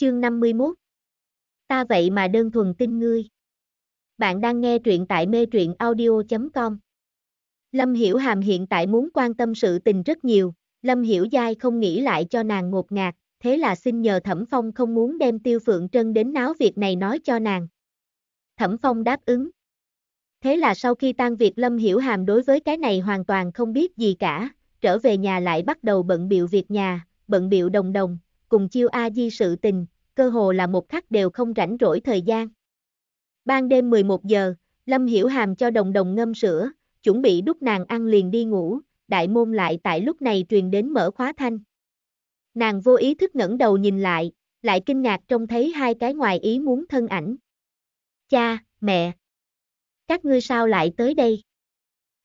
Chương 51 Ta vậy mà đơn thuần tin ngươi. Bạn đang nghe truyện tại mê truyện audio.com Lâm Hiểu Hàm hiện tại muốn quan tâm sự tình rất nhiều, Lâm Hiểu Giai không nghĩ lại cho nàng ngột ngạt, thế là xin nhờ Thẩm Phong không muốn đem Tiêu Phượng Trân đến náo việc này nói cho nàng. Thẩm Phong đáp ứng. Thế là sau khi tan việc Lâm Hiểu Hàm đối với cái này hoàn toàn không biết gì cả, trở về nhà lại bắt đầu bận biệu việc nhà, bận biệu đồng đồng, cùng chiêu A Di sự tình, cơ hồ là một khắc đều không rảnh rỗi thời gian. Ban đêm 11 giờ, Lâm Hiểu Hàm cho đồng đồng ngâm sữa, chuẩn bị đút nàng ăn liền đi ngủ, đại môn lại tại lúc này truyền đến mở khóa thanh. Nàng vô ý thức ngẩng đầu nhìn lại, lại kinh ngạc trông thấy hai cái ngoài ý muốn thân ảnh. Cha, mẹ, các ngươi sao lại tới đây?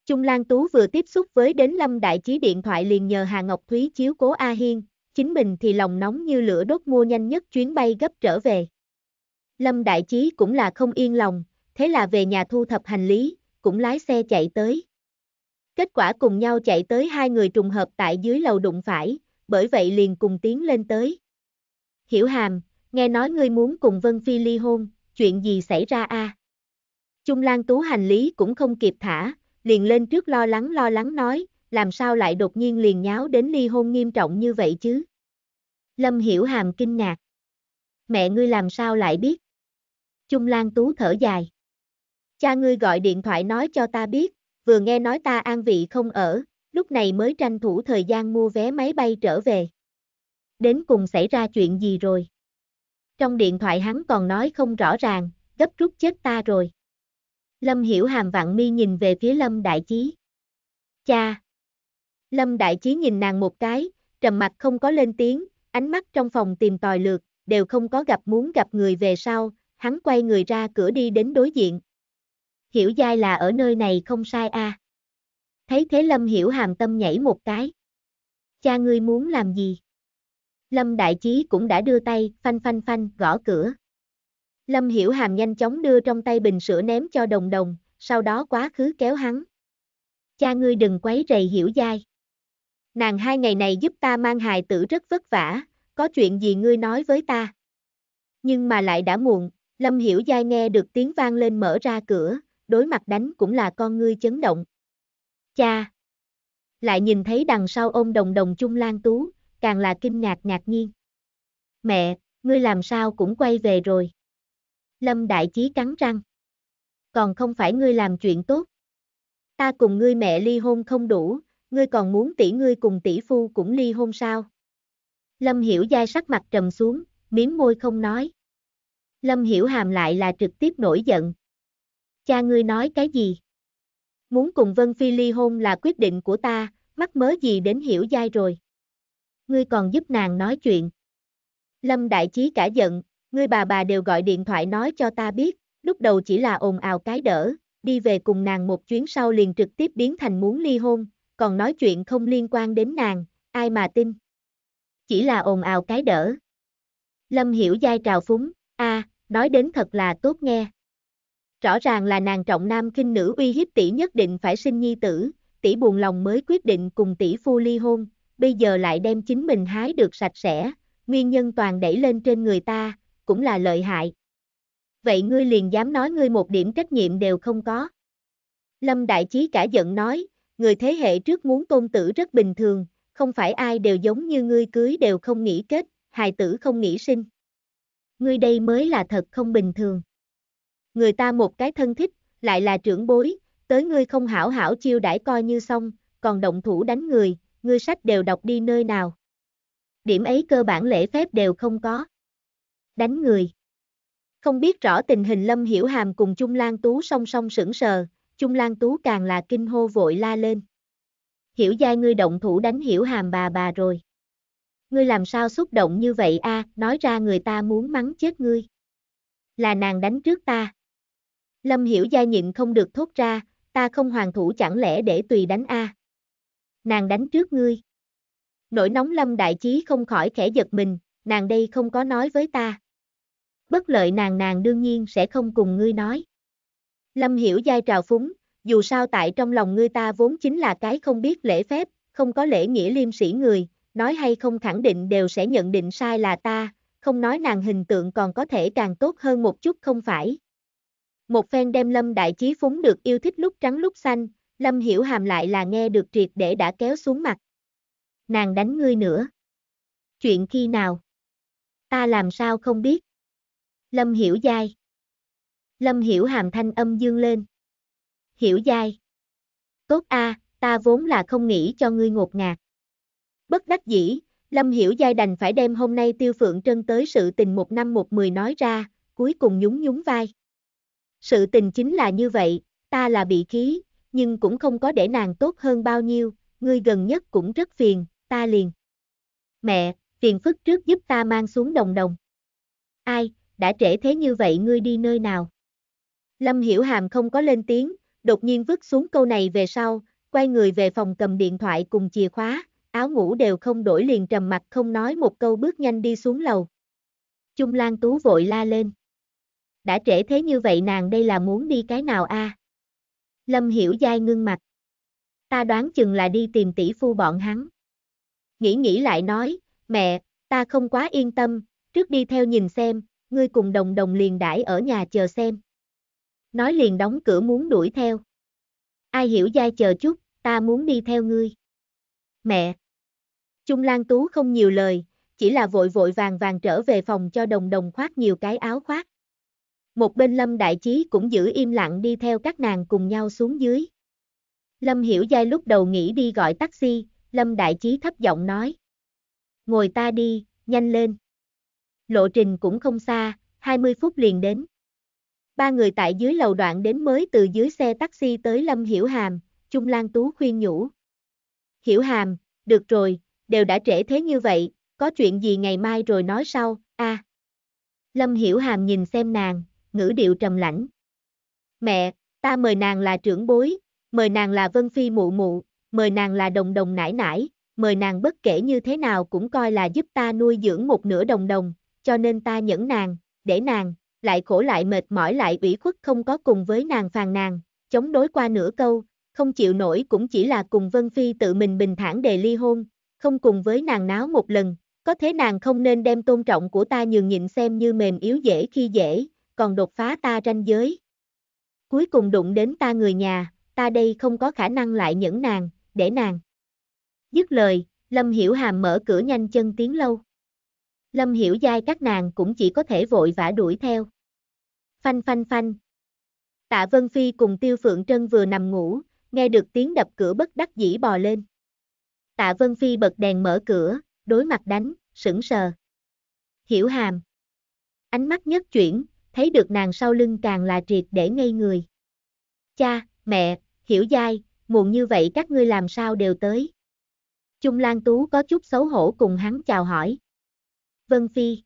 Trung Lan Tú vừa tiếp xúc với đến Lâm Đại Chí điện thoại liền nhờ Hà Ngọc Thúy chiếu cố A Hiên, chính mình thì lòng nóng như lửa đốt mua nhanh nhất chuyến bay gấp trở về. Lâm Đại Chí cũng là không yên lòng, thế là về nhà thu thập hành lý, cũng lái xe chạy tới. Kết quả cùng nhau chạy tới hai người trùng hợp tại dưới lầu đụng phải, bởi vậy liền cùng tiến lên tới. Hiểu hàm, nghe nói ngươi muốn cùng Vân Phi ly hôn, chuyện gì xảy ra a? Trung Lan Tú hành lý cũng không kịp thả, liền lên trước lo lắng lo lắng nói, làm sao lại đột nhiên liền nháo đến ly hôn nghiêm trọng như vậy chứ? Lâm Hiểu Hàm kinh ngạc. Mẹ ngươi làm sao lại biết? Trung Lan Tú thở dài. Cha ngươi gọi điện thoại nói cho ta biết, vừa nghe nói ta an vị không ở, lúc này mới tranh thủ thời gian mua vé máy bay trở về. Đến cùng xảy ra chuyện gì rồi? Trong điện thoại hắn còn nói không rõ ràng, gấp rút chết ta rồi. Lâm Hiểu Hàm vạn mi nhìn về phía Lâm Đại Chí. Cha! Lâm Đại Chí nhìn nàng một cái, trầm mặt không có lên tiếng, Ánh mắt trong phòng tìm tòi lượt, đều không có gặp muốn gặp người về sau, hắn quay người ra cửa đi đến đối diện. Hiểu dai là ở nơi này không sai a. À. Thấy thế Lâm hiểu hàm tâm nhảy một cái. Cha ngươi muốn làm gì? Lâm đại chí cũng đã đưa tay, phanh phanh phanh, gõ cửa. Lâm hiểu hàm nhanh chóng đưa trong tay bình sữa ném cho đồng đồng, sau đó quá khứ kéo hắn. Cha ngươi đừng quấy rầy hiểu dai. Nàng hai ngày này giúp ta mang hài tử rất vất vả, có chuyện gì ngươi nói với ta? Nhưng mà lại đã muộn, Lâm Hiểu Giai nghe được tiếng vang lên mở ra cửa, đối mặt đánh cũng là con ngươi chấn động. Cha! Lại nhìn thấy đằng sau ôm đồng đồng chung lan tú, càng là kinh ngạc ngạc nhiên. Mẹ, ngươi làm sao cũng quay về rồi. Lâm Đại Chí cắn răng. Còn không phải ngươi làm chuyện tốt. Ta cùng ngươi mẹ ly hôn không đủ, ngươi còn muốn tỷ ngươi cùng tỷ phu cũng ly hôn sao? Lâm Hiểu Giai sắc mặt trầm xuống, miếm môi không nói. Lâm Hiểu Hàm lại là trực tiếp nổi giận. Cha ngươi nói cái gì? Muốn cùng Vân Phi ly hôn là quyết định của ta, mắc mớ gì đến Hiểu Giai rồi. Ngươi còn giúp nàng nói chuyện. Lâm Đại Chí cả giận, ngươi bà bà đều gọi điện thoại nói cho ta biết, lúc đầu chỉ là ồn ào cái đỡ, đi về cùng nàng một chuyến sau liền trực tiếp biến thành muốn ly hôn, còn nói chuyện không liên quan đến nàng, ai mà tin chỉ là ồn ào cái đỡ. Lâm hiểu dai trào phúng, a nói đến thật là tốt nghe. Rõ ràng là nàng trọng nam kinh nữ uy hiếp tỷ nhất định phải sinh nhi tử, tỷ buồn lòng mới quyết định cùng tỷ phu ly hôn, bây giờ lại đem chính mình hái được sạch sẽ, nguyên nhân toàn đẩy lên trên người ta, cũng là lợi hại. Vậy ngươi liền dám nói ngươi một điểm trách nhiệm đều không có. Lâm Đại trí cả giận nói, người thế hệ trước muốn tôn tử rất bình thường, không phải ai đều giống như ngươi cưới đều không nghĩ kết, hài tử không nghĩ sinh. Ngươi đây mới là thật không bình thường. Người ta một cái thân thích, lại là trưởng bối, tới ngươi không hảo hảo chiêu đãi coi như xong, còn động thủ đánh người, ngươi sách đều đọc đi nơi nào. Điểm ấy cơ bản lễ phép đều không có. Đánh người. Không biết rõ tình hình Lâm Hiểu Hàm cùng Trung Lan Tú song song sững sờ, Trung Lan Tú càng là kinh hô vội la lên hiểu giai ngươi động thủ đánh hiểu hàm bà bà rồi. Ngươi làm sao xúc động như vậy a? À? nói ra người ta muốn mắng chết ngươi. Là nàng đánh trước ta. Lâm hiểu giai nhịn không được thốt ra, ta không hoàn thủ chẳng lẽ để tùy đánh a? À? Nàng đánh trước ngươi. Nổi nóng lâm đại chí không khỏi khẽ giật mình, nàng đây không có nói với ta. Bất lợi nàng nàng đương nhiên sẽ không cùng ngươi nói. Lâm hiểu giai trào phúng, dù sao tại trong lòng ngươi ta vốn chính là cái không biết lễ phép, không có lễ nghĩa liêm sĩ người, nói hay không khẳng định đều sẽ nhận định sai là ta, không nói nàng hình tượng còn có thể càng tốt hơn một chút không phải. Một phen đem Lâm Đại Chí phúng được yêu thích lúc trắng lúc xanh, Lâm Hiểu Hàm lại là nghe được triệt để đã kéo xuống mặt. Nàng đánh ngươi nữa. Chuyện khi nào? Ta làm sao không biết? Lâm Hiểu dai. Lâm Hiểu Hàm thanh âm dương lên. Hiểu dai. Tốt a, ta vốn là không nghĩ cho ngươi ngột ngạt. Bất đắc dĩ, Lâm Hiểu Giai đành phải đem hôm nay Tiêu Phượng Trân tới sự tình một năm một mười nói ra, cuối cùng nhún nhún vai. Sự tình chính là như vậy, ta là bị khí, nhưng cũng không có để nàng tốt hơn bao nhiêu, ngươi gần nhất cũng rất phiền, ta liền. Mẹ, phiền phức trước giúp ta mang xuống đồng đồng. Ai, đã trễ thế như vậy ngươi đi nơi nào? Lâm Hiểu Hàm không có lên tiếng, đột nhiên vứt xuống câu này về sau, quay người về phòng cầm điện thoại cùng chìa khóa, áo ngủ đều không đổi liền trầm mặt không nói một câu bước nhanh đi xuống lầu. Chung Lan Tú vội la lên. Đã trễ thế như vậy nàng đây là muốn đi cái nào a? Lâm Hiểu Giai ngưng mặt. Ta đoán chừng là đi tìm tỷ phu bọn hắn. Nghĩ nghĩ lại nói, mẹ, ta không quá yên tâm, trước đi theo nhìn xem, ngươi cùng đồng đồng liền đãi ở nhà chờ xem nói liền đóng cửa muốn đuổi theo. Ai hiểu dai chờ chút, ta muốn đi theo ngươi. Mẹ! Trung Lan Tú không nhiều lời, chỉ là vội vội vàng vàng trở về phòng cho đồng đồng khoác nhiều cái áo khoác. Một bên Lâm Đại Chí cũng giữ im lặng đi theo các nàng cùng nhau xuống dưới. Lâm Hiểu Giai lúc đầu nghĩ đi gọi taxi, Lâm Đại Chí thấp giọng nói. Ngồi ta đi, nhanh lên. Lộ trình cũng không xa, 20 phút liền đến ba người tại dưới lầu đoạn đến mới từ dưới xe taxi tới Lâm Hiểu Hàm, Trung Lan Tú khuyên nhủ. Hiểu Hàm, được rồi, đều đã trễ thế như vậy, có chuyện gì ngày mai rồi nói sau, a. À. Lâm Hiểu Hàm nhìn xem nàng, ngữ điệu trầm lãnh. Mẹ, ta mời nàng là trưởng bối, mời nàng là Vân Phi mụ mụ, mời nàng là đồng đồng nải nải, mời nàng bất kể như thế nào cũng coi là giúp ta nuôi dưỡng một nửa đồng đồng, cho nên ta nhẫn nàng, để nàng, lại khổ lại mệt mỏi lại ủy khuất không có cùng với nàng phàn nàn, chống đối qua nửa câu, không chịu nổi cũng chỉ là cùng Vân Phi tự mình bình thản đề ly hôn, không cùng với nàng náo một lần, có thế nàng không nên đem tôn trọng của ta nhường nhịn xem như mềm yếu dễ khi dễ, còn đột phá ta ranh giới. Cuối cùng đụng đến ta người nhà, ta đây không có khả năng lại nhẫn nàng, để nàng. Dứt lời, Lâm Hiểu Hàm mở cửa nhanh chân tiến lâu. Lâm Hiểu Giai các nàng cũng chỉ có thể vội vã đuổi theo. Phanh phanh phanh. Tạ Vân Phi cùng Tiêu Phượng Trân vừa nằm ngủ, nghe được tiếng đập cửa bất đắc dĩ bò lên. Tạ Vân Phi bật đèn mở cửa, đối mặt đánh, sững sờ. Hiểu hàm. Ánh mắt nhất chuyển, thấy được nàng sau lưng càng là triệt để ngây người. Cha, mẹ, hiểu dai, muộn như vậy các ngươi làm sao đều tới. Trung Lan Tú có chút xấu hổ cùng hắn chào hỏi. Vân Phi.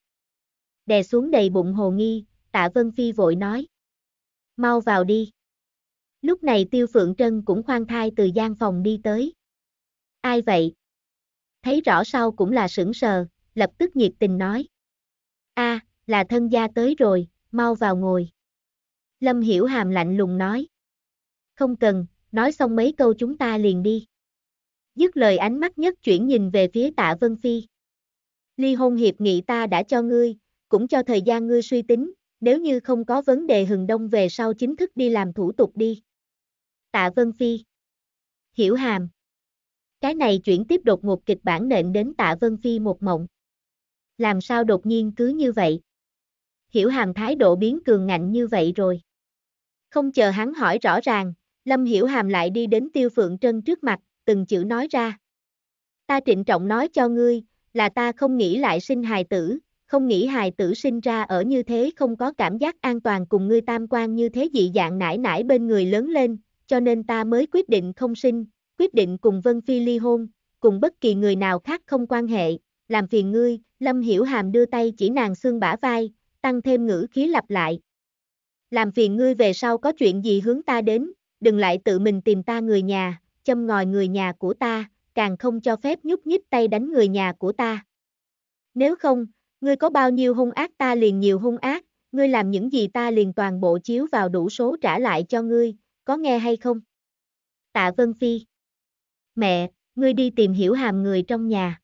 Đè xuống đầy bụng hồ nghi, tạ Vân Phi vội nói. Mau vào đi. Lúc này Tiêu Phượng Trân cũng khoan thai từ gian phòng đi tới. Ai vậy? Thấy rõ sau cũng là sững sờ, lập tức nhiệt tình nói. a à, là thân gia tới rồi, mau vào ngồi. Lâm Hiểu Hàm lạnh lùng nói. Không cần, nói xong mấy câu chúng ta liền đi. Dứt lời ánh mắt nhất chuyển nhìn về phía tạ Vân Phi ly hôn hiệp nghị ta đã cho ngươi, cũng cho thời gian ngươi suy tính, nếu như không có vấn đề hừng đông về sau chính thức đi làm thủ tục đi. Tạ Vân Phi Hiểu hàm Cái này chuyển tiếp đột ngột kịch bản nện đến Tạ Vân Phi một mộng. Làm sao đột nhiên cứ như vậy? Hiểu hàm thái độ biến cường ngạnh như vậy rồi. Không chờ hắn hỏi rõ ràng, Lâm Hiểu hàm lại đi đến Tiêu Phượng Trân trước mặt, từng chữ nói ra. Ta trịnh trọng nói cho ngươi, là ta không nghĩ lại sinh hài tử, không nghĩ hài tử sinh ra ở như thế không có cảm giác an toàn cùng ngươi tam quan như thế dị dạng nải nải bên người lớn lên, cho nên ta mới quyết định không sinh, quyết định cùng Vân Phi ly hôn, cùng bất kỳ người nào khác không quan hệ, làm phiền ngươi, Lâm Hiểu Hàm đưa tay chỉ nàng xương bả vai, tăng thêm ngữ khí lặp lại. Làm phiền ngươi về sau có chuyện gì hướng ta đến, đừng lại tự mình tìm ta người nhà, châm ngòi người nhà của ta, càng không cho phép nhúc nhích tay đánh người nhà của ta. Nếu không, ngươi có bao nhiêu hung ác ta liền nhiều hung ác, ngươi làm những gì ta liền toàn bộ chiếu vào đủ số trả lại cho ngươi, có nghe hay không? Tạ Vân Phi Mẹ, ngươi đi tìm hiểu hàm người trong nhà.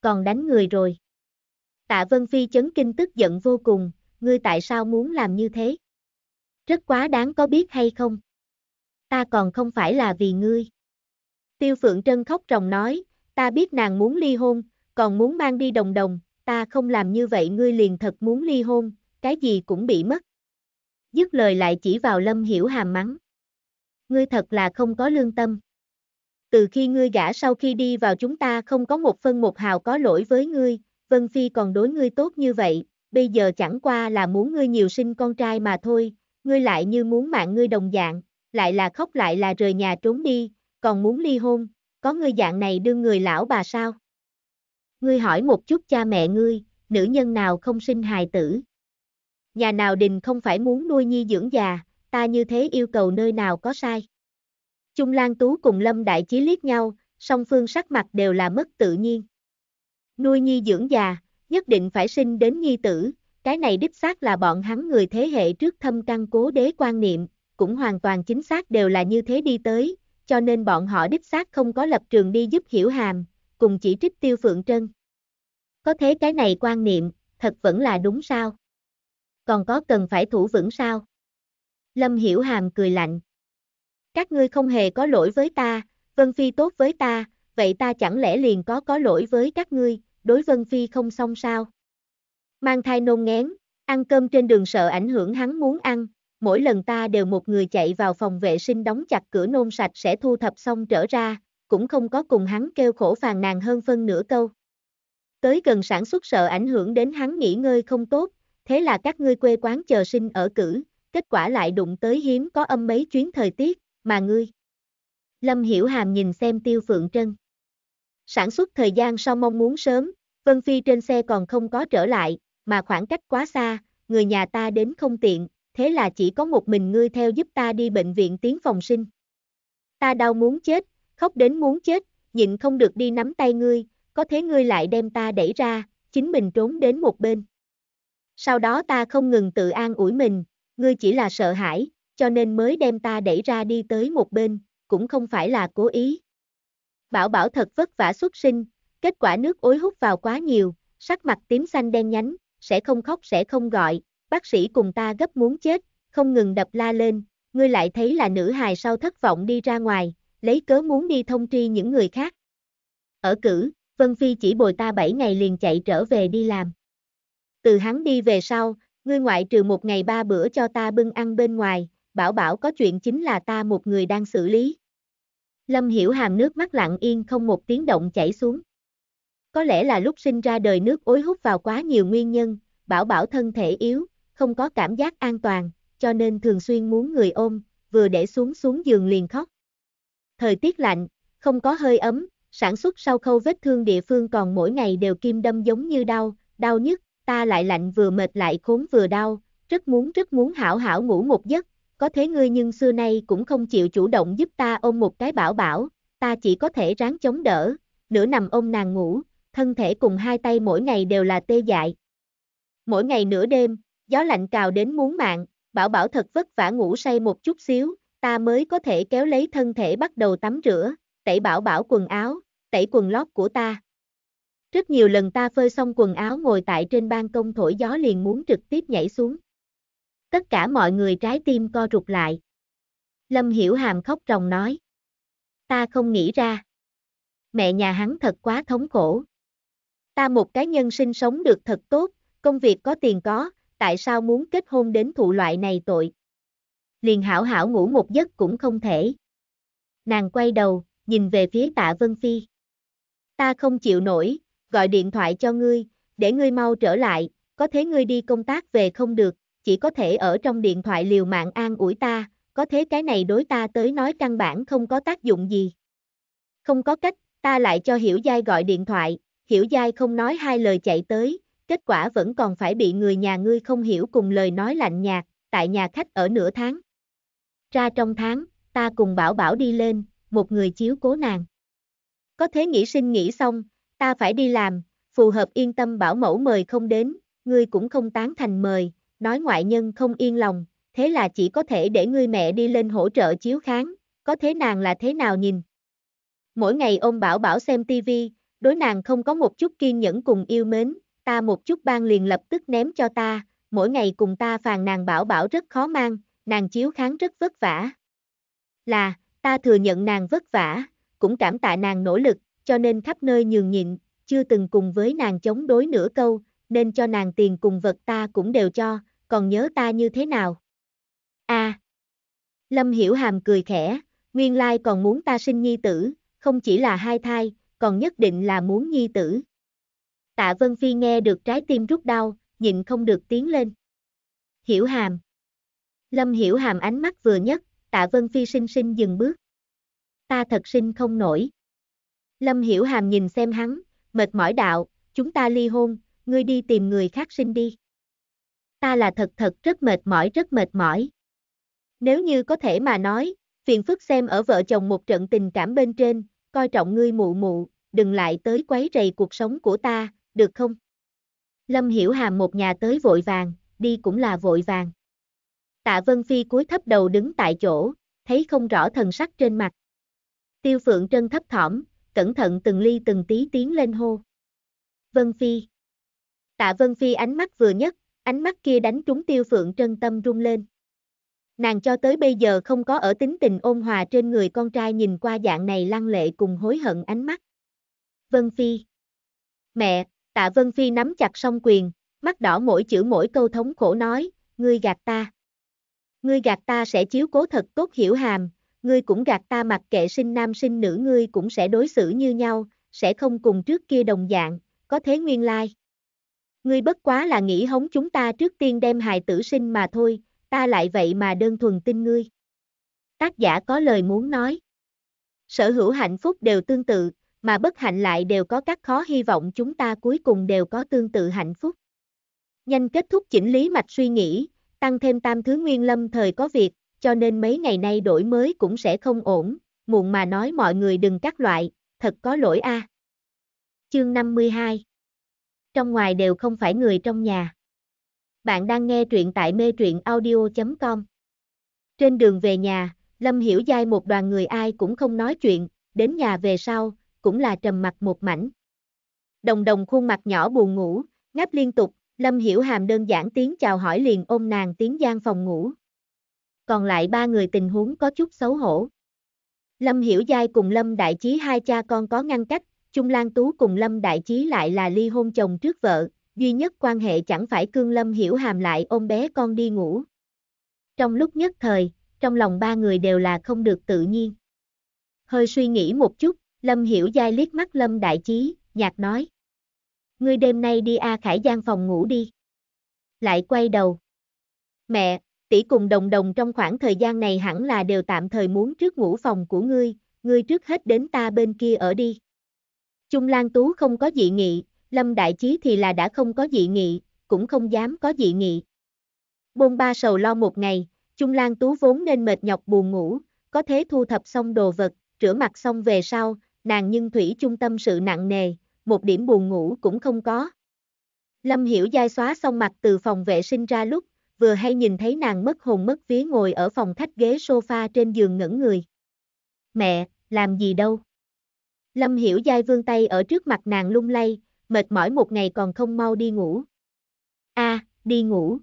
Còn đánh người rồi. Tạ Vân Phi chấn kinh tức giận vô cùng, ngươi tại sao muốn làm như thế? Rất quá đáng có biết hay không? Ta còn không phải là vì ngươi. Tiêu Phượng Trân khóc ròng nói, ta biết nàng muốn ly hôn, còn muốn mang đi đồng đồng, ta không làm như vậy ngươi liền thật muốn ly hôn, cái gì cũng bị mất. Dứt lời lại chỉ vào Lâm Hiểu Hàm mắng. Ngươi thật là không có lương tâm. Từ khi ngươi gả sau khi đi vào chúng ta không có một phân một hào có lỗi với ngươi, Vân Phi còn đối ngươi tốt như vậy, bây giờ chẳng qua là muốn ngươi nhiều sinh con trai mà thôi, ngươi lại như muốn mạng ngươi đồng dạng, lại là khóc lại là rời nhà trốn đi, còn muốn ly hôn, có ngươi dạng này đương người lão bà sao? Ngươi hỏi một chút cha mẹ ngươi, nữ nhân nào không sinh hài tử? Nhà nào đình không phải muốn nuôi nhi dưỡng già, ta như thế yêu cầu nơi nào có sai? Trung Lan Tú cùng Lâm Đại Chí liếc nhau, song phương sắc mặt đều là mất tự nhiên. Nuôi nhi dưỡng già, nhất định phải sinh đến nhi tử, cái này đích xác là bọn hắn người thế hệ trước thâm căn cố đế quan niệm, cũng hoàn toàn chính xác đều là như thế đi tới, cho nên bọn họ đích xác không có lập trường đi giúp hiểu hàm, cùng chỉ trích Tiêu Phượng Trân. Có thế cái này quan niệm, thật vẫn là đúng sao? Còn có cần phải thủ vững sao? Lâm Hiểu Hàm cười lạnh. Các ngươi không hề có lỗi với ta, Vân Phi tốt với ta, vậy ta chẳng lẽ liền có có lỗi với các ngươi, đối Vân Phi không xong sao? Mang thai nôn ngén, ăn cơm trên đường sợ ảnh hưởng hắn muốn ăn, mỗi lần ta đều một người chạy vào phòng vệ sinh đóng chặt cửa nôn sạch sẽ thu thập xong trở ra, cũng không có cùng hắn kêu khổ phàn nàn hơn phân nửa câu. Tới gần sản xuất sợ ảnh hưởng đến hắn nghỉ ngơi không tốt, thế là các ngươi quê quán chờ sinh ở cử, kết quả lại đụng tới hiếm có âm mấy chuyến thời tiết, mà ngươi. Lâm Hiểu Hàm nhìn xem Tiêu Phượng Trân. Sản xuất thời gian sau mong muốn sớm, Vân Phi trên xe còn không có trở lại, mà khoảng cách quá xa, người nhà ta đến không tiện, thế là chỉ có một mình ngươi theo giúp ta đi bệnh viện tiến phòng sinh. Ta đau muốn chết, khóc đến muốn chết, nhịn không được đi nắm tay ngươi, có thế ngươi lại đem ta đẩy ra, chính mình trốn đến một bên. Sau đó ta không ngừng tự an ủi mình, ngươi chỉ là sợ hãi, cho nên mới đem ta đẩy ra đi tới một bên, cũng không phải là cố ý. Bảo bảo thật vất vả xuất sinh, kết quả nước ối hút vào quá nhiều, sắc mặt tím xanh đen nhánh, sẽ không khóc sẽ không gọi, bác sĩ cùng ta gấp muốn chết, không ngừng đập la lên, ngươi lại thấy là nữ hài sau thất vọng đi ra ngoài, lấy cớ muốn đi thông tri những người khác. Ở cử, Vân Phi chỉ bồi ta 7 ngày liền chạy trở về đi làm. Từ hắn đi về sau, ngươi ngoại trừ một ngày ba bữa cho ta bưng ăn bên ngoài, bảo bảo có chuyện chính là ta một người đang xử lý. Lâm Hiểu Hàm nước mắt lặng yên không một tiếng động chảy xuống. Có lẽ là lúc sinh ra đời nước ối hút vào quá nhiều nguyên nhân, bảo bảo thân thể yếu, không có cảm giác an toàn, cho nên thường xuyên muốn người ôm, vừa để xuống xuống giường liền khóc. Thời tiết lạnh, không có hơi ấm, sản xuất sau khâu vết thương địa phương còn mỗi ngày đều kim đâm giống như đau, đau nhất, ta lại lạnh vừa mệt lại khốn vừa đau, rất muốn rất muốn hảo hảo ngủ một giấc, có thế ngươi nhưng xưa nay cũng không chịu chủ động giúp ta ôm một cái bảo bảo, ta chỉ có thể ráng chống đỡ, nửa nằm ôm nàng ngủ, thân thể cùng hai tay mỗi ngày đều là tê dại. Mỗi ngày nửa đêm, Gió lạnh cào đến muốn mạng, bảo bảo thật vất vả ngủ say một chút xíu, ta mới có thể kéo lấy thân thể bắt đầu tắm rửa, tẩy bảo bảo quần áo, tẩy quần lót của ta. Rất nhiều lần ta phơi xong quần áo ngồi tại trên ban công thổi gió liền muốn trực tiếp nhảy xuống. Tất cả mọi người trái tim co rụt lại. Lâm Hiểu Hàm khóc ròng nói. Ta không nghĩ ra. Mẹ nhà hắn thật quá thống khổ. Ta một cá nhân sinh sống được thật tốt, công việc có tiền có, tại sao muốn kết hôn đến thụ loại này tội. Liền hảo hảo ngủ một giấc cũng không thể. Nàng quay đầu, nhìn về phía tạ Vân Phi. Ta không chịu nổi, gọi điện thoại cho ngươi, để ngươi mau trở lại, có thế ngươi đi công tác về không được, chỉ có thể ở trong điện thoại liều mạng an ủi ta, có thế cái này đối ta tới nói căn bản không có tác dụng gì. Không có cách, ta lại cho Hiểu Giai gọi điện thoại, Hiểu Giai không nói hai lời chạy tới, kết quả vẫn còn phải bị người nhà ngươi không hiểu cùng lời nói lạnh nhạt, tại nhà khách ở nửa tháng. Ra trong tháng, ta cùng bảo bảo đi lên, một người chiếu cố nàng. Có thế nghĩ sinh nghĩ xong, ta phải đi làm, phù hợp yên tâm bảo mẫu mời không đến, ngươi cũng không tán thành mời, nói ngoại nhân không yên lòng, thế là chỉ có thể để ngươi mẹ đi lên hỗ trợ chiếu kháng, có thế nàng là thế nào nhìn. Mỗi ngày ôm bảo bảo xem tivi, đối nàng không có một chút kiên nhẫn cùng yêu mến, ta một chút ban liền lập tức ném cho ta, mỗi ngày cùng ta phàn nàng bảo bảo rất khó mang, nàng chiếu kháng rất vất vả. Là, ta thừa nhận nàng vất vả, cũng cảm tạ nàng nỗ lực, cho nên khắp nơi nhường nhịn, chưa từng cùng với nàng chống đối nửa câu, nên cho nàng tiền cùng vật ta cũng đều cho, còn nhớ ta như thế nào? A. À. Lâm Hiểu Hàm cười khẽ, nguyên lai còn muốn ta sinh nhi tử, không chỉ là hai thai, còn nhất định là muốn nhi tử. Tạ Vân Phi nghe được trái tim rút đau, nhịn không được tiến lên. Hiểu hàm. Lâm hiểu hàm ánh mắt vừa nhất, tạ Vân Phi sinh sinh dừng bước. Ta thật sinh không nổi. Lâm hiểu hàm nhìn xem hắn, mệt mỏi đạo, chúng ta ly hôn, ngươi đi tìm người khác sinh đi. Ta là thật thật rất mệt mỏi rất mệt mỏi. Nếu như có thể mà nói, phiền phức xem ở vợ chồng một trận tình cảm bên trên, coi trọng ngươi mụ mụ, đừng lại tới quấy rầy cuộc sống của ta, được không? Lâm Hiểu Hàm một nhà tới vội vàng, đi cũng là vội vàng. Tạ Vân Phi cúi thấp đầu đứng tại chỗ, thấy không rõ thần sắc trên mặt. Tiêu Phượng Trân thấp thỏm, cẩn thận từng ly từng tí tiến lên hô. Vân Phi. Tạ Vân Phi ánh mắt vừa nhất, ánh mắt kia đánh trúng Tiêu Phượng Trân tâm rung lên. Nàng cho tới bây giờ không có ở tính tình ôn hòa trên người con trai nhìn qua dạng này lăng lệ cùng hối hận ánh mắt. Vân Phi. Mẹ, Tạ Vân Phi nắm chặt song quyền, mắt đỏ mỗi chữ mỗi câu thống khổ nói, ngươi gạt ta. Ngươi gạt ta sẽ chiếu cố thật tốt hiểu hàm, ngươi cũng gạt ta mặc kệ sinh nam sinh nữ ngươi cũng sẽ đối xử như nhau, sẽ không cùng trước kia đồng dạng, có thế nguyên lai. Ngươi bất quá là nghĩ hống chúng ta trước tiên đem hài tử sinh mà thôi, ta lại vậy mà đơn thuần tin ngươi. Tác giả có lời muốn nói. Sở hữu hạnh phúc đều tương tự, mà bất hạnh lại đều có các khó hy vọng chúng ta cuối cùng đều có tương tự hạnh phúc. Nhanh kết thúc chỉnh lý mạch suy nghĩ, tăng thêm tam thứ nguyên lâm thời có việc, cho nên mấy ngày nay đổi mới cũng sẽ không ổn, muộn mà nói mọi người đừng cắt loại, thật có lỗi a. À. Chương 52 Trong ngoài đều không phải người trong nhà. Bạn đang nghe truyện tại mê truyện audio.com Trên đường về nhà, Lâm Hiểu Giai một đoàn người ai cũng không nói chuyện, đến nhà về sau, cũng là trầm mặt một mảnh. Đồng đồng khuôn mặt nhỏ buồn ngủ, ngáp liên tục, Lâm Hiểu Hàm đơn giản tiếng chào hỏi liền ôm nàng tiếng gian phòng ngủ. Còn lại ba người tình huống có chút xấu hổ. Lâm Hiểu Giai cùng Lâm Đại Chí hai cha con có ngăn cách, Trung Lan Tú cùng Lâm Đại Chí lại là ly hôn chồng trước vợ, duy nhất quan hệ chẳng phải cương Lâm Hiểu Hàm lại ôm bé con đi ngủ. Trong lúc nhất thời, trong lòng ba người đều là không được tự nhiên. Hơi suy nghĩ một chút, Lâm Hiểu Giai liếc mắt Lâm Đại Chí, nhạt nói. Ngươi đêm nay đi A Khải Giang phòng ngủ đi. Lại quay đầu. Mẹ, tỷ cùng đồng đồng trong khoảng thời gian này hẳn là đều tạm thời muốn trước ngủ phòng của ngươi, ngươi trước hết đến ta bên kia ở đi. Trung Lan Tú không có dị nghị, Lâm Đại Chí thì là đã không có dị nghị, cũng không dám có dị nghị. Bôn ba sầu lo một ngày, Trung Lan Tú vốn nên mệt nhọc buồn ngủ, có thế thu thập xong đồ vật, rửa mặt xong về sau, nàng nhưng thủy chung tâm sự nặng nề, một điểm buồn ngủ cũng không có. Lâm Hiểu Giai xóa xong mặt từ phòng vệ sinh ra lúc, vừa hay nhìn thấy nàng mất hồn mất vía ngồi ở phòng khách ghế sofa trên giường ngẩn người. Mẹ, làm gì đâu? Lâm Hiểu Giai vương tay ở trước mặt nàng lung lay, mệt mỏi một ngày còn không mau đi ngủ. a đi ngủ.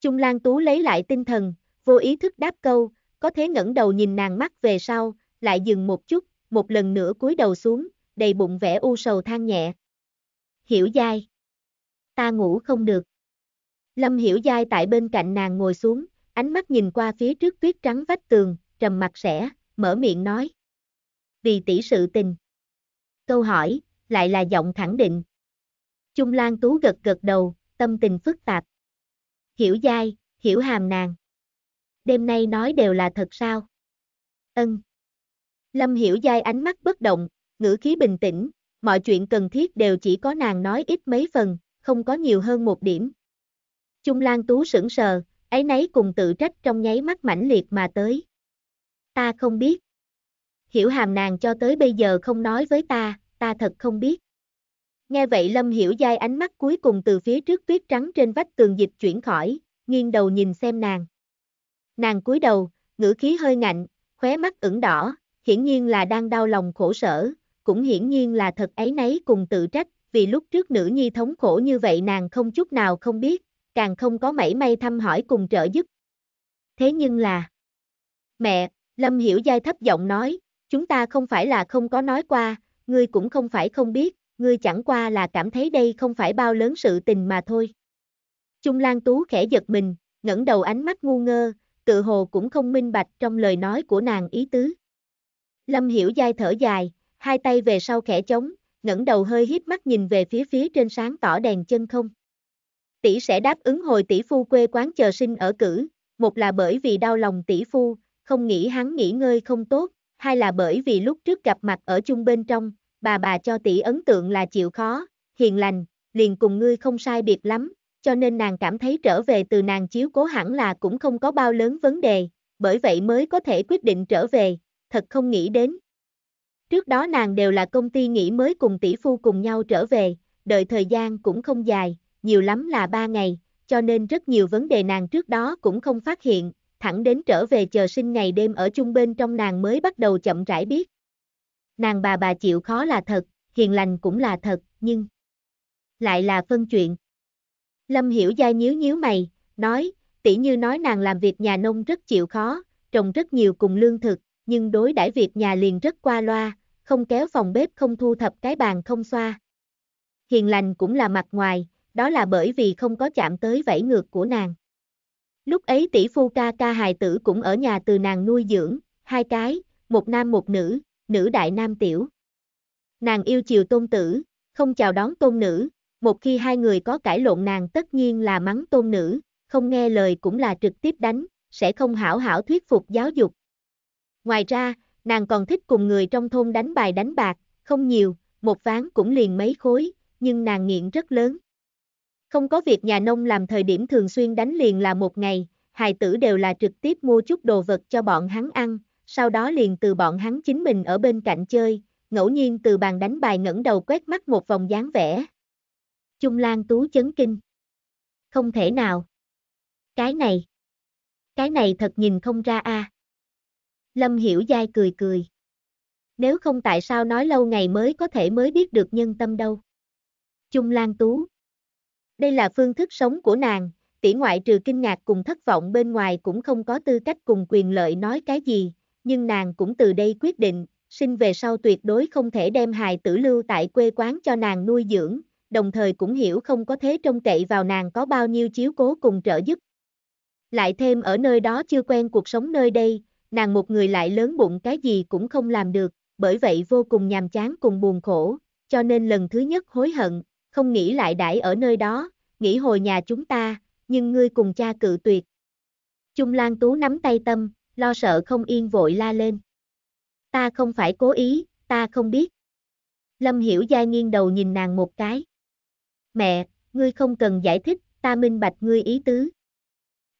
Trung Lan Tú lấy lại tinh thần, vô ý thức đáp câu, có thế ngẩng đầu nhìn nàng mắt về sau, lại dừng một chút, một lần nữa cúi đầu xuống, đầy bụng vẻ u sầu than nhẹ. Hiểu dai. Ta ngủ không được. Lâm hiểu dai tại bên cạnh nàng ngồi xuống, ánh mắt nhìn qua phía trước tuyết trắng vách tường, trầm mặt sẽ, mở miệng nói. Vì tỷ sự tình. Câu hỏi, lại là giọng khẳng định. Trung Lan Tú gật gật đầu, tâm tình phức tạp. Hiểu dai, hiểu hàm nàng. Đêm nay nói đều là thật sao? Ân. Lâm Hiểu Giai ánh mắt bất động, ngữ khí bình tĩnh, mọi chuyện cần thiết đều chỉ có nàng nói ít mấy phần, không có nhiều hơn một điểm. Trung Lan Tú sững sờ, ấy nấy cùng tự trách trong nháy mắt mãnh liệt mà tới. Ta không biết. Hiểu hàm nàng cho tới bây giờ không nói với ta, ta thật không biết. Nghe vậy Lâm Hiểu Giai ánh mắt cuối cùng từ phía trước tuyết trắng trên vách tường dịch chuyển khỏi, nghiêng đầu nhìn xem nàng. Nàng cúi đầu, ngữ khí hơi ngạnh, khóe mắt ửng đỏ, hiển nhiên là đang đau lòng khổ sở, cũng hiển nhiên là thật ấy nấy cùng tự trách, vì lúc trước nữ nhi thống khổ như vậy nàng không chút nào không biết, càng không có mảy may thăm hỏi cùng trợ giúp. Thế nhưng là... Mẹ, Lâm Hiểu Giai thấp giọng nói, chúng ta không phải là không có nói qua, ngươi cũng không phải không biết, ngươi chẳng qua là cảm thấy đây không phải bao lớn sự tình mà thôi. Trung Lan Tú khẽ giật mình, ngẩng đầu ánh mắt ngu ngơ, tự hồ cũng không minh bạch trong lời nói của nàng ý tứ. Lâm Hiểu Giai thở dài, hai tay về sau khẽ chống, ngẩng đầu hơi hiếp mắt nhìn về phía phía trên sáng tỏ đèn chân không. Tỷ sẽ đáp ứng hồi tỷ phu quê quán chờ sinh ở cử, một là bởi vì đau lòng tỷ phu, không nghĩ hắn nghỉ ngơi không tốt, hai là bởi vì lúc trước gặp mặt ở chung bên trong, bà bà cho tỷ ấn tượng là chịu khó, hiền lành, liền cùng ngươi không sai biệt lắm, cho nên nàng cảm thấy trở về từ nàng chiếu cố hẳn là cũng không có bao lớn vấn đề, bởi vậy mới có thể quyết định trở về, thật không nghĩ đến. Trước đó nàng đều là công ty nghỉ mới cùng tỷ phu cùng nhau trở về, đợi thời gian cũng không dài, nhiều lắm là 3 ngày, cho nên rất nhiều vấn đề nàng trước đó cũng không phát hiện, thẳng đến trở về chờ sinh ngày đêm ở chung bên trong nàng mới bắt đầu chậm rãi biết. Nàng bà bà chịu khó là thật, hiền lành cũng là thật, nhưng lại là phân chuyện. Lâm Hiểu Gia nhíu nhíu mày, nói, tỷ như nói nàng làm việc nhà nông rất chịu khó, trồng rất nhiều cùng lương thực, nhưng đối đãi việc nhà liền rất qua loa, không kéo phòng bếp không thu thập cái bàn không xoa. Hiền lành cũng là mặt ngoài, đó là bởi vì không có chạm tới vẫy ngược của nàng. Lúc ấy tỷ phu ca ca hài tử cũng ở nhà từ nàng nuôi dưỡng, hai cái, một nam một nữ, nữ đại nam tiểu. Nàng yêu chiều tôn tử, không chào đón tôn nữ, một khi hai người có cãi lộn nàng tất nhiên là mắng tôn nữ, không nghe lời cũng là trực tiếp đánh, sẽ không hảo hảo thuyết phục giáo dục, Ngoài ra, nàng còn thích cùng người trong thôn đánh bài đánh bạc, không nhiều, một ván cũng liền mấy khối, nhưng nàng nghiện rất lớn. Không có việc nhà nông làm thời điểm thường xuyên đánh liền là một ngày, hài tử đều là trực tiếp mua chút đồ vật cho bọn hắn ăn, sau đó liền từ bọn hắn chính mình ở bên cạnh chơi, ngẫu nhiên từ bàn đánh bài ngẩng đầu quét mắt một vòng dáng vẻ. Trung Lan Tú chấn kinh. Không thể nào. Cái này. Cái này thật nhìn không ra a. À. Lâm Hiểu Giai cười cười. Nếu không tại sao nói lâu ngày mới có thể mới biết được nhân tâm đâu. Trung Lan Tú Đây là phương thức sống của nàng, tỷ ngoại trừ kinh ngạc cùng thất vọng bên ngoài cũng không có tư cách cùng quyền lợi nói cái gì, nhưng nàng cũng từ đây quyết định, sinh về sau tuyệt đối không thể đem hài tử lưu tại quê quán cho nàng nuôi dưỡng, đồng thời cũng hiểu không có thế trông cậy vào nàng có bao nhiêu chiếu cố cùng trợ giúp. Lại thêm ở nơi đó chưa quen cuộc sống nơi đây, nàng một người lại lớn bụng cái gì cũng không làm được, bởi vậy vô cùng nhàm chán cùng buồn khổ, cho nên lần thứ nhất hối hận, không nghĩ lại đãi ở nơi đó, nghĩ hồi nhà chúng ta, nhưng ngươi cùng cha cự tuyệt. Trung Lan Tú nắm tay tâm, lo sợ không yên vội la lên. Ta không phải cố ý, ta không biết. Lâm Hiểu Giai nghiêng đầu nhìn nàng một cái. Mẹ, ngươi không cần giải thích, ta minh bạch ngươi ý tứ.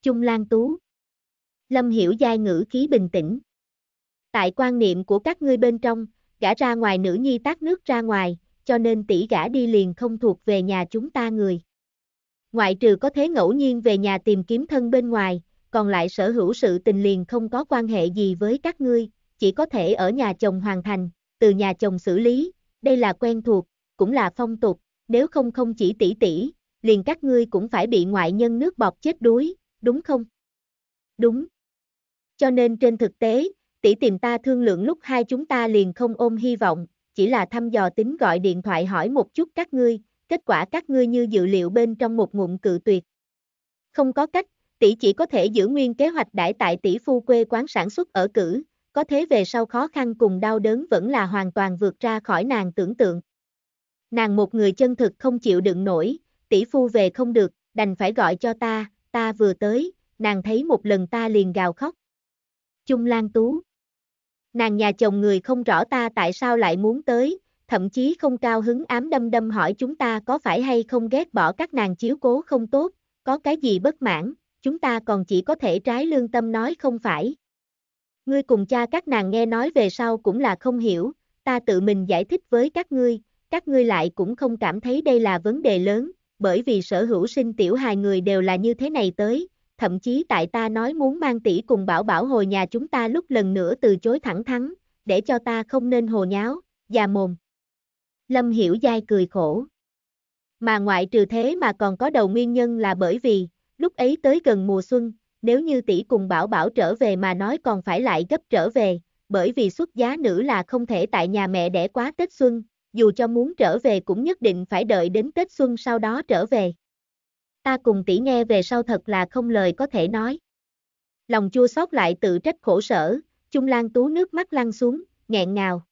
Trung Lan Tú Lâm Hiểu Giai ngữ khí bình tĩnh. Tại quan niệm của các ngươi bên trong, gã ra ngoài nữ nhi tác nước ra ngoài, cho nên tỷ gã đi liền không thuộc về nhà chúng ta người. Ngoại trừ có thế ngẫu nhiên về nhà tìm kiếm thân bên ngoài, còn lại sở hữu sự tình liền không có quan hệ gì với các ngươi, chỉ có thể ở nhà chồng hoàn thành, từ nhà chồng xử lý, đây là quen thuộc, cũng là phong tục, nếu không không chỉ tỷ tỷ, liền các ngươi cũng phải bị ngoại nhân nước bọt chết đuối, đúng không? Đúng, cho nên trên thực tế, tỷ tìm ta thương lượng lúc hai chúng ta liền không ôm hy vọng, chỉ là thăm dò tính gọi điện thoại hỏi một chút các ngươi, kết quả các ngươi như dự liệu bên trong một ngụm cự tuyệt. Không có cách, tỷ chỉ có thể giữ nguyên kế hoạch đãi tại tỷ phu quê quán sản xuất ở cử, có thế về sau khó khăn cùng đau đớn vẫn là hoàn toàn vượt ra khỏi nàng tưởng tượng. Nàng một người chân thực không chịu đựng nổi, tỷ phu về không được, đành phải gọi cho ta, ta vừa tới, nàng thấy một lần ta liền gào khóc chung Lan Tú. Nàng nhà chồng người không rõ ta tại sao lại muốn tới, thậm chí không cao hứng ám đâm đâm hỏi chúng ta có phải hay không ghét bỏ các nàng chiếu cố không tốt, có cái gì bất mãn, chúng ta còn chỉ có thể trái lương tâm nói không phải. Ngươi cùng cha các nàng nghe nói về sau cũng là không hiểu, ta tự mình giải thích với các ngươi, các ngươi lại cũng không cảm thấy đây là vấn đề lớn, bởi vì sở hữu sinh tiểu hài người đều là như thế này tới, thậm chí tại ta nói muốn mang tỷ cùng bảo bảo hồi nhà chúng ta lúc lần nữa từ chối thẳng thắn, để cho ta không nên hồ nháo, già mồm. Lâm Hiểu Giai cười khổ. Mà ngoại trừ thế mà còn có đầu nguyên nhân là bởi vì, lúc ấy tới gần mùa xuân, nếu như tỷ cùng bảo bảo trở về mà nói còn phải lại gấp trở về, bởi vì xuất giá nữ là không thể tại nhà mẹ đẻ quá Tết Xuân, dù cho muốn trở về cũng nhất định phải đợi đến Tết Xuân sau đó trở về ta cùng tỷ nghe về sau thật là không lời có thể nói. Lòng chua xót lại tự trách khổ sở, Chung Lan tú nước mắt lăn xuống, nghẹn ngào.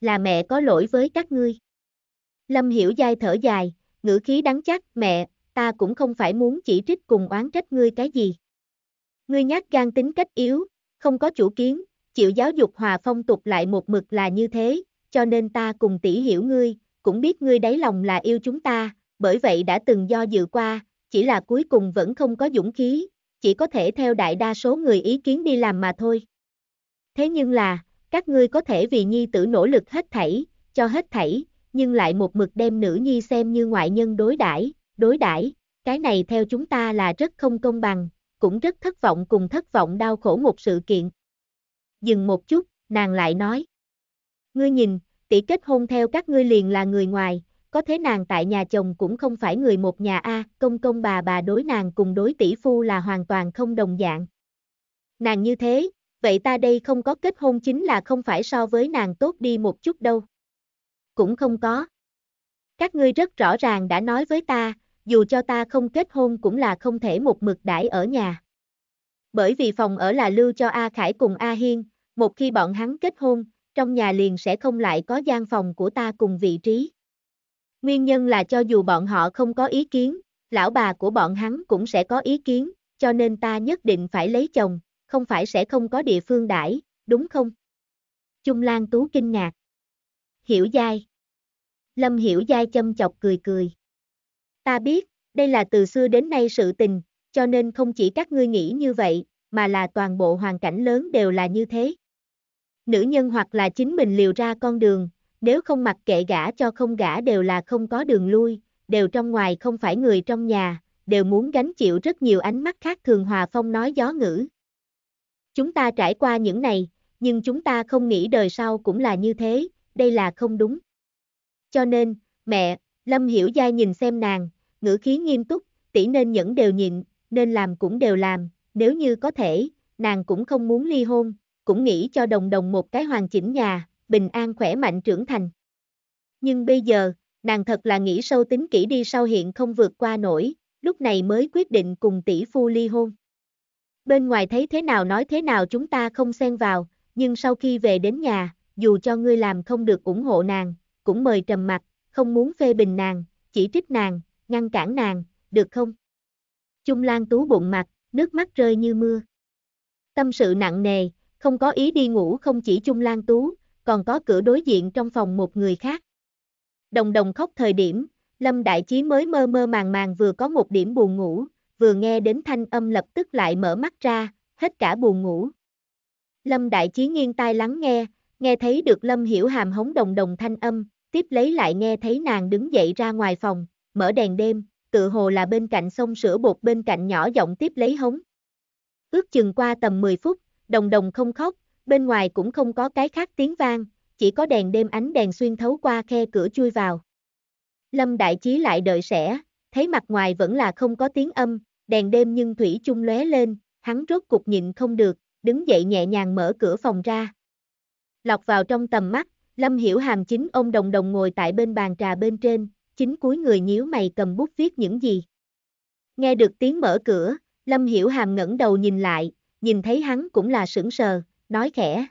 Là mẹ có lỗi với các ngươi. Lâm Hiểu dai thở dài, ngữ khí đắng chắc, mẹ, ta cũng không phải muốn chỉ trích cùng oán trách ngươi cái gì. Ngươi nhát gan tính cách yếu, không có chủ kiến, chịu giáo dục hòa phong tục lại một mực là như thế, cho nên ta cùng tỷ hiểu ngươi, cũng biết ngươi đáy lòng là yêu chúng ta, bởi vậy đã từng do dự qua, chỉ là cuối cùng vẫn không có dũng khí, chỉ có thể theo đại đa số người ý kiến đi làm mà thôi. Thế nhưng là, các ngươi có thể vì nhi tử nỗ lực hết thảy, cho hết thảy, nhưng lại một mực đem nữ nhi xem như ngoại nhân đối đãi, đối đãi, cái này theo chúng ta là rất không công bằng, cũng rất thất vọng cùng thất vọng đau khổ một sự kiện. Dừng một chút, nàng lại nói: "Ngươi nhìn, tỷ kết hôn theo các ngươi liền là người ngoài, có thế nàng tại nhà chồng cũng không phải người một nhà A, công công bà bà đối nàng cùng đối tỷ phu là hoàn toàn không đồng dạng. Nàng như thế, vậy ta đây không có kết hôn chính là không phải so với nàng tốt đi một chút đâu. Cũng không có. Các ngươi rất rõ ràng đã nói với ta, dù cho ta không kết hôn cũng là không thể một mực đãi ở nhà. Bởi vì phòng ở là lưu cho A Khải cùng A Hiên, một khi bọn hắn kết hôn, trong nhà liền sẽ không lại có gian phòng của ta cùng vị trí. Nguyên nhân là cho dù bọn họ không có ý kiến, lão bà của bọn hắn cũng sẽ có ý kiến, cho nên ta nhất định phải lấy chồng, không phải sẽ không có địa phương đãi, đúng không? Trung Lan Tú kinh ngạc. Hiểu dai. Lâm Hiểu dai châm chọc cười cười. Ta biết, đây là từ xưa đến nay sự tình, cho nên không chỉ các ngươi nghĩ như vậy, mà là toàn bộ hoàn cảnh lớn đều là như thế. Nữ nhân hoặc là chính mình liều ra con đường, nếu không mặc kệ gã cho không gã đều là không có đường lui, đều trong ngoài không phải người trong nhà, đều muốn gánh chịu rất nhiều ánh mắt khác thường hòa phong nói gió ngữ. Chúng ta trải qua những này, nhưng chúng ta không nghĩ đời sau cũng là như thế, đây là không đúng. Cho nên, mẹ, Lâm Hiểu Giai nhìn xem nàng, ngữ khí nghiêm túc, tỷ nên nhẫn đều nhịn, nên làm cũng đều làm, nếu như có thể, nàng cũng không muốn ly hôn, cũng nghĩ cho đồng đồng một cái hoàn chỉnh nhà, bình an khỏe mạnh trưởng thành. Nhưng bây giờ, nàng thật là nghĩ sâu tính kỹ đi sau hiện không vượt qua nổi, lúc này mới quyết định cùng tỷ phu ly hôn. Bên ngoài thấy thế nào nói thế nào chúng ta không xen vào, nhưng sau khi về đến nhà, dù cho ngươi làm không được ủng hộ nàng, cũng mời trầm mặt, không muốn phê bình nàng, chỉ trích nàng, ngăn cản nàng, được không? Trung Lan tú bụng mặt, nước mắt rơi như mưa. Tâm sự nặng nề, không có ý đi ngủ không chỉ Trung Lan tú, còn có cửa đối diện trong phòng một người khác. Đồng đồng khóc thời điểm, Lâm Đại Chí mới mơ mơ màng màng vừa có một điểm buồn ngủ, vừa nghe đến thanh âm lập tức lại mở mắt ra, hết cả buồn ngủ. Lâm Đại Chí nghiêng tai lắng nghe, nghe thấy được Lâm Hiểu Hàm hống đồng đồng thanh âm, tiếp lấy lại nghe thấy nàng đứng dậy ra ngoài phòng, mở đèn đêm, tự hồ là bên cạnh sông sữa bột bên cạnh nhỏ giọng tiếp lấy hống. Ước chừng qua tầm 10 phút, đồng đồng không khóc, bên ngoài cũng không có cái khác tiếng vang, chỉ có đèn đêm ánh đèn xuyên thấu qua khe cửa chui vào. Lâm Đại Chí lại đợi sẽ, thấy mặt ngoài vẫn là không có tiếng âm, đèn đêm nhưng thủy chung lóe lên, hắn rốt cục nhịn không được, đứng dậy nhẹ nhàng mở cửa phòng ra. Lọc vào trong tầm mắt, Lâm Hiểu Hàm chính ông đồng đồng ngồi tại bên bàn trà bên trên, chính cuối người nhíu mày cầm bút viết những gì. Nghe được tiếng mở cửa, Lâm Hiểu Hàm ngẩng đầu nhìn lại, nhìn thấy hắn cũng là sững sờ, nói khẽ.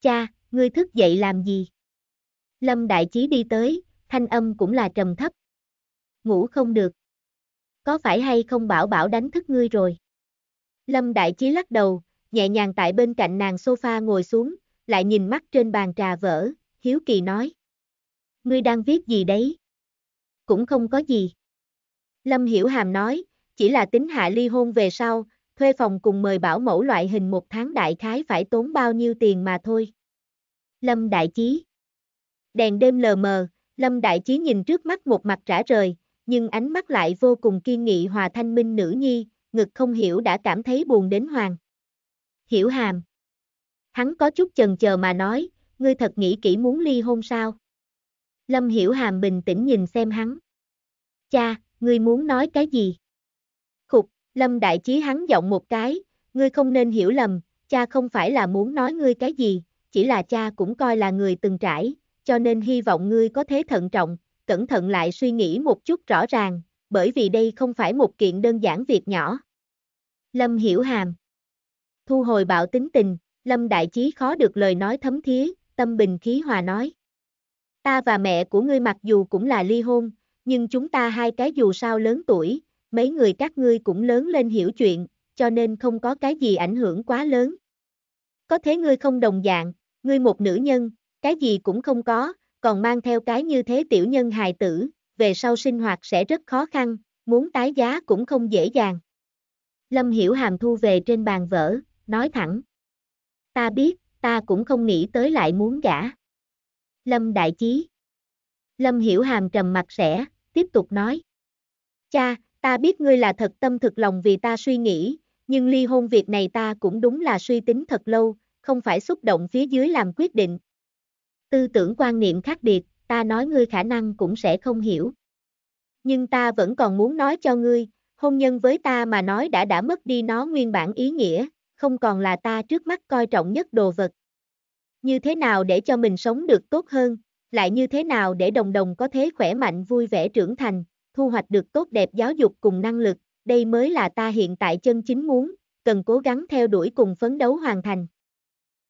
Cha, ngươi thức dậy làm gì? Lâm Đại Chí đi tới, thanh âm cũng là trầm thấp. Ngủ không được. Có phải hay không bảo bảo đánh thức ngươi rồi? Lâm Đại Chí lắc đầu, nhẹ nhàng tại bên cạnh nàng sofa ngồi xuống, lại nhìn mắt trên bàn trà vỡ, hiếu kỳ nói. Ngươi đang viết gì đấy? Cũng không có gì. Lâm Hiểu Hàm nói, chỉ là tính hạ ly hôn về sau, thuê phòng cùng mời bảo mẫu loại hình một tháng đại khái phải tốn bao nhiêu tiền mà thôi. Lâm Đại Chí Đèn đêm lờ mờ, Lâm Đại Chí nhìn trước mắt một mặt rã rời, nhưng ánh mắt lại vô cùng kiên nghị hòa thanh minh nữ nhi, ngực không hiểu đã cảm thấy buồn đến hoàng. Hiểu hàm. Hắn có chút chần chờ mà nói, ngươi thật nghĩ kỹ muốn ly hôn sao? Lâm hiểu hàm bình tĩnh nhìn xem hắn. Cha, ngươi muốn nói cái gì? Lâm Đại Chí hắn giọng một cái, ngươi không nên hiểu lầm, cha không phải là muốn nói ngươi cái gì, chỉ là cha cũng coi là người từng trải, cho nên hy vọng ngươi có thế thận trọng, cẩn thận lại suy nghĩ một chút rõ ràng, bởi vì đây không phải một kiện đơn giản việc nhỏ. Lâm Hiểu Hàm Thu hồi bạo tính tình, Lâm Đại Chí khó được lời nói thấm thía, tâm bình khí hòa nói. Ta và mẹ của ngươi mặc dù cũng là ly hôn, nhưng chúng ta hai cái dù sao lớn tuổi, mấy người các ngươi cũng lớn lên hiểu chuyện, cho nên không có cái gì ảnh hưởng quá lớn. Có thế ngươi không đồng dạng, ngươi một nữ nhân, cái gì cũng không có, còn mang theo cái như thế tiểu nhân hài tử, về sau sinh hoạt sẽ rất khó khăn, muốn tái giá cũng không dễ dàng. Lâm Hiểu Hàm thu về trên bàn vỡ, nói thẳng. Ta biết, ta cũng không nghĩ tới lại muốn gả. Lâm Đại Chí Lâm Hiểu Hàm trầm mặt sẽ, tiếp tục nói. Cha, Ta biết ngươi là thật tâm thực lòng vì ta suy nghĩ, nhưng ly hôn việc này ta cũng đúng là suy tính thật lâu, không phải xúc động phía dưới làm quyết định. Tư tưởng quan niệm khác biệt, ta nói ngươi khả năng cũng sẽ không hiểu. Nhưng ta vẫn còn muốn nói cho ngươi, hôn nhân với ta mà nói đã đã mất đi nó nguyên bản ý nghĩa, không còn là ta trước mắt coi trọng nhất đồ vật. Như thế nào để cho mình sống được tốt hơn, lại như thế nào để đồng đồng có thế khỏe mạnh vui vẻ trưởng thành, thu hoạch được tốt đẹp giáo dục cùng năng lực, đây mới là ta hiện tại chân chính muốn, cần cố gắng theo đuổi cùng phấn đấu hoàn thành.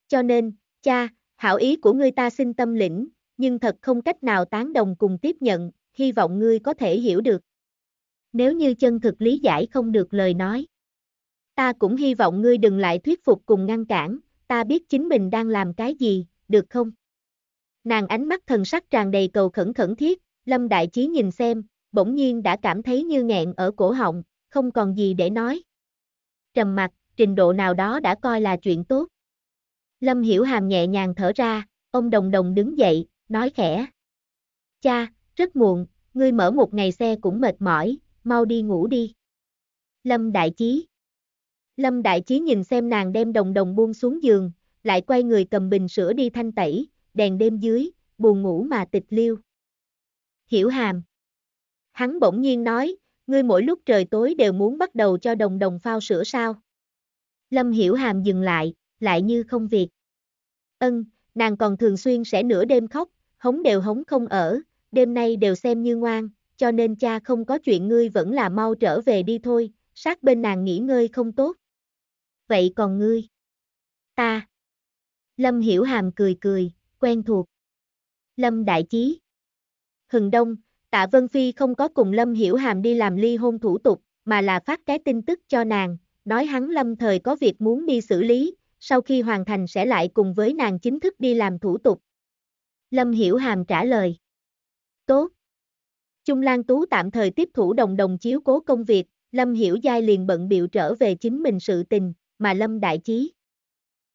Cho nên, cha, hảo ý của ngươi ta xin tâm lĩnh, nhưng thật không cách nào tán đồng cùng tiếp nhận, hy vọng ngươi có thể hiểu được. Nếu như chân thực lý giải không được lời nói, ta cũng hy vọng ngươi đừng lại thuyết phục cùng ngăn cản, ta biết chính mình đang làm cái gì, được không? Nàng ánh mắt thần sắc tràn đầy cầu khẩn khẩn thiết, Lâm Đại Chí nhìn xem, bỗng nhiên đã cảm thấy như nghẹn ở cổ họng, không còn gì để nói. Trầm mặt, trình độ nào đó đã coi là chuyện tốt. Lâm Hiểu Hàm nhẹ nhàng thở ra, ông Đồng Đồng đứng dậy, nói khẽ. Cha, rất muộn, ngươi mở một ngày xe cũng mệt mỏi, mau đi ngủ đi. Lâm Đại Chí Lâm Đại Chí nhìn xem nàng đem Đồng Đồng buông xuống giường, lại quay người cầm bình sữa đi thanh tẩy, đèn đêm dưới, buồn ngủ mà tịch liêu. Hiểu Hàm Hắn bỗng nhiên nói, ngươi mỗi lúc trời tối đều muốn bắt đầu cho đồng đồng phao sữa sao. Lâm Hiểu Hàm dừng lại, lại như không việc. Ân, nàng còn thường xuyên sẽ nửa đêm khóc, hống đều hống không ở, đêm nay đều xem như ngoan, cho nên cha không có chuyện ngươi vẫn là mau trở về đi thôi, sát bên nàng nghỉ ngơi không tốt. Vậy còn ngươi? Ta. Lâm Hiểu Hàm cười cười, quen thuộc. Lâm Đại Chí. Hừng Đông, Tạ Vân Phi không có cùng Lâm Hiểu Hàm đi làm ly hôn thủ tục, mà là phát cái tin tức cho nàng, nói hắn lâm thời có việc muốn đi xử lý, sau khi hoàn thành sẽ lại cùng với nàng chính thức đi làm thủ tục. Lâm Hiểu Hàm trả lời. Tốt. Trung Lan Tú tạm thời tiếp thủ đồng đồng chiếu cố công việc, Lâm Hiểu Giai liền bận biểu trở về chính mình sự tình, mà Lâm Đại Chí.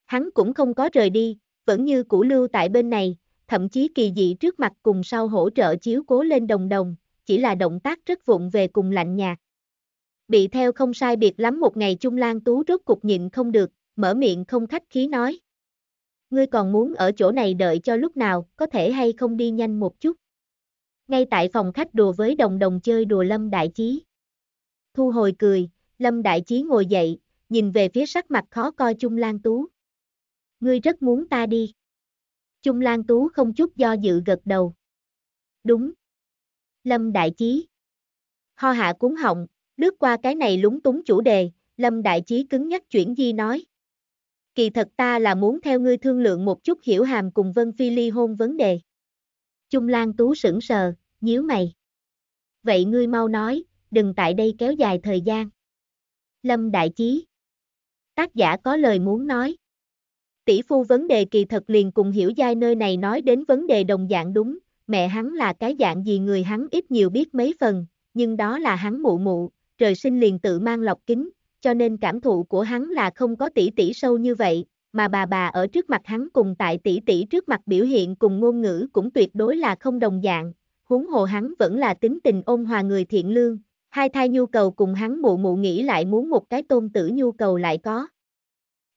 Hắn cũng không có rời đi, vẫn như cũ lưu tại bên này, thậm chí kỳ dị trước mặt cùng sau hỗ trợ chiếu cố lên đồng đồng, chỉ là động tác rất vụng về cùng lạnh nhạt. Bị theo không sai biệt lắm một ngày Trung Lan Tú rốt cục nhịn không được, mở miệng không khách khí nói. Ngươi còn muốn ở chỗ này đợi cho lúc nào, có thể hay không đi nhanh một chút. Ngay tại phòng khách đùa với đồng đồng chơi đùa Lâm Đại Chí. Thu hồi cười, Lâm Đại Chí ngồi dậy, nhìn về phía sắc mặt khó coi Trung Lan Tú. Ngươi rất muốn ta đi. Trung Lan Tú không chút do dự gật đầu. Đúng. Lâm Đại Chí. Ho hạ cuốn họng, lướt qua cái này lúng túng chủ đề, Lâm Đại Chí cứng nhắc chuyển di nói. Kỳ thật ta là muốn theo ngươi thương lượng một chút hiểu hàm cùng Vân Phi ly hôn vấn đề. Trung Lan Tú sững sờ, nhíu mày. Vậy ngươi mau nói, đừng tại đây kéo dài thời gian. Lâm Đại Chí. Tác giả có lời muốn nói tỷ phu vấn đề kỳ thật liền cùng hiểu giai nơi này nói đến vấn đề đồng dạng đúng, mẹ hắn là cái dạng gì người hắn ít nhiều biết mấy phần, nhưng đó là hắn mụ mụ, trời sinh liền tự mang lọc kính, cho nên cảm thụ của hắn là không có tỷ tỷ sâu như vậy, mà bà bà ở trước mặt hắn cùng tại tỷ tỷ trước mặt biểu hiện cùng ngôn ngữ cũng tuyệt đối là không đồng dạng, huống hồ hắn vẫn là tính tình ôn hòa người thiện lương, hai thai nhu cầu cùng hắn mụ mụ nghĩ lại muốn một cái tôn tử nhu cầu lại có.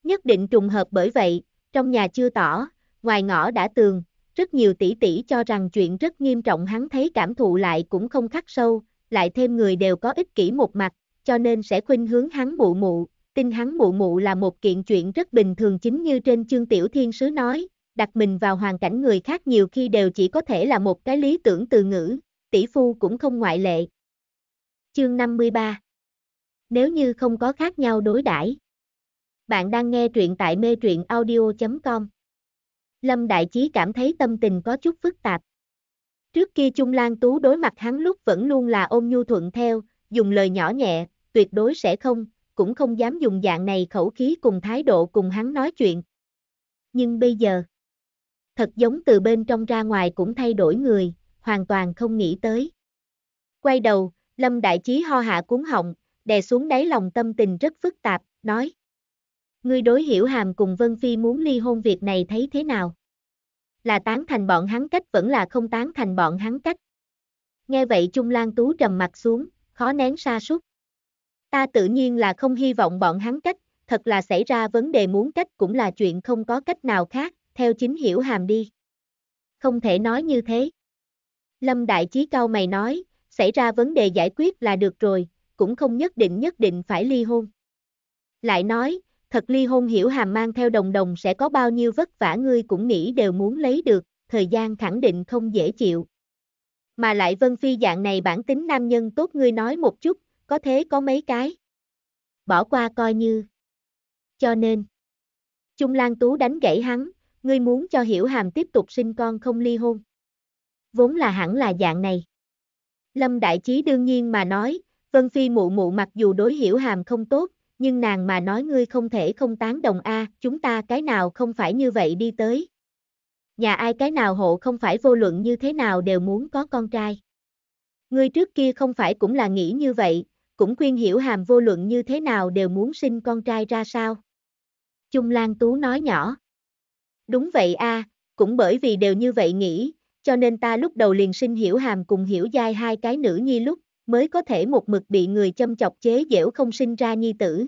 Nhất định trùng hợp bởi vậy, trong nhà chưa tỏ, ngoài ngõ đã tường, rất nhiều tỷ tỷ cho rằng chuyện rất nghiêm trọng hắn thấy cảm thụ lại cũng không khắc sâu, lại thêm người đều có ích kỷ một mặt, cho nên sẽ khuynh hướng hắn mụ mụ, tin hắn mụ mụ là một kiện chuyện rất bình thường chính như trên chương tiểu thiên sứ nói, đặt mình vào hoàn cảnh người khác nhiều khi đều chỉ có thể là một cái lý tưởng từ ngữ, tỷ phu cũng không ngoại lệ. Chương 53 Nếu như không có khác nhau đối đãi bạn đang nghe truyện tại mê truyện audio.com. Lâm Đại Chí cảm thấy tâm tình có chút phức tạp. Trước kia Trung Lan Tú đối mặt hắn lúc vẫn luôn là ôm nhu thuận theo, dùng lời nhỏ nhẹ, tuyệt đối sẽ không, cũng không dám dùng dạng này khẩu khí cùng thái độ cùng hắn nói chuyện. Nhưng bây giờ, thật giống từ bên trong ra ngoài cũng thay đổi người, hoàn toàn không nghĩ tới. Quay đầu, Lâm Đại Chí ho hạ cuốn họng, đè xuống đáy lòng tâm tình rất phức tạp, nói ngươi đối hiểu hàm cùng Vân Phi muốn ly hôn việc này thấy thế nào? Là tán thành bọn hắn cách vẫn là không tán thành bọn hắn cách. Nghe vậy Trung Lan Tú trầm mặt xuống, khó nén sa sút. Ta tự nhiên là không hy vọng bọn hắn cách, thật là xảy ra vấn đề muốn cách cũng là chuyện không có cách nào khác, theo chính hiểu hàm đi. Không thể nói như thế. Lâm Đại Chí cao mày nói, xảy ra vấn đề giải quyết là được rồi, cũng không nhất định nhất định phải ly hôn. Lại nói, thật ly hôn hiểu hàm mang theo đồng đồng sẽ có bao nhiêu vất vả ngươi cũng nghĩ đều muốn lấy được, thời gian khẳng định không dễ chịu. Mà lại Vân Phi dạng này bản tính nam nhân tốt ngươi nói một chút, có thế có mấy cái. Bỏ qua coi như. Cho nên, Trung Lan Tú đánh gãy hắn, ngươi muốn cho hiểu hàm tiếp tục sinh con không ly hôn. Vốn là hẳn là dạng này. Lâm Đại Chí đương nhiên mà nói, Vân Phi mụ mụ mặc dù đối hiểu hàm không tốt, nhưng nàng mà nói ngươi không thể không tán đồng a, chúng ta cái nào không phải như vậy đi tới. Nhà ai cái nào hộ không phải vô luận như thế nào đều muốn có con trai. Ngươi trước kia không phải cũng là nghĩ như vậy, cũng khuyên hiểu hàm vô luận như thế nào đều muốn sinh con trai ra sao. Trung Lan Tú nói nhỏ. Đúng vậy a, cũng bởi vì đều như vậy nghĩ, cho nên ta lúc đầu liền sinh hiểu hàm cùng hiểu dai hai cái nữ nhi lúc, mới có thể một mực bị người châm chọc chế dẻo không sinh ra nhi tử.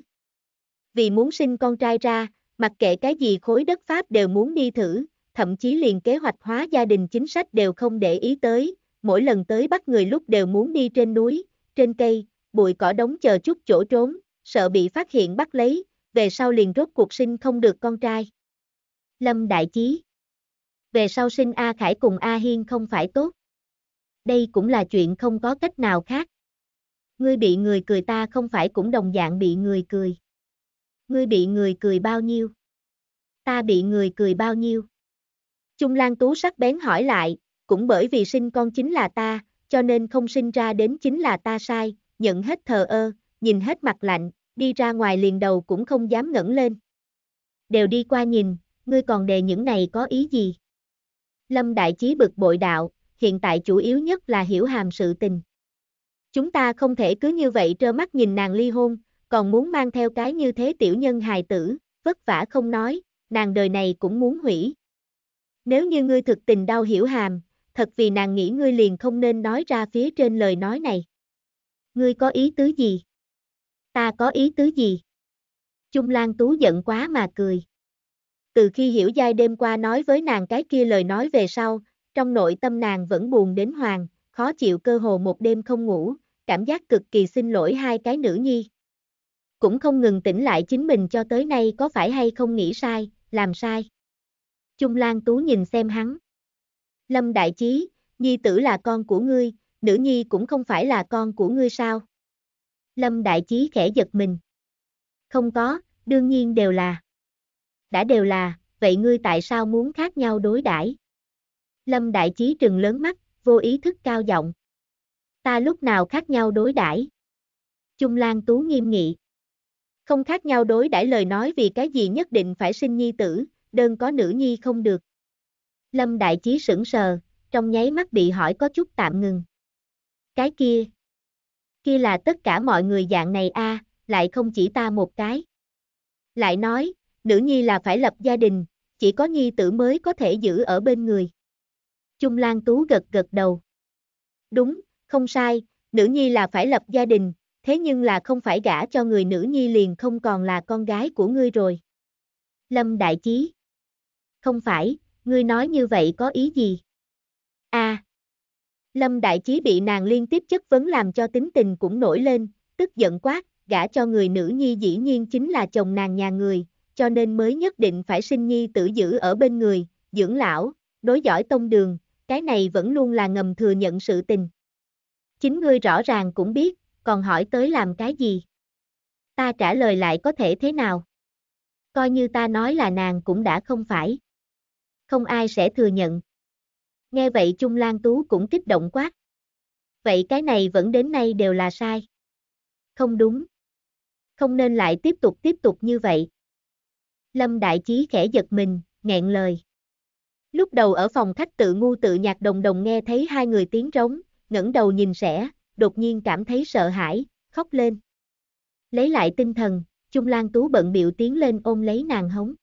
Vì muốn sinh con trai ra, mặc kệ cái gì khối đất Pháp đều muốn đi thử, thậm chí liền kế hoạch hóa gia đình chính sách đều không để ý tới, mỗi lần tới bắt người lúc đều muốn đi trên núi, trên cây, bụi cỏ đống chờ chút chỗ trốn, sợ bị phát hiện bắt lấy, về sau liền rốt cuộc sinh không được con trai. Lâm Đại Chí Về sau sinh A Khải cùng A Hiên không phải tốt. Đây cũng là chuyện không có cách nào khác. Ngươi bị người cười ta không phải cũng đồng dạng bị người cười. Ngươi bị người cười bao nhiêu? Ta bị người cười bao nhiêu? Trung Lan Tú sắc bén hỏi lại, cũng bởi vì sinh con chính là ta, cho nên không sinh ra đến chính là ta sai, nhận hết thờ ơ, nhìn hết mặt lạnh, đi ra ngoài liền đầu cũng không dám ngẩng lên. Đều đi qua nhìn, ngươi còn đề những này có ý gì? Lâm Đại Chí bực bội đạo, hiện tại chủ yếu nhất là hiểu hàm sự tình chúng ta không thể cứ như vậy trơ mắt nhìn nàng ly hôn, còn muốn mang theo cái như thế tiểu nhân hài tử, vất vả không nói, nàng đời này cũng muốn hủy. Nếu như ngươi thực tình đau hiểu hàm, thật vì nàng nghĩ ngươi liền không nên nói ra phía trên lời nói này. Ngươi có ý tứ gì? Ta có ý tứ gì? Trung Lan Tú giận quá mà cười. Từ khi hiểu giai đêm qua nói với nàng cái kia lời nói về sau, trong nội tâm nàng vẫn buồn đến hoàng, khó chịu cơ hồ một đêm không ngủ, cảm giác cực kỳ xin lỗi hai cái nữ nhi. Cũng không ngừng tỉnh lại chính mình cho tới nay có phải hay không nghĩ sai, làm sai. Trung Lan Tú nhìn xem hắn. Lâm Đại Chí, nhi tử là con của ngươi, nữ nhi cũng không phải là con của ngươi sao? Lâm Đại Chí khẽ giật mình. Không có, đương nhiên đều là. Đã đều là, vậy ngươi tại sao muốn khác nhau đối đãi? Lâm Đại Chí trừng lớn mắt, vô ý thức cao giọng. Ta lúc nào khác nhau đối đãi Chung Lan Tú nghiêm nghị. Không khác nhau đối đãi lời nói vì cái gì nhất định phải sinh nhi tử, đơn có nữ nhi không được. Lâm Đại Chí sững sờ, trong nháy mắt bị hỏi có chút tạm ngừng. Cái kia. Kia là tất cả mọi người dạng này a, à, lại không chỉ ta một cái. Lại nói, nữ nhi là phải lập gia đình, chỉ có nhi tử mới có thể giữ ở bên người. Chung Lan Tú gật gật đầu. Đúng, không sai, nữ nhi là phải lập gia đình, thế nhưng là không phải gả cho người nữ nhi liền không còn là con gái của ngươi rồi. Lâm Đại Chí Không phải, ngươi nói như vậy có ý gì? a à. Lâm Đại Chí bị nàng liên tiếp chất vấn làm cho tính tình cũng nổi lên, tức giận quá, gả cho người nữ nhi dĩ nhiên chính là chồng nàng nhà người, cho nên mới nhất định phải sinh nhi tử giữ ở bên người, dưỡng lão, đối giỏi tông đường, cái này vẫn luôn là ngầm thừa nhận sự tình. Chính ngươi rõ ràng cũng biết, còn hỏi tới làm cái gì? Ta trả lời lại có thể thế nào? Coi như ta nói là nàng cũng đã không phải. Không ai sẽ thừa nhận. Nghe vậy Trung Lan Tú cũng kích động quá. Vậy cái này vẫn đến nay đều là sai. Không đúng. Không nên lại tiếp tục tiếp tục như vậy. Lâm Đại Chí khẽ giật mình, nghẹn lời. Lúc đầu ở phòng khách tự ngu tự nhạc đồng đồng nghe thấy hai người tiếng trống, ngẩng đầu nhìn rẽ, đột nhiên cảm thấy sợ hãi, khóc lên. Lấy lại tinh thần, Trung Lan Tú bận biểu tiến lên ôm lấy nàng hống.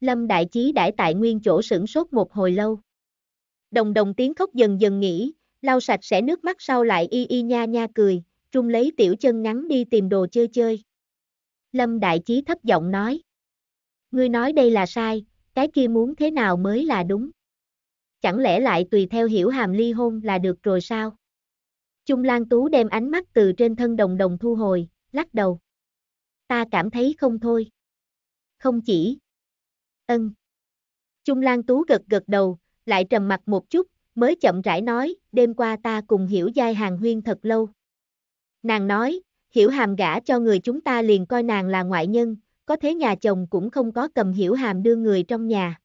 Lâm Đại Chí đãi tại nguyên chỗ sửng sốt một hồi lâu. Đồng đồng tiếng khóc dần dần nghỉ, lau sạch sẽ nước mắt sau lại y y nha nha cười, trung lấy tiểu chân ngắn đi tìm đồ chơi chơi. Lâm Đại Chí thấp giọng nói. Ngươi nói đây là sai, cái kia muốn thế nào mới là đúng chẳng lẽ lại tùy theo hiểu hàm ly hôn là được rồi sao? Trung Lan Tú đem ánh mắt từ trên thân đồng đồng thu hồi, lắc đầu. Ta cảm thấy không thôi. Không chỉ. Ân. Trung Lan Tú gật gật đầu, lại trầm mặt một chút, mới chậm rãi nói, đêm qua ta cùng hiểu giai hàng huyên thật lâu. Nàng nói, hiểu hàm gả cho người chúng ta liền coi nàng là ngoại nhân, có thế nhà chồng cũng không có cầm hiểu hàm đưa người trong nhà.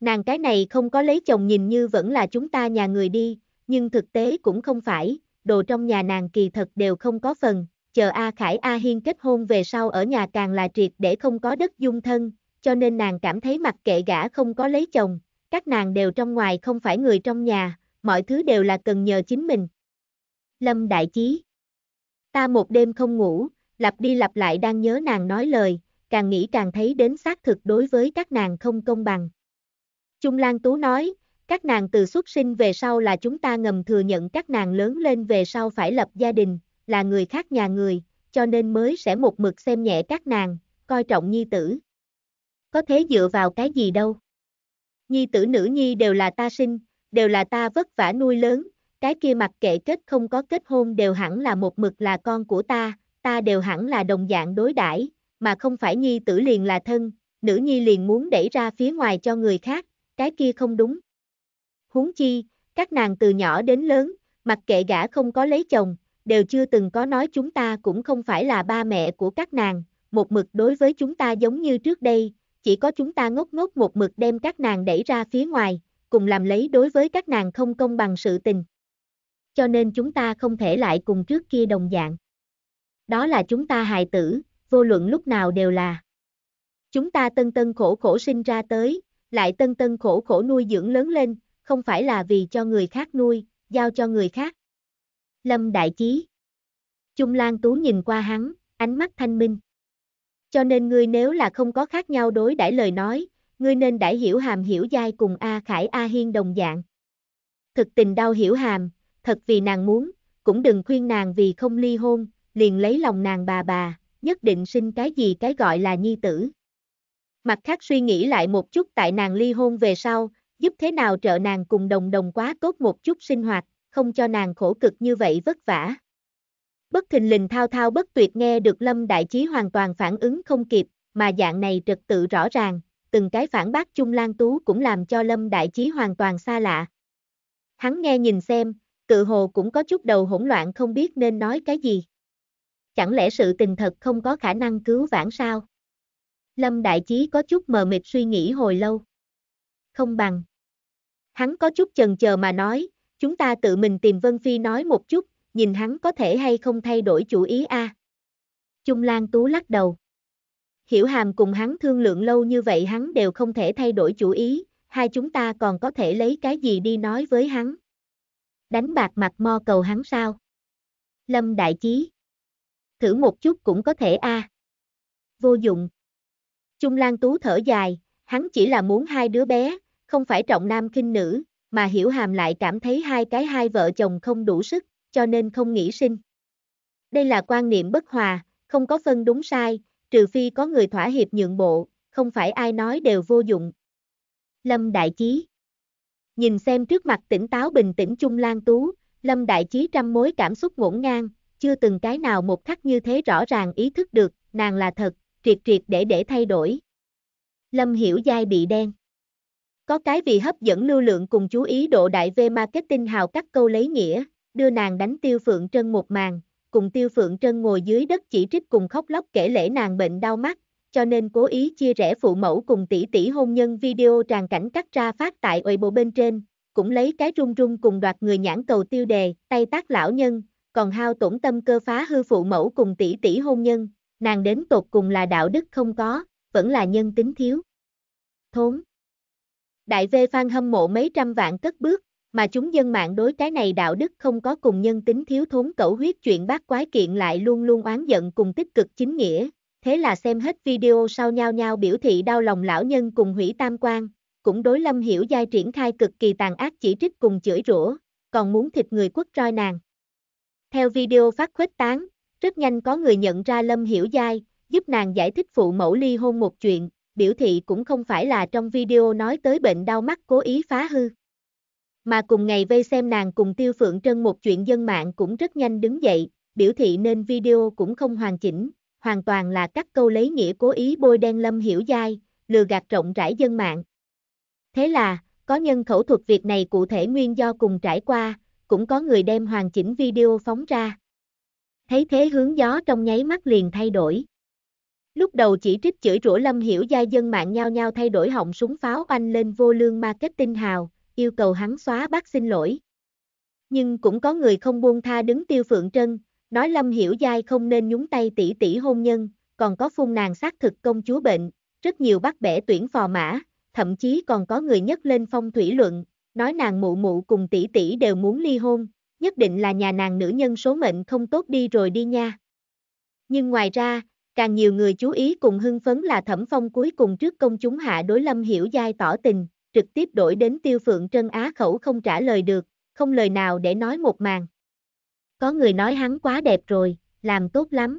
Nàng cái này không có lấy chồng nhìn như vẫn là chúng ta nhà người đi, nhưng thực tế cũng không phải, đồ trong nhà nàng kỳ thật đều không có phần, chờ A Khải A Hiên kết hôn về sau ở nhà càng là triệt để không có đất dung thân, cho nên nàng cảm thấy mặc kệ gã không có lấy chồng, các nàng đều trong ngoài không phải người trong nhà, mọi thứ đều là cần nhờ chính mình. Lâm Đại Chí Ta một đêm không ngủ, lặp đi lặp lại đang nhớ nàng nói lời, càng nghĩ càng thấy đến xác thực đối với các nàng không công bằng, Trung Lan Tú nói, các nàng từ xuất sinh về sau là chúng ta ngầm thừa nhận các nàng lớn lên về sau phải lập gia đình, là người khác nhà người, cho nên mới sẽ một mực xem nhẹ các nàng, coi trọng nhi tử. Có thế dựa vào cái gì đâu. Nhi tử nữ nhi đều là ta sinh, đều là ta vất vả nuôi lớn, cái kia mặc kệ kết không có kết hôn đều hẳn là một mực là con của ta, ta đều hẳn là đồng dạng đối đãi, mà không phải nhi tử liền là thân, nữ nhi liền muốn đẩy ra phía ngoài cho người khác, cái kia không đúng. Huống chi, các nàng từ nhỏ đến lớn, mặc kệ gã không có lấy chồng, đều chưa từng có nói chúng ta cũng không phải là ba mẹ của các nàng, một mực đối với chúng ta giống như trước đây, chỉ có chúng ta ngốc ngốc một mực đem các nàng đẩy ra phía ngoài, cùng làm lấy đối với các nàng không công bằng sự tình. Cho nên chúng ta không thể lại cùng trước kia đồng dạng. Đó là chúng ta hài tử, vô luận lúc nào đều là. Chúng ta tân tân khổ khổ sinh ra tới, lại tân tân khổ khổ nuôi dưỡng lớn lên, không phải là vì cho người khác nuôi, giao cho người khác. Lâm Đại Chí Trung Lan Tú nhìn qua hắn, ánh mắt thanh minh. Cho nên ngươi nếu là không có khác nhau đối đãi lời nói, ngươi nên đãi hiểu hàm hiểu dai cùng A Khải A Hiên đồng dạng. Thực tình đau hiểu hàm, thật vì nàng muốn, cũng đừng khuyên nàng vì không ly hôn, liền lấy lòng nàng bà bà, nhất định sinh cái gì cái gọi là nhi tử. Mặt khác suy nghĩ lại một chút tại nàng ly hôn về sau, giúp thế nào trợ nàng cùng đồng đồng quá tốt một chút sinh hoạt, không cho nàng khổ cực như vậy vất vả. Bất thình lình thao thao bất tuyệt nghe được Lâm Đại Chí hoàn toàn phản ứng không kịp, mà dạng này trật tự rõ ràng, từng cái phản bác chung Lan Tú cũng làm cho Lâm Đại Chí hoàn toàn xa lạ. Hắn nghe nhìn xem, cự hồ cũng có chút đầu hỗn loạn không biết nên nói cái gì. Chẳng lẽ sự tình thật không có khả năng cứu vãn sao? Lâm Đại Chí có chút mờ mịt suy nghĩ hồi lâu. Không bằng. Hắn có chút chần chờ mà nói, chúng ta tự mình tìm Vân Phi nói một chút, nhìn hắn có thể hay không thay đổi chủ ý a. À. Trung Lan Tú lắc đầu. Hiểu hàm cùng hắn thương lượng lâu như vậy hắn đều không thể thay đổi chủ ý, hai chúng ta còn có thể lấy cái gì đi nói với hắn. Đánh bạc mặt mo cầu hắn sao? Lâm Đại Chí. Thử một chút cũng có thể a. À. Vô dụng. Trung Lan Tú thở dài, hắn chỉ là muốn hai đứa bé, không phải trọng nam kinh nữ, mà hiểu hàm lại cảm thấy hai cái hai vợ chồng không đủ sức, cho nên không nghĩ sinh. Đây là quan niệm bất hòa, không có phân đúng sai, trừ phi có người thỏa hiệp nhượng bộ, không phải ai nói đều vô dụng. Lâm Đại Chí Nhìn xem trước mặt tỉnh táo bình tĩnh Trung Lan Tú, Lâm Đại Chí trăm mối cảm xúc ngổn ngang, chưa từng cái nào một khắc như thế rõ ràng ý thức được, nàng là thật, triệt triệt để để thay đổi. Lâm Hiểu Giai bị đen. Có cái vì hấp dẫn lưu lượng cùng chú ý độ đại về marketing hào cắt câu lấy nghĩa, đưa nàng đánh Tiêu Phượng Trân một màn, cùng Tiêu Phượng Trân ngồi dưới đất chỉ trích cùng khóc lóc kể lễ nàng bệnh đau mắt, cho nên cố ý chia rẽ phụ mẫu cùng tỷ tỷ hôn nhân video tràn cảnh cắt ra phát tại Weibo bên trên, cũng lấy cái rung rung cùng đoạt người nhãn cầu tiêu đề, tay tác lão nhân, còn hao tổn tâm cơ phá hư phụ mẫu cùng tỷ tỷ hôn nhân, nàng đến tột cùng là đạo đức không có, vẫn là nhân tính thiếu. Thốn Đại V Phan hâm mộ mấy trăm vạn cất bước, mà chúng dân mạng đối cái này đạo đức không có cùng nhân tính thiếu thốn cẩu huyết chuyện bác quái kiện lại luôn luôn oán giận cùng tích cực chính nghĩa, thế là xem hết video sau nhau nhau biểu thị đau lòng lão nhân cùng hủy tam quan, cũng đối lâm hiểu giai triển khai cực kỳ tàn ác chỉ trích cùng chửi rủa, còn muốn thịt người quất roi nàng. Theo video phát khuếch tán, rất nhanh có người nhận ra Lâm Hiểu Giai, giúp nàng giải thích phụ mẫu ly hôn một chuyện, biểu thị cũng không phải là trong video nói tới bệnh đau mắt cố ý phá hư. Mà cùng ngày vây xem nàng cùng Tiêu Phượng Trân một chuyện dân mạng cũng rất nhanh đứng dậy, biểu thị nên video cũng không hoàn chỉnh, hoàn toàn là các câu lấy nghĩa cố ý bôi đen Lâm Hiểu Giai, lừa gạt rộng rãi dân mạng. Thế là, có nhân khẩu thuật việc này cụ thể nguyên do cùng trải qua, cũng có người đem hoàn chỉnh video phóng ra thấy thế hướng gió trong nháy mắt liền thay đổi. Lúc đầu chỉ trích chửi rủa Lâm Hiểu Giai dân mạng nhao nhao thay đổi họng súng pháo oanh lên vô lương marketing hào, yêu cầu hắn xóa bác xin lỗi. Nhưng cũng có người không buông tha đứng tiêu phượng trân, nói Lâm Hiểu Giai không nên nhúng tay tỷ tỷ hôn nhân, còn có phun nàng xác thực công chúa bệnh, rất nhiều bác bẻ tuyển phò mã, thậm chí còn có người nhấc lên phong thủy luận, nói nàng mụ mụ cùng tỷ tỷ đều muốn ly hôn, nhất định là nhà nàng nữ nhân số mệnh không tốt đi rồi đi nha. Nhưng ngoài ra, càng nhiều người chú ý cùng hưng phấn là thẩm phong cuối cùng trước công chúng hạ đối lâm hiểu giai tỏ tình, trực tiếp đổi đến tiêu phượng trân á khẩu không trả lời được, không lời nào để nói một màn. Có người nói hắn quá đẹp rồi, làm tốt lắm.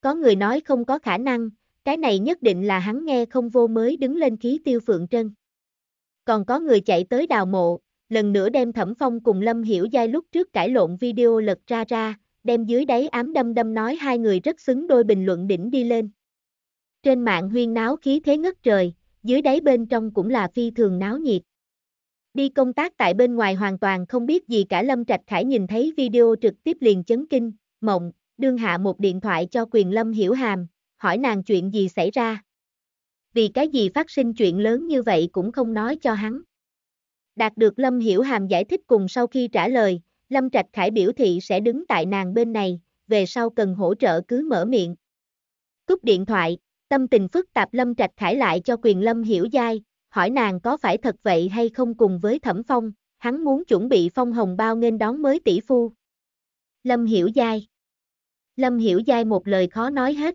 Có người nói không có khả năng, cái này nhất định là hắn nghe không vô mới đứng lên khí tiêu phượng trân. Còn có người chạy tới đào mộ, lần nữa đem Thẩm Phong cùng Lâm Hiểu Giai lúc trước cãi lộn video lật ra ra, đem dưới đáy ám đâm đâm nói hai người rất xứng đôi bình luận đỉnh đi lên. Trên mạng huyên náo khí thế ngất trời, dưới đáy bên trong cũng là phi thường náo nhiệt. Đi công tác tại bên ngoài hoàn toàn không biết gì cả Lâm Trạch Khải nhìn thấy video trực tiếp liền chấn kinh, mộng, đương hạ một điện thoại cho quyền Lâm Hiểu Hàm, hỏi nàng chuyện gì xảy ra. Vì cái gì phát sinh chuyện lớn như vậy cũng không nói cho hắn. Đạt được Lâm Hiểu Hàm giải thích cùng sau khi trả lời, Lâm Trạch Khải biểu thị sẽ đứng tại nàng bên này, về sau cần hỗ trợ cứ mở miệng. Cúp điện thoại, tâm tình phức tạp Lâm Trạch Khải lại cho quyền Lâm Hiểu Giai, hỏi nàng có phải thật vậy hay không cùng với Thẩm Phong, hắn muốn chuẩn bị phong hồng bao nên đón mới tỷ phu. Lâm Hiểu Giai Lâm Hiểu Giai một lời khó nói hết.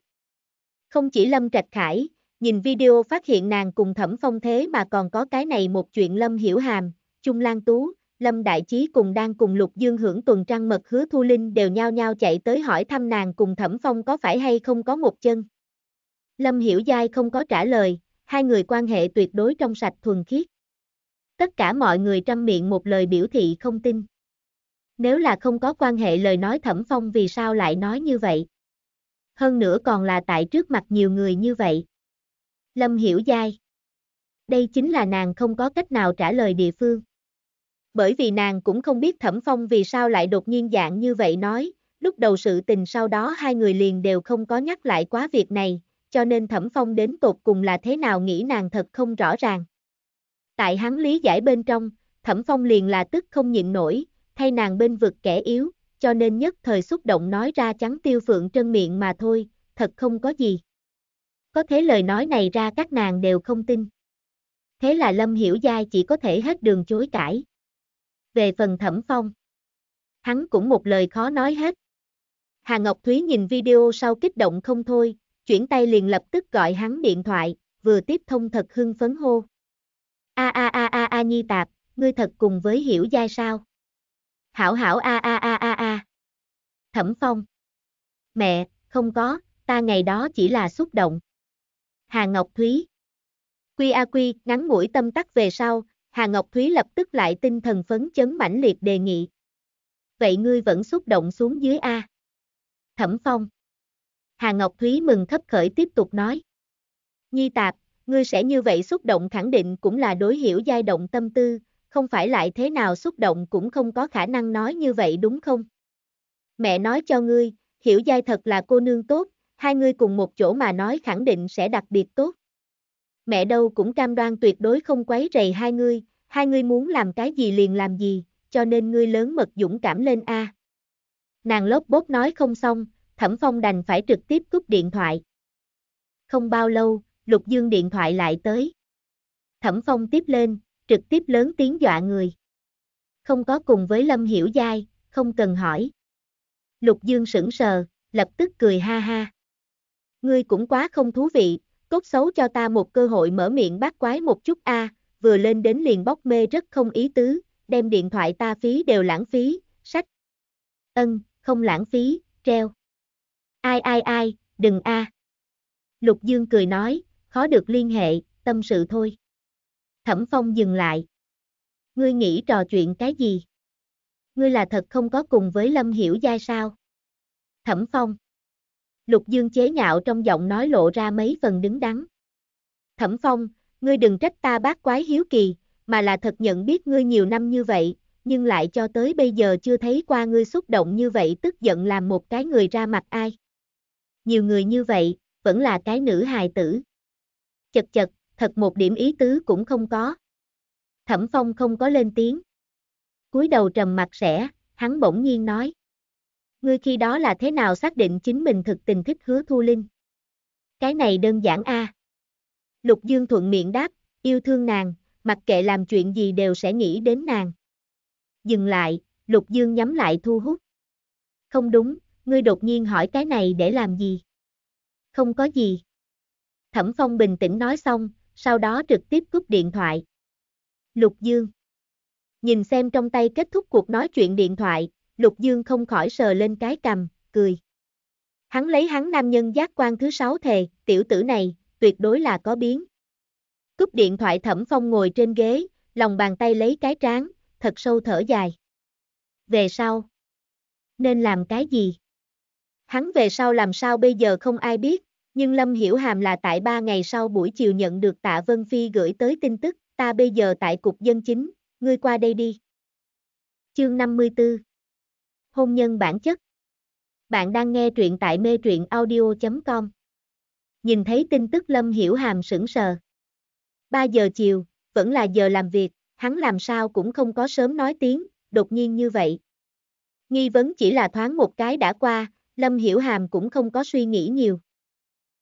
Không chỉ Lâm Trạch Khải, Nhìn video phát hiện nàng cùng thẩm phong thế mà còn có cái này một chuyện Lâm Hiểu Hàm, Trung Lan Tú, Lâm Đại Chí cùng đang cùng Lục Dương hưởng tuần trăng mật hứa Thu Linh đều nhao nhao chạy tới hỏi thăm nàng cùng thẩm phong có phải hay không có một chân. Lâm Hiểu Giai không có trả lời, hai người quan hệ tuyệt đối trong sạch thuần khiết. Tất cả mọi người trăm miệng một lời biểu thị không tin. Nếu là không có quan hệ lời nói thẩm phong vì sao lại nói như vậy? Hơn nữa còn là tại trước mặt nhiều người như vậy. Lâm Hiểu Giai. Đây chính là nàng không có cách nào trả lời địa phương. Bởi vì nàng cũng không biết Thẩm Phong vì sao lại đột nhiên dạng như vậy nói, lúc đầu sự tình sau đó hai người liền đều không có nhắc lại quá việc này, cho nên Thẩm Phong đến tột cùng là thế nào nghĩ nàng thật không rõ ràng. Tại hắn lý giải bên trong, Thẩm Phong liền là tức không nhịn nổi, thay nàng bên vực kẻ yếu, cho nên nhất thời xúc động nói ra trắng tiêu phượng trân miệng mà thôi, thật không có gì. Có thế lời nói này ra các nàng đều không tin. Thế là Lâm Hiểu Giai chỉ có thể hết đường chối cãi. Về phần thẩm phong, hắn cũng một lời khó nói hết. Hà Ngọc Thúy nhìn video sau kích động không thôi, chuyển tay liền lập tức gọi hắn điện thoại, vừa tiếp thông thật hưng phấn hô. A a a a a nhi tạp, ngươi thật cùng với hiểu giai sao? Hảo hảo a a a a a. Thẩm Phong. Mẹ, không có, ta ngày đó chỉ là xúc động. Hà Ngọc Thúy. Quy A Quy, ngắn mũi tâm tắc về sau, Hà Ngọc Thúy lập tức lại tinh thần phấn chấn mãnh liệt đề nghị. Vậy ngươi vẫn xúc động xuống dưới A. Thẩm Phong. Hà Ngọc Thúy mừng thấp khởi tiếp tục nói. Nhi tạp, ngươi sẽ như vậy xúc động khẳng định cũng là đối hiểu giai động tâm tư, không phải lại thế nào xúc động cũng không có khả năng nói như vậy đúng không? Mẹ nói cho ngươi, hiểu giai thật là cô nương tốt, hai người cùng một chỗ mà nói khẳng định sẽ đặc biệt tốt. Mẹ đâu cũng cam đoan tuyệt đối không quấy rầy hai ngươi, hai ngươi muốn làm cái gì liền làm gì, cho nên ngươi lớn mật dũng cảm lên A. Nàng lốp bốt nói không xong, Thẩm Phong đành phải trực tiếp cúp điện thoại. Không bao lâu, Lục Dương điện thoại lại tới. Thẩm Phong tiếp lên, trực tiếp lớn tiếng dọa người. Không có cùng với Lâm Hiểu Giai, không cần hỏi. Lục Dương sững sờ, lập tức cười ha ha ngươi cũng quá không thú vị, cốt xấu cho ta một cơ hội mở miệng bác quái một chút a, vừa lên đến liền bóc mê rất không ý tứ, đem điện thoại ta phí đều lãng phí, sách. Ân, không lãng phí, treo. Ai ai ai, đừng a. Lục Dương cười nói, khó được liên hệ, tâm sự thôi. Thẩm Phong dừng lại. Ngươi nghĩ trò chuyện cái gì? Ngươi là thật không có cùng với Lâm Hiểu Giai sao? Thẩm Phong. Lục Dương chế nhạo trong giọng nói lộ ra mấy phần đứng đắn. Thẩm Phong, ngươi đừng trách ta bác quái hiếu kỳ, mà là thật nhận biết ngươi nhiều năm như vậy, nhưng lại cho tới bây giờ chưa thấy qua ngươi xúc động như vậy tức giận làm một cái người ra mặt ai. Nhiều người như vậy, vẫn là cái nữ hài tử. Chật chật, thật một điểm ý tứ cũng không có. Thẩm Phong không có lên tiếng. cúi đầu trầm mặt sẽ, hắn bỗng nhiên nói. Ngươi khi đó là thế nào xác định chính mình thực tình thích hứa thu linh? Cái này đơn giản a. À? Lục Dương thuận miệng đáp, yêu thương nàng, mặc kệ làm chuyện gì đều sẽ nghĩ đến nàng. Dừng lại, Lục Dương nhắm lại thu hút. Không đúng, ngươi đột nhiên hỏi cái này để làm gì? Không có gì. Thẩm Phong bình tĩnh nói xong, sau đó trực tiếp cúp điện thoại. Lục Dương Nhìn xem trong tay kết thúc cuộc nói chuyện điện thoại, Lục Dương không khỏi sờ lên cái cầm, cười. Hắn lấy hắn nam nhân giác quan thứ sáu thề, tiểu tử này, tuyệt đối là có biến. Cúp điện thoại thẩm phong ngồi trên ghế, lòng bàn tay lấy cái trán, thật sâu thở dài. Về sau? Nên làm cái gì? Hắn về sau làm sao bây giờ không ai biết, nhưng Lâm Hiểu Hàm là tại ba ngày sau buổi chiều nhận được tạ Vân Phi gửi tới tin tức, ta bây giờ tại cục dân chính, ngươi qua đây đi. Chương 54 hôn nhân bản chất. Bạn đang nghe truyện tại mê truyện audio.com. Nhìn thấy tin tức Lâm Hiểu Hàm sững sờ. 3 giờ chiều, vẫn là giờ làm việc, hắn làm sao cũng không có sớm nói tiếng, đột nhiên như vậy. Nghi vấn chỉ là thoáng một cái đã qua, Lâm Hiểu Hàm cũng không có suy nghĩ nhiều.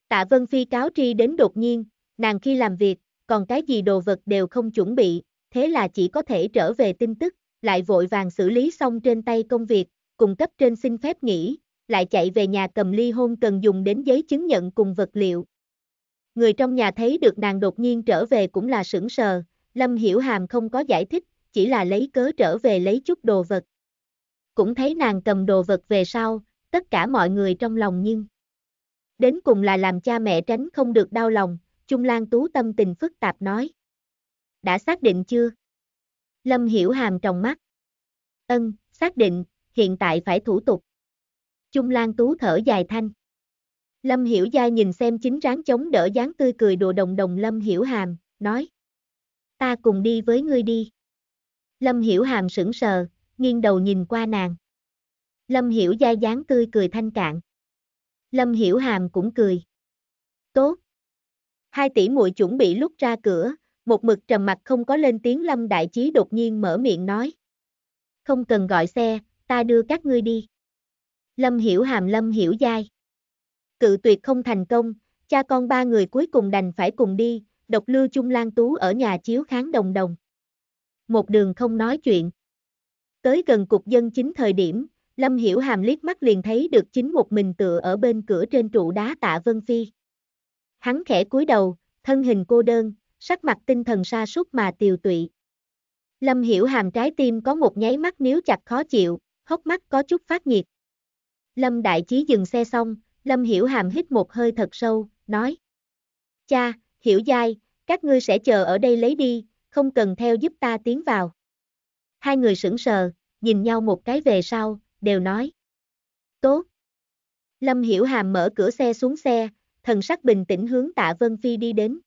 Tạ Vân Phi cáo tri đến đột nhiên, nàng khi làm việc, còn cái gì đồ vật đều không chuẩn bị, thế là chỉ có thể trở về tin tức, lại vội vàng xử lý xong trên tay công việc, cùng cấp trên xin phép nghỉ, lại chạy về nhà cầm ly hôn cần dùng đến giấy chứng nhận cùng vật liệu. Người trong nhà thấy được nàng đột nhiên trở về cũng là sững sờ, Lâm Hiểu Hàm không có giải thích, chỉ là lấy cớ trở về lấy chút đồ vật. Cũng thấy nàng cầm đồ vật về sau, tất cả mọi người trong lòng nhưng. Đến cùng là làm cha mẹ tránh không được đau lòng, Trung Lan Tú tâm tình phức tạp nói. Đã xác định chưa? Lâm Hiểu Hàm trong mắt. Ân, xác định, hiện tại phải thủ tục. Chung Lan Tú thở dài thanh. Lâm Hiểu Gia nhìn xem chính ráng chống đỡ dáng tươi cười đồ đồng đồng Lâm Hiểu Hàm, nói. Ta cùng đi với ngươi đi. Lâm Hiểu Hàm sững sờ, nghiêng đầu nhìn qua nàng. Lâm Hiểu Gia dáng tươi cười thanh cạn. Lâm Hiểu Hàm cũng cười. Tốt. Hai tỷ muội chuẩn bị lúc ra cửa, một mực trầm mặt không có lên tiếng Lâm Đại Chí đột nhiên mở miệng nói. Không cần gọi xe, ta đưa các ngươi đi. Lâm hiểu hàm lâm hiểu dai. Cự tuyệt không thành công, cha con ba người cuối cùng đành phải cùng đi, độc lưu chung lan tú ở nhà chiếu kháng đồng đồng. Một đường không nói chuyện. Tới gần cục dân chính thời điểm, Lâm Hiểu Hàm liếc mắt liền thấy được chính một mình tựa ở bên cửa trên trụ đá tạ Vân Phi. Hắn khẽ cúi đầu, thân hình cô đơn, sắc mặt tinh thần sa sút mà tiều tụy. Lâm Hiểu Hàm trái tim có một nháy mắt níu chặt khó chịu, hốc mắt có chút phát nhiệt. Lâm Đại Chí dừng xe xong, Lâm Hiểu Hàm hít một hơi thật sâu, nói. Cha, Hiểu Giai, các ngươi sẽ chờ ở đây lấy đi, không cần theo giúp ta tiến vào. Hai người sững sờ, nhìn nhau một cái về sau, đều nói. Tốt. Lâm Hiểu Hàm mở cửa xe xuống xe, thần sắc bình tĩnh hướng Tạ Vân Phi đi đến.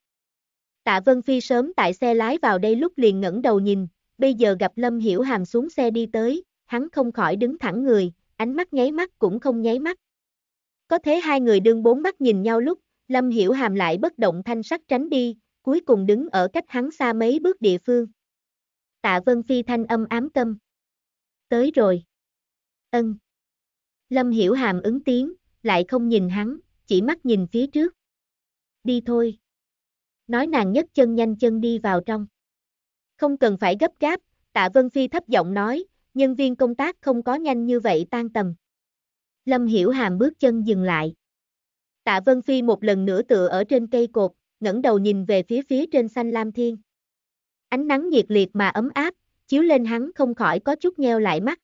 Tạ Vân Phi sớm tại xe lái vào đây lúc liền ngẩng đầu nhìn, bây giờ gặp Lâm Hiểu Hàm xuống xe đi tới, hắn không khỏi đứng thẳng người, ánh mắt nháy mắt cũng không nháy mắt. Có thế hai người đương bốn mắt nhìn nhau lúc, Lâm Hiểu Hàm lại bất động thanh sắc tránh đi, cuối cùng đứng ở cách hắn xa mấy bước địa phương. Tạ Vân Phi thanh âm ám tâm, Tới rồi. Ân. Lâm Hiểu Hàm ứng tiếng, lại không nhìn hắn, chỉ mắt nhìn phía trước. Đi thôi. Nói nàng nhấc chân nhanh chân đi vào trong. Không cần phải gấp gáp, Tạ Vân Phi thấp giọng nói, nhân viên công tác không có nhanh như vậy tan tầm. Lâm Hiểu Hàm bước chân dừng lại. Tạ Vân Phi một lần nữa tựa ở trên cây cột, ngẩng đầu nhìn về phía phía trên xanh lam thiên. Ánh nắng nhiệt liệt mà ấm áp, chiếu lên hắn không khỏi có chút nheo lại mắt.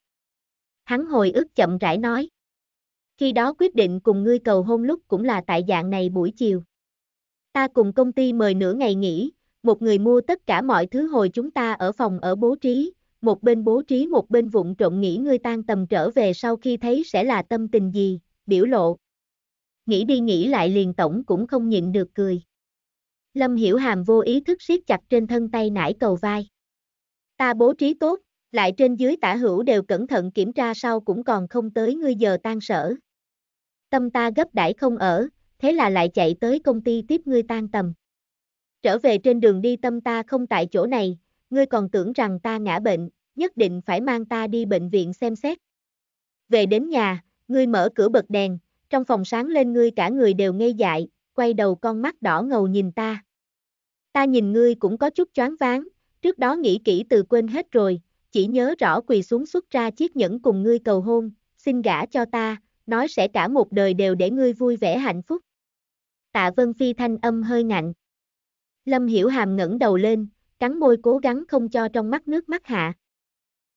Hắn hồi ức chậm rãi nói. Khi đó quyết định cùng ngươi cầu hôn lúc cũng là tại dạng này buổi chiều. Ta cùng công ty mời nửa ngày nghỉ, một người mua tất cả mọi thứ hồi chúng ta ở phòng ở bố trí, một bên bố trí một bên vụn trộn nghĩ ngươi tan tầm trở về sau khi thấy sẽ là tâm tình gì, biểu lộ. Nghĩ đi nghĩ lại liền tổng cũng không nhịn được cười. Lâm Hiểu Hàm vô ý thức siết chặt trên thân tay nải cầu vai. Ta bố trí tốt, lại trên dưới tả hữu đều cẩn thận kiểm tra sau cũng còn không tới ngươi giờ tan sở. Tâm ta gấp đãi không ở, thế là lại chạy tới công ty tiếp ngươi tan tầm. Trở về trên đường đi tâm ta không tại chỗ này, ngươi còn tưởng rằng ta ngã bệnh, nhất định phải mang ta đi bệnh viện xem xét. Về đến nhà, ngươi mở cửa bật đèn, trong phòng sáng lên ngươi cả người đều ngây dại, quay đầu con mắt đỏ ngầu nhìn ta. Ta nhìn ngươi cũng có chút choáng váng, trước đó nghĩ kỹ từ quên hết rồi, chỉ nhớ rõ quỳ xuống xuất ra chiếc nhẫn cùng ngươi cầu hôn, xin gả cho ta, nói sẽ cả một đời đều để ngươi vui vẻ hạnh phúc. Tạ Vân Phi thanh âm hơi ngạnh. Lâm Hiểu Hàm ngẩng đầu lên, cắn môi cố gắng không cho trong mắt nước mắt hạ.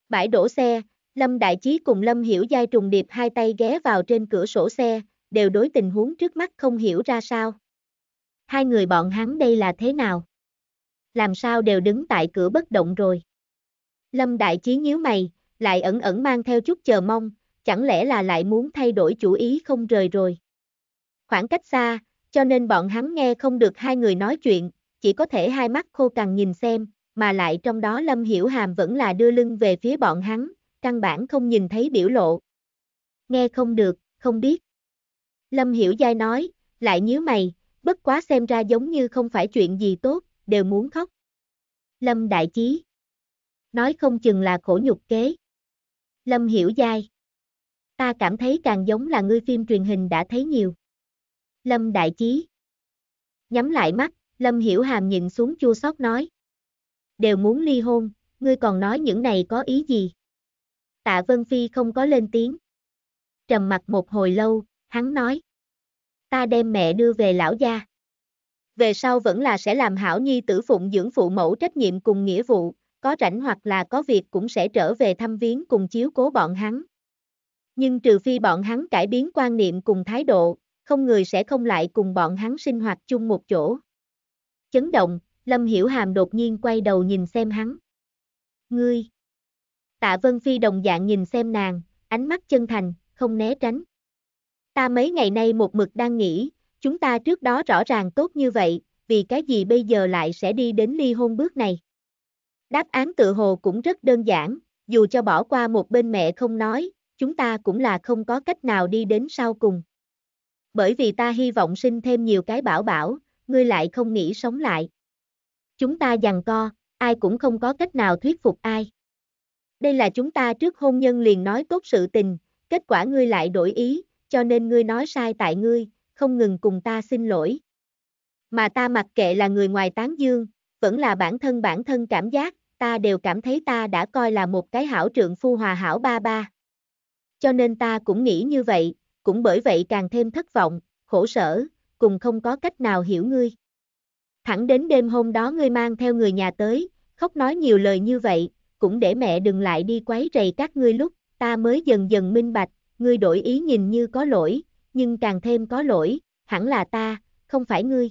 Bãi đổ xe, Lâm Đại Chí cùng Lâm Hiểu Giai trùng điệp hai tay ghé vào trên cửa sổ xe, đều đối tình huống trước mắt không hiểu ra sao. Hai người bọn hắn đây là thế nào? Làm sao đều đứng tại cửa bất động rồi? Lâm Đại Chí nhíu mày, lại ẩn ẩn mang theo chút chờ mong, chẳng lẽ là lại muốn thay đổi chủ ý không rời rồi? Khoảng cách xa, cho nên bọn hắn nghe không được hai người nói chuyện, chỉ có thể hai mắt khô cằn nhìn xem, mà lại trong đó Lâm Hiểu Hàm vẫn là đưa lưng về phía bọn hắn, căn bản không nhìn thấy biểu lộ. Nghe không được, không biết. Lâm Hiểu Giai nói, lại nhớ mày, bất quá xem ra giống như không phải chuyện gì tốt, đều muốn khóc. Lâm Đại Chí Nói không chừng là khổ nhục kế. Lâm Hiểu Giai Ta cảm thấy càng giống là ngươi phim truyền hình đã thấy nhiều. Lâm Đại Chí Nhắm lại mắt, Lâm Hiểu Hàm nhìn xuống chua xót nói. Đều muốn ly hôn, ngươi còn nói những này có ý gì? Tạ Vân Phi không có lên tiếng. Trầm mặt một hồi lâu, hắn nói. Ta đem mẹ đưa về lão gia. Về sau vẫn là sẽ làm hảo nhi tử phụng dưỡng phụ mẫu trách nhiệm cùng nghĩa vụ, có rảnh hoặc là có việc cũng sẽ trở về thăm viếng cùng chiếu cố bọn hắn. Nhưng trừ phi bọn hắn cải biến quan niệm cùng thái độ, không người sẽ không lại cùng bọn hắn sinh hoạt chung một chỗ chấn động, Lâm Hiểu Hàm đột nhiên quay đầu nhìn xem hắn. Ngươi! Tạ Vân Phi đồng dạng nhìn xem nàng, ánh mắt chân thành, không né tránh. Ta mấy ngày nay một mực đang nghĩ, chúng ta trước đó rõ ràng tốt như vậy, vì cái gì bây giờ lại sẽ đi đến ly hôn bước này? Đáp án tự hồ cũng rất đơn giản, dù cho bỏ qua một bên mẹ không nói, chúng ta cũng là không có cách nào đi đến sau cùng. Bởi vì ta hy vọng sinh thêm nhiều cái bảo bảo, ngươi lại không nghĩ sống lại. Chúng ta giằng co, ai cũng không có cách nào thuyết phục ai. Đây là chúng ta trước hôn nhân liền nói tốt sự tình, kết quả ngươi lại đổi ý, cho nên ngươi nói sai tại ngươi, không ngừng cùng ta xin lỗi. Mà ta mặc kệ là người ngoài tán dương, vẫn là bản thân bản thân cảm giác, ta đều cảm thấy ta đã coi là một cái hảo trượng phu hòa hảo ba ba. Cho nên ta cũng nghĩ như vậy, cũng bởi vậy càng thêm thất vọng, khổ sở, cùng không có cách nào hiểu ngươi. Thẳng đến đêm hôm đó ngươi mang theo người nhà tới, khóc nói nhiều lời như vậy, cũng để mẹ đừng lại đi quấy rầy các ngươi lúc, ta mới dần dần minh bạch, ngươi đổi ý nhìn như có lỗi, nhưng càng thêm có lỗi, hẳn là ta, không phải ngươi.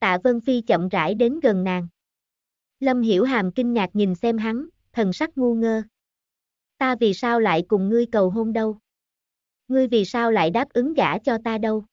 Tạ Vân Phi chậm rãi đến gần nàng. Lâm Hiểu Hàm kinh ngạc nhìn xem hắn, thần sắc ngu ngơ. Ta vì sao lại cùng ngươi cầu hôn đâu? Ngươi vì sao lại đáp ứng gả cho ta đâu?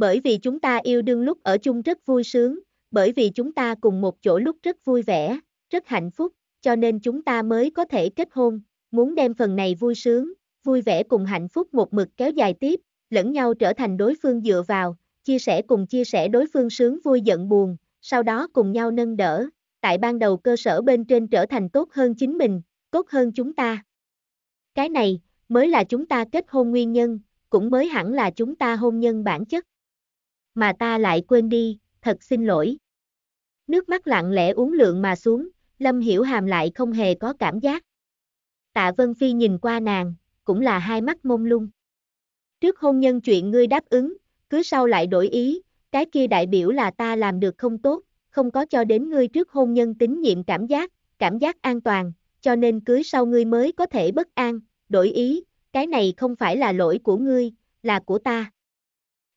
bởi vì chúng ta yêu đương lúc ở chung rất vui sướng, bởi vì chúng ta cùng một chỗ lúc rất vui vẻ, rất hạnh phúc, cho nên chúng ta mới có thể kết hôn, muốn đem phần này vui sướng, vui vẻ cùng hạnh phúc một mực kéo dài tiếp, lẫn nhau trở thành đối phương dựa vào, chia sẻ cùng chia sẻ đối phương sướng vui giận buồn, sau đó cùng nhau nâng đỡ, tại ban đầu cơ sở bên trên trở thành tốt hơn chính mình, tốt hơn chúng ta. Cái này mới là chúng ta kết hôn nguyên nhân, cũng mới hẳn là chúng ta hôn nhân bản chất mà ta lại quên đi, thật xin lỗi. Nước mắt lặng lẽ uống lượng mà xuống, Lâm Hiểu Hàm lại không hề có cảm giác. Tạ Vân Phi nhìn qua nàng, cũng là hai mắt mông lung. Trước hôn nhân chuyện ngươi đáp ứng, cứ sau lại đổi ý, cái kia đại biểu là ta làm được không tốt, không có cho đến ngươi trước hôn nhân tín nhiệm cảm giác, cảm giác an toàn, cho nên cưới sau ngươi mới có thể bất an, đổi ý, cái này không phải là lỗi của ngươi, là của ta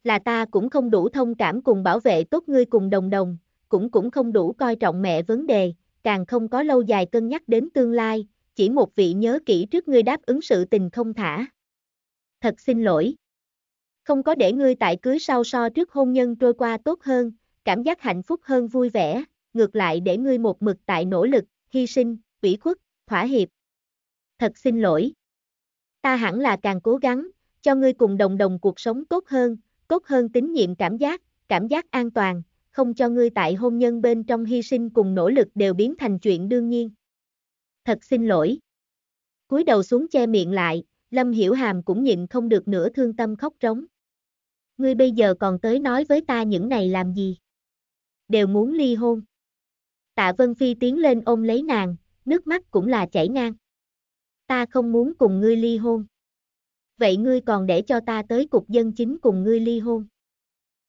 là ta cũng không đủ thông cảm cùng bảo vệ tốt ngươi cùng đồng đồng, cũng cũng không đủ coi trọng mẹ vấn đề, càng không có lâu dài cân nhắc đến tương lai, chỉ một vị nhớ kỹ trước ngươi đáp ứng sự tình không thả. Thật xin lỗi. Không có để ngươi tại cưới sau so trước hôn nhân trôi qua tốt hơn, cảm giác hạnh phúc hơn vui vẻ, ngược lại để ngươi một mực tại nỗ lực, hy sinh, ủy khuất, thỏa hiệp. Thật xin lỗi. Ta hẳn là càng cố gắng, cho ngươi cùng đồng đồng cuộc sống tốt hơn, tốt hơn tín nhiệm cảm giác, cảm giác an toàn, không cho ngươi tại hôn nhân bên trong hy sinh cùng nỗ lực đều biến thành chuyện đương nhiên. Thật xin lỗi. cúi đầu xuống che miệng lại, Lâm Hiểu Hàm cũng nhịn không được nữa thương tâm khóc trống. Ngươi bây giờ còn tới nói với ta những này làm gì? Đều muốn ly hôn. Tạ Vân Phi tiến lên ôm lấy nàng, nước mắt cũng là chảy ngang. Ta không muốn cùng ngươi ly hôn vậy ngươi còn để cho ta tới cục dân chính cùng ngươi ly hôn.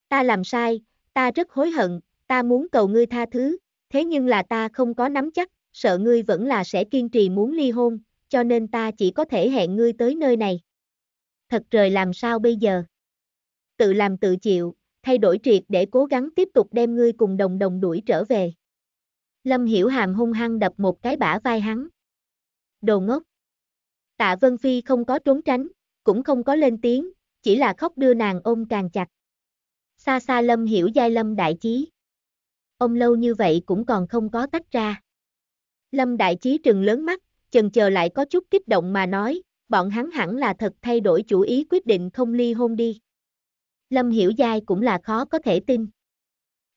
Ta làm sai, ta rất hối hận, ta muốn cầu ngươi tha thứ, thế nhưng là ta không có nắm chắc, sợ ngươi vẫn là sẽ kiên trì muốn ly hôn, cho nên ta chỉ có thể hẹn ngươi tới nơi này. Thật trời làm sao bây giờ? Tự làm tự chịu, thay đổi triệt để cố gắng tiếp tục đem ngươi cùng đồng đồng đuổi trở về. Lâm Hiểu Hàm hung hăng đập một cái bả vai hắn. Đồ ngốc! Tạ Vân Phi không có trốn tránh, cũng không có lên tiếng, chỉ là khóc đưa nàng ôm càng chặt. Xa xa Lâm hiểu giai Lâm đại chí. Ông lâu như vậy cũng còn không có tách ra. Lâm đại chí trừng lớn mắt, chần chờ lại có chút kích động mà nói, bọn hắn hẳn là thật thay đổi chủ ý quyết định không ly hôn đi. Lâm hiểu giai cũng là khó có thể tin.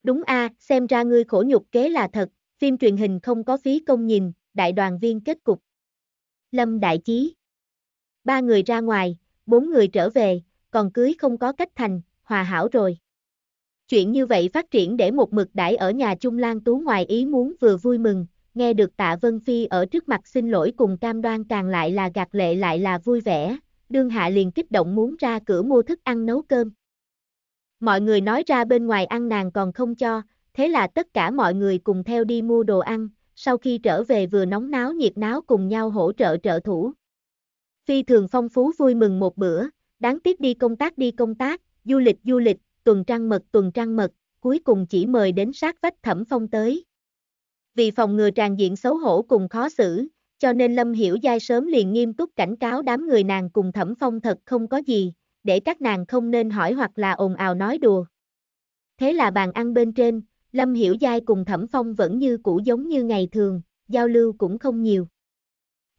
Đúng a, xem ra ngươi khổ nhục kế là thật, phim truyền hình không có phí công nhìn, đại đoàn viên kết cục. Lâm đại chí ba người ra ngoài, bốn người trở về, còn cưới không có cách thành, hòa hảo rồi. Chuyện như vậy phát triển để một mực đãi ở nhà chung Lan Tú ngoài ý muốn vừa vui mừng, nghe được tạ Vân Phi ở trước mặt xin lỗi cùng cam đoan càng lại là gạt lệ lại là vui vẻ, đương hạ liền kích động muốn ra cửa mua thức ăn nấu cơm. Mọi người nói ra bên ngoài ăn nàng còn không cho, thế là tất cả mọi người cùng theo đi mua đồ ăn, sau khi trở về vừa nóng náo nhiệt náo cùng nhau hỗ trợ trợ thủ phi thường phong phú vui mừng một bữa, đáng tiếc đi công tác đi công tác, du lịch du lịch, tuần trăng mật tuần trăng mật, cuối cùng chỉ mời đến sát vách thẩm phong tới. Vì phòng ngừa tràn diện xấu hổ cùng khó xử, cho nên Lâm Hiểu Giai sớm liền nghiêm túc cảnh cáo đám người nàng cùng thẩm phong thật không có gì, để các nàng không nên hỏi hoặc là ồn ào nói đùa. Thế là bàn ăn bên trên, Lâm Hiểu Giai cùng Thẩm Phong vẫn như cũ giống như ngày thường, giao lưu cũng không nhiều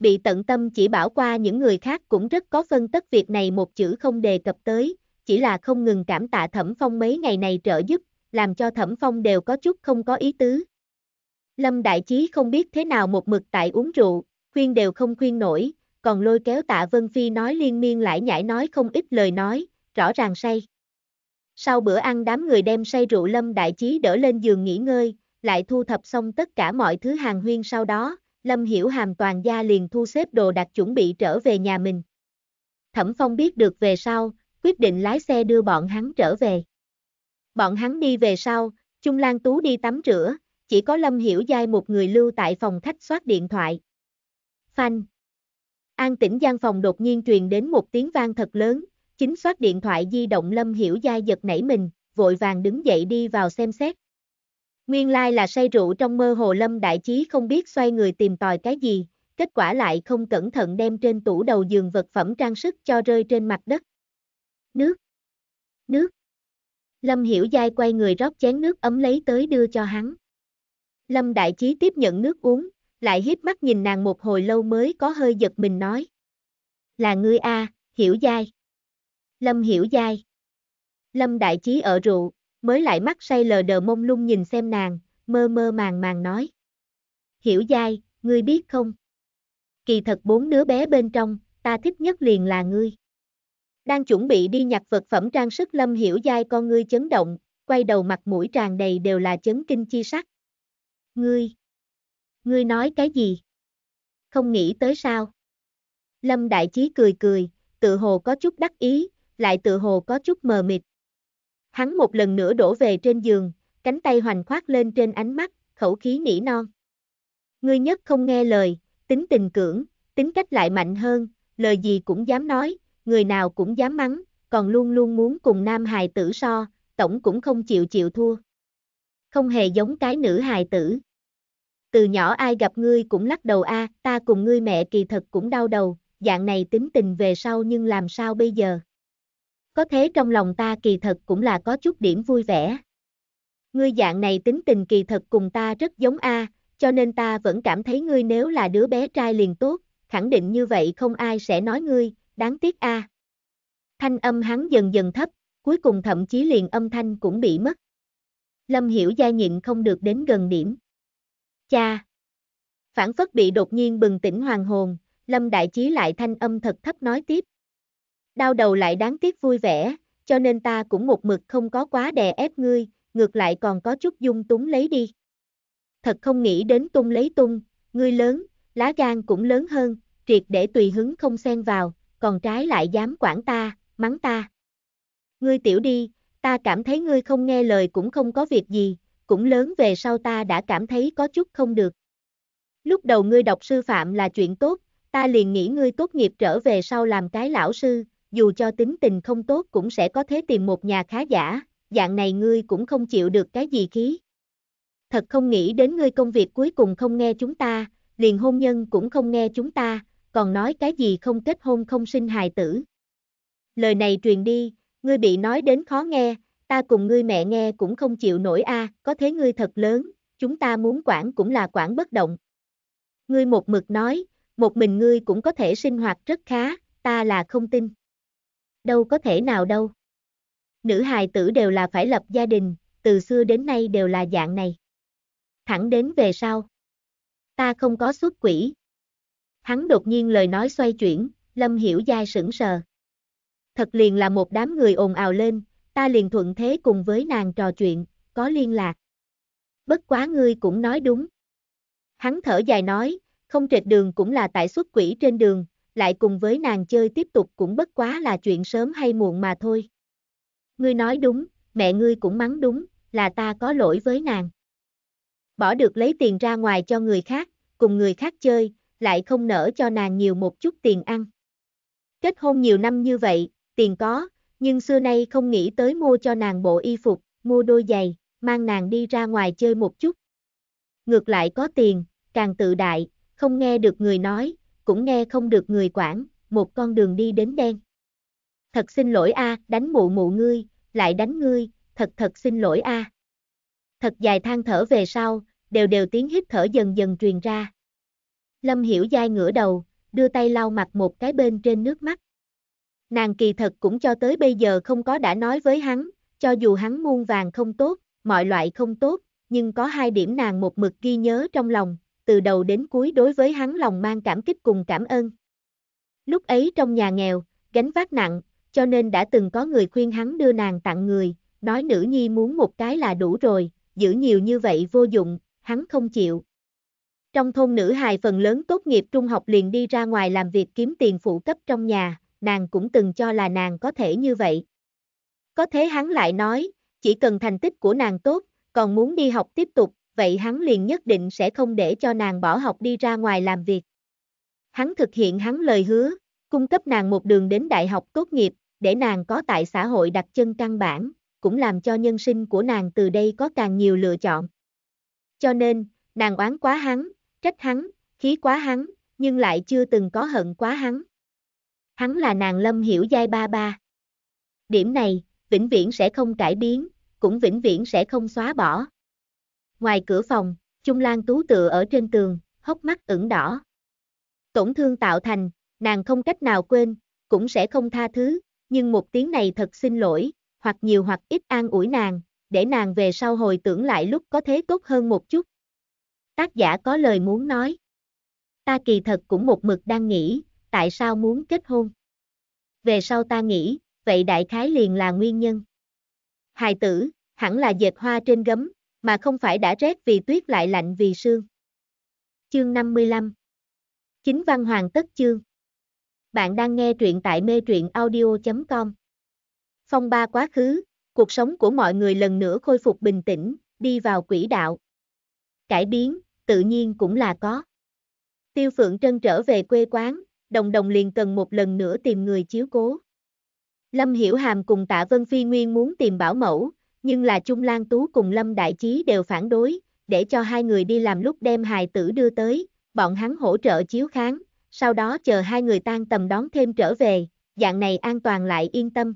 bị tận tâm chỉ bảo qua những người khác cũng rất có phân tất việc này một chữ không đề cập tới, chỉ là không ngừng cảm tạ Thẩm Phong mấy ngày này trợ giúp, làm cho Thẩm Phong đều có chút không có ý tứ. Lâm Đại Chí không biết thế nào một mực tại uống rượu, khuyên đều không khuyên nổi, còn lôi kéo tạ Vân Phi nói liên miên lại nhảy nói không ít lời nói, rõ ràng say. Sau bữa ăn đám người đem say rượu Lâm Đại Chí đỡ lên giường nghỉ ngơi, lại thu thập xong tất cả mọi thứ hàng huyên sau đó, Lâm Hiểu Hàm toàn gia liền thu xếp đồ đặt chuẩn bị trở về nhà mình. Thẩm Phong biết được về sau, quyết định lái xe đưa bọn hắn trở về. Bọn hắn đi về sau, Trung Lan Tú đi tắm rửa, chỉ có Lâm Hiểu Giai một người lưu tại phòng khách soát điện thoại. Phanh. An tĩnh gian phòng đột nhiên truyền đến một tiếng vang thật lớn, chính soát điện thoại di động Lâm Hiểu Giai giật nảy mình, vội vàng đứng dậy đi vào xem xét. Nguyên lai là say rượu trong mơ hồ lâm đại chí không biết xoay người tìm tòi cái gì, kết quả lại không cẩn thận đem trên tủ đầu giường vật phẩm trang sức cho rơi trên mặt đất. Nước. Nước. Lâm hiểu dai quay người rót chén nước ấm lấy tới đưa cho hắn. Lâm đại chí tiếp nhận nước uống, lại hiếp mắt nhìn nàng một hồi lâu mới có hơi giật mình nói. Là ngươi a, hiểu dai. Lâm hiểu dai. Lâm đại chí ở rượu, mới lại mắt say lờ đờ mông lung nhìn xem nàng, mơ mơ màng màng nói. Hiểu dai, ngươi biết không? Kỳ thật bốn đứa bé bên trong, ta thích nhất liền là ngươi. Đang chuẩn bị đi nhặt vật phẩm trang sức lâm hiểu dai con ngươi chấn động, quay đầu mặt mũi tràn đầy đều là chấn kinh chi sắc. Ngươi! Ngươi nói cái gì? Không nghĩ tới sao? Lâm Đại trí cười cười, tự hồ có chút đắc ý, lại tự hồ có chút mờ mịt, Hắn một lần nữa đổ về trên giường, cánh tay hoành khoát lên trên ánh mắt, khẩu khí nỉ non. Ngươi nhất không nghe lời, tính tình cưỡng, tính cách lại mạnh hơn, lời gì cũng dám nói, người nào cũng dám mắng, còn luôn luôn muốn cùng nam hài tử so, tổng cũng không chịu chịu thua. Không hề giống cái nữ hài tử. Từ nhỏ ai gặp ngươi cũng lắc đầu a, ta cùng ngươi mẹ kỳ thật cũng đau đầu, dạng này tính tình về sau nhưng làm sao bây giờ? có thế trong lòng ta kỳ thật cũng là có chút điểm vui vẻ. Ngươi dạng này tính tình kỳ thật cùng ta rất giống A, cho nên ta vẫn cảm thấy ngươi nếu là đứa bé trai liền tốt, khẳng định như vậy không ai sẽ nói ngươi, đáng tiếc A. Thanh âm hắn dần dần thấp, cuối cùng thậm chí liền âm thanh cũng bị mất. Lâm Hiểu Gia nhịn không được đến gần điểm. Cha! Phản phất bị đột nhiên bừng tỉnh hoàng hồn, Lâm Đại Chí lại thanh âm thật thấp nói tiếp, đau đầu lại đáng tiếc vui vẻ, cho nên ta cũng một mực không có quá đè ép ngươi, ngược lại còn có chút dung túng lấy đi. Thật không nghĩ đến tung lấy tung, ngươi lớn, lá gan cũng lớn hơn, triệt để tùy hứng không xen vào, còn trái lại dám quản ta, mắng ta. Ngươi tiểu đi, ta cảm thấy ngươi không nghe lời cũng không có việc gì, cũng lớn về sau ta đã cảm thấy có chút không được. Lúc đầu ngươi đọc sư phạm là chuyện tốt, ta liền nghĩ ngươi tốt nghiệp trở về sau làm cái lão sư, dù cho tính tình không tốt cũng sẽ có thế tìm một nhà khá giả, dạng này ngươi cũng không chịu được cái gì khí. Thật không nghĩ đến ngươi công việc cuối cùng không nghe chúng ta, liền hôn nhân cũng không nghe chúng ta, còn nói cái gì không kết hôn không sinh hài tử. Lời này truyền đi, ngươi bị nói đến khó nghe, ta cùng ngươi mẹ nghe cũng không chịu nổi a, có thế ngươi thật lớn, chúng ta muốn quản cũng là quản bất động. Ngươi một mực nói, một mình ngươi cũng có thể sinh hoạt rất khá, ta là không tin đâu có thể nào đâu. Nữ hài tử đều là phải lập gia đình, từ xưa đến nay đều là dạng này. Thẳng đến về sau. Ta không có xuất quỷ. Hắn đột nhiên lời nói xoay chuyển, Lâm Hiểu Giai sững sờ. Thật liền là một đám người ồn ào lên, ta liền thuận thế cùng với nàng trò chuyện, có liên lạc. Bất quá ngươi cũng nói đúng. Hắn thở dài nói, không trệt đường cũng là tại xuất quỷ trên đường, lại cùng với nàng chơi tiếp tục cũng bất quá là chuyện sớm hay muộn mà thôi. Ngươi nói đúng, mẹ ngươi cũng mắng đúng, là ta có lỗi với nàng. Bỏ được lấy tiền ra ngoài cho người khác, cùng người khác chơi, lại không nỡ cho nàng nhiều một chút tiền ăn. Kết hôn nhiều năm như vậy, tiền có, nhưng xưa nay không nghĩ tới mua cho nàng bộ y phục, mua đôi giày, mang nàng đi ra ngoài chơi một chút. Ngược lại có tiền, càng tự đại, không nghe được người nói, cũng nghe không được người quản, một con đường đi đến đen. Thật xin lỗi a, đánh mụ mụ ngươi, lại đánh ngươi, thật thật xin lỗi a. Thật dài than thở về sau, đều đều tiếng hít thở dần dần truyền ra. Lâm Hiểu Giai ngửa đầu, đưa tay lau mặt một cái bên trên nước mắt. Nàng kỳ thật cũng cho tới bây giờ không có đã nói với hắn, cho dù hắn muôn vàng không tốt, mọi loại không tốt, nhưng có hai điểm nàng một mực ghi nhớ trong lòng, từ đầu đến cuối đối với hắn lòng mang cảm kích cùng cảm ơn. Lúc ấy trong nhà nghèo, gánh vác nặng, cho nên đã từng có người khuyên hắn đưa nàng tặng người, nói nữ nhi muốn một cái là đủ rồi, giữ nhiều như vậy vô dụng, hắn không chịu. Trong thôn nữ hài phần lớn tốt nghiệp trung học liền đi ra ngoài làm việc kiếm tiền phụ cấp trong nhà, nàng cũng từng cho là nàng có thể như vậy. Có thế hắn lại nói, chỉ cần thành tích của nàng tốt, còn muốn đi học tiếp tục, vậy hắn liền nhất định sẽ không để cho nàng bỏ học đi ra ngoài làm việc. Hắn thực hiện hắn lời hứa, cung cấp nàng một đường đến đại học tốt nghiệp, để nàng có tại xã hội đặt chân căn bản, cũng làm cho nhân sinh của nàng từ đây có càng nhiều lựa chọn. Cho nên, nàng oán quá hắn, trách hắn, khí quá hắn, nhưng lại chưa từng có hận quá hắn. Hắn là nàng Lâm Hiểu Giai ba ba. Điểm này, vĩnh viễn sẽ không cải biến, cũng vĩnh viễn sẽ không xóa bỏ. Ngoài cửa phòng, Trung Lan Tú tựa ở trên tường, hốc mắt ửng đỏ. Tổn thương tạo thành, nàng không cách nào quên, cũng sẽ không tha thứ, nhưng một tiếng này thật xin lỗi, hoặc nhiều hoặc ít an ủi nàng, để nàng về sau hồi tưởng lại lúc có thế tốt hơn một chút. Tác giả có lời muốn nói. Ta kỳ thật cũng một mực đang nghĩ, tại sao muốn kết hôn? Về sau ta nghĩ, vậy đại khái liền là nguyên nhân. Hài tử, hẳn là dệt hoa trên gấm, mà không phải đã rét vì tuyết lại lạnh vì sương. Chương 55 Chính văn hoàng tất chương Bạn đang nghe truyện tại mê truyện audio.com Phong ba quá khứ, cuộc sống của mọi người lần nữa khôi phục bình tĩnh, đi vào quỹ đạo. Cải biến, tự nhiên cũng là có. Tiêu Phượng Trân trở về quê quán, đồng đồng liền cần một lần nữa tìm người chiếu cố. Lâm Hiểu Hàm cùng Tạ Vân Phi Nguyên muốn tìm bảo mẫu, nhưng là Trung Lan Tú cùng Lâm Đại Chí đều phản đối, để cho hai người đi làm lúc đem hài tử đưa tới, bọn hắn hỗ trợ chiếu kháng, sau đó chờ hai người tan tầm đón thêm trở về, dạng này an toàn lại yên tâm.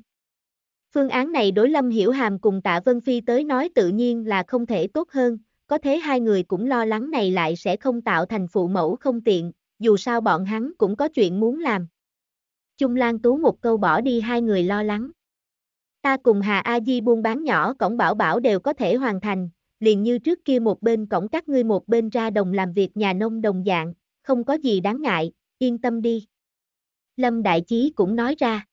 Phương án này đối Lâm Hiểu Hàm cùng Tạ Vân Phi tới nói tự nhiên là không thể tốt hơn, có thế hai người cũng lo lắng này lại sẽ không tạo thành phụ mẫu không tiện, dù sao bọn hắn cũng có chuyện muốn làm. Trung Lan Tú một câu bỏ đi hai người lo lắng. Ta cùng Hà A Di buôn bán nhỏ cổng bảo bảo đều có thể hoàn thành, liền như trước kia một bên cổng các ngươi một bên ra đồng làm việc nhà nông đồng dạng, không có gì đáng ngại, yên tâm đi. Lâm Đại Chí cũng nói ra.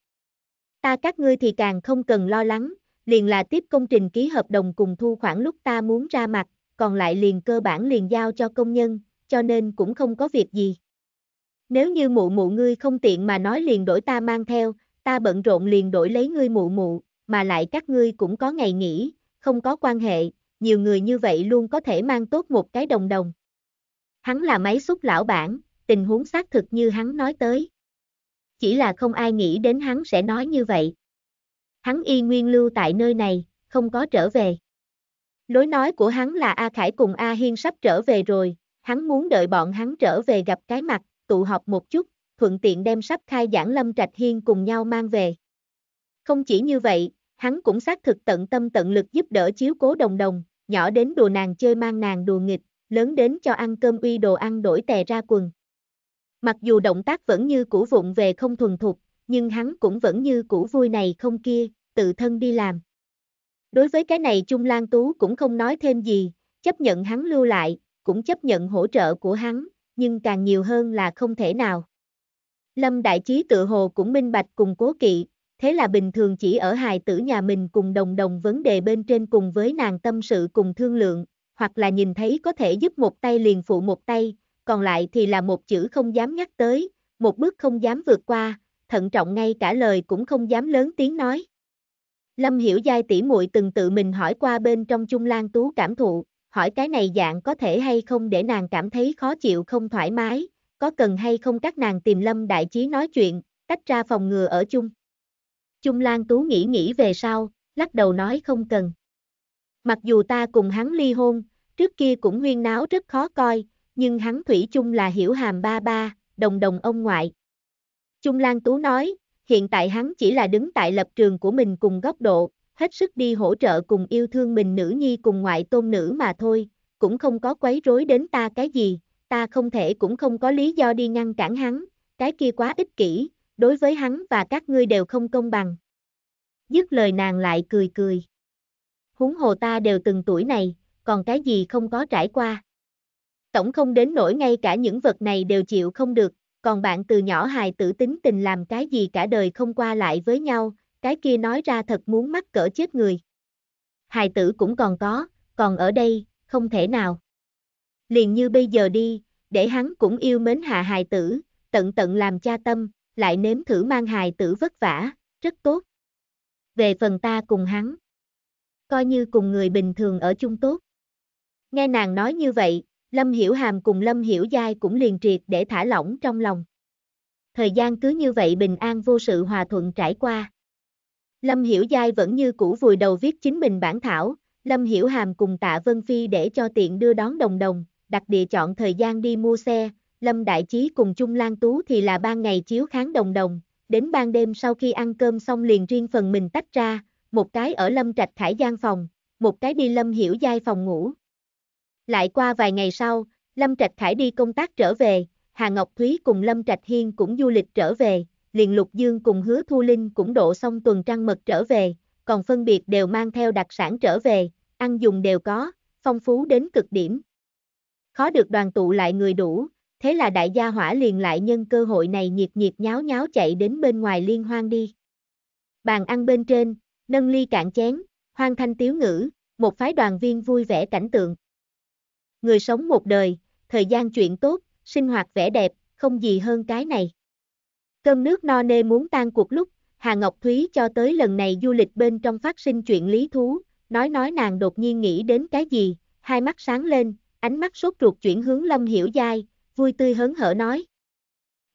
Ta các ngươi thì càng không cần lo lắng, liền là tiếp công trình ký hợp đồng cùng thu khoản lúc ta muốn ra mặt, còn lại liền cơ bản liền giao cho công nhân, cho nên cũng không có việc gì. Nếu như mụ mụ ngươi không tiện mà nói liền đổi ta mang theo, ta bận rộn liền đổi lấy ngươi mụ mụ, mà lại các ngươi cũng có ngày nghỉ, không có quan hệ, nhiều người như vậy luôn có thể mang tốt một cái đồng đồng. Hắn là máy xúc lão bản, tình huống xác thực như hắn nói tới. Chỉ là không ai nghĩ đến hắn sẽ nói như vậy. Hắn y nguyên lưu tại nơi này, không có trở về. Lối nói của hắn là A Khải cùng A Hiên sắp trở về rồi, hắn muốn đợi bọn hắn trở về gặp cái mặt, tụ họp một chút, thuận tiện đem sắp khai giảng Lâm Trạch Hiên cùng nhau mang về. Không chỉ như vậy, hắn cũng xác thực tận tâm tận lực giúp đỡ chiếu cố đồng đồng, nhỏ đến đùa nàng chơi mang nàng đùa nghịch, lớn đến cho ăn cơm uy đồ ăn đổi tè ra quần. Mặc dù động tác vẫn như cũ vụng về không thuần thục, nhưng hắn cũng vẫn như cũ vui này không kia, tự thân đi làm. Đối với cái này Trung Lan Tú cũng không nói thêm gì, chấp nhận hắn lưu lại, cũng chấp nhận hỗ trợ của hắn, nhưng càng nhiều hơn là không thể nào. Lâm Đại Chí tự hồ cũng minh bạch cùng cố kỵ, thế là bình thường chỉ ở hài tử nhà mình cùng đồng đồng vấn đề bên trên cùng với nàng tâm sự cùng thương lượng, hoặc là nhìn thấy có thể giúp một tay liền phụ một tay, còn lại thì là một chữ không dám nhắc tới, một bước không dám vượt qua, thận trọng ngay cả lời cũng không dám lớn tiếng nói. Lâm Hiểu Giai tỷ muội từng tự mình hỏi qua bên trong Trung Lan Tú cảm thụ, hỏi cái này dạng có thể hay không để nàng cảm thấy khó chịu không thoải mái, có cần hay không các nàng tìm Lâm Đại Chí nói chuyện, tách ra phòng ngừa ở chung. Trung Lan Tú nghĩ nghĩ về sau, lắc đầu nói không cần. Mặc dù ta cùng hắn ly hôn, trước kia cũng huyên náo rất khó coi, nhưng hắn thủy chung là hiểu hàm ba ba, đồng đồng ông ngoại. Trung Lan Tú nói, hiện tại hắn chỉ là đứng tại lập trường của mình cùng góc độ, hết sức đi hỗ trợ cùng yêu thương mình nữ nhi cùng ngoại tôn nữ mà thôi, cũng không có quấy rối đến ta cái gì, ta không thể cũng không có lý do đi ngăn cản hắn, cái kia quá ích kỷ, đối với hắn và các ngươi đều không công bằng. Dứt lời nàng lại cười cười. Húng hồ ta đều từng tuổi này, còn cái gì không có trải qua. Tổng không đến nổi ngay cả những vật này đều chịu không được, còn bạn từ nhỏ hài tử tính tình làm cái gì cả đời không qua lại với nhau, cái kia nói ra thật muốn mắc cỡ chết người. Hài tử cũng còn có, còn ở đây, không thể nào. Liền như bây giờ đi, để hắn cũng yêu mến hạ hài tử, tận tận làm cha tâm, lại nếm thử mang hài tử vất vả, rất tốt. Về phần ta cùng hắn, coi như cùng người bình thường ở chung tốt. Nghe nàng nói như vậy, Lâm Hiểu Hàm cùng Lâm Hiểu Giai cũng liền triệt để thả lỏng trong lòng. Thời gian cứ như vậy bình an vô sự hòa thuận trải qua. Lâm Hiểu Giai vẫn như cũ vùi đầu viết chính mình bản thảo, Lâm Hiểu Hàm cùng Tạ Vân Phi để cho tiện đưa đón đồng đồng, đặc địa chọn thời gian đi mua xe, Lâm Đại Chí cùng Trung Lan Tú thì là ban ngày chiếu kháng đồng đồng, đến ban đêm sau khi ăn cơm xong liền riêng phần mình tách ra, một cái ở Lâm Trạch Khải Giang phòng, một cái đi Lâm Hiểu Giai phòng ngủ. Lại qua vài ngày sau, Lâm Trạch Khải đi công tác trở về, Hà Ngọc Thúy cùng Lâm Trạch Hiên cũng du lịch trở về, liền Lục Dương cùng Hứa Thu Linh cũng độ xong tuần trăng mật trở về, còn phân biệt đều mang theo đặc sản trở về, ăn dùng đều có, phong phú đến cực điểm. Khó được đoàn tụ lại người đủ, thế là đại gia hỏa liền lại nhân cơ hội này nhiệt nhiệt nháo nháo chạy đến bên ngoài liên hoan đi. Bàn ăn bên trên, nâng ly cạn chén, hoang thanh tiếu ngữ, một phái đoàn viên vui vẻ cảnh tượng. Người sống một đời, thời gian chuyện tốt, sinh hoạt vẻ đẹp, không gì hơn cái này. Cơm nước no nê muốn tan cuộc lúc, Hà Ngọc Thúy cho tới lần này du lịch bên trong phát sinh chuyện lý thú, nói nói nàng đột nhiên nghĩ đến cái gì, hai mắt sáng lên, ánh mắt sốt ruột chuyển hướng Lâm Hiểu Giai, vui tươi hớn hở nói.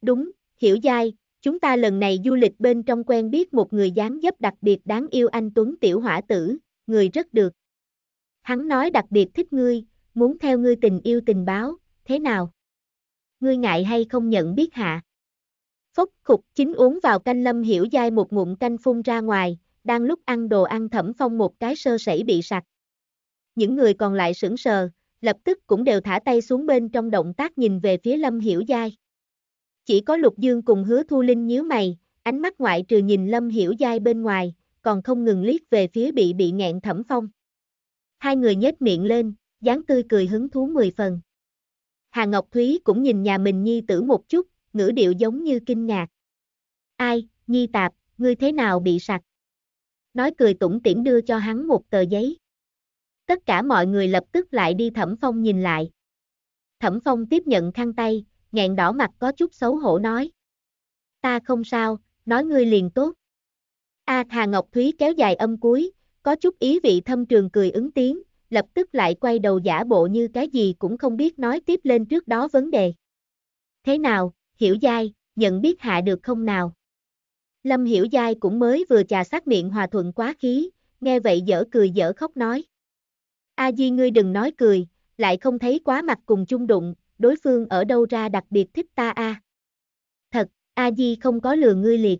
Đúng, hiểu dai, chúng ta lần này du lịch bên trong quen biết một người dáng dấp đặc biệt đáng yêu anh Tuấn Tiểu Hỏa Tử, người rất được. Hắn nói đặc biệt thích ngươi, muốn theo ngươi tình yêu tình báo, thế nào? Ngươi ngại hay không nhận biết hạ? Phốc khục chính uống vào canh lâm hiểu dai một ngụm canh phun ra ngoài, đang lúc ăn đồ ăn thẩm phong một cái sơ sẩy bị sặc. Những người còn lại sững sờ, lập tức cũng đều thả tay xuống bên trong động tác nhìn về phía Lâm Hiểu Giai. Chỉ có Lục Dương cùng hứa thu linh nhíu mày, ánh mắt ngoại trừ nhìn Lâm Hiểu Giai bên ngoài, còn không ngừng liếc về phía bị bị ngẹn thẩm phong. Hai người nhếch miệng lên, dáng tươi cười hứng thú mười phần. Hà Ngọc Thúy cũng nhìn nhà mình nhi tử một chút, ngữ điệu giống như kinh ngạc. Ai, nhi tạp, ngươi thế nào bị sặc? Nói cười tủm tiễn đưa cho hắn một tờ giấy. Tất cả mọi người lập tức lại đi Thẩm Phong nhìn lại. Thẩm Phong tiếp nhận khăn tay, nghẹn đỏ mặt có chút xấu hổ nói. Ta không sao, nói ngươi liền tốt. A Thà Ngọc Thúy kéo dài âm cuối, có chút ý vị thâm trường cười ứng tiếng, lập tức lại quay đầu giả bộ như cái gì cũng không biết nói tiếp lên trước đó vấn đề. Thế nào, hiểu dai, nhận biết hạ được không nào? Lâm hiểu dai cũng mới vừa trà sát miệng hòa thuận quá khí, nghe vậy dở cười dở khóc nói. A Di ngươi đừng nói cười, lại không thấy quá mặt cùng chung đụng, đối phương ở đâu ra đặc biệt thích ta a. Thật, A Di không có lừa ngươi liệt.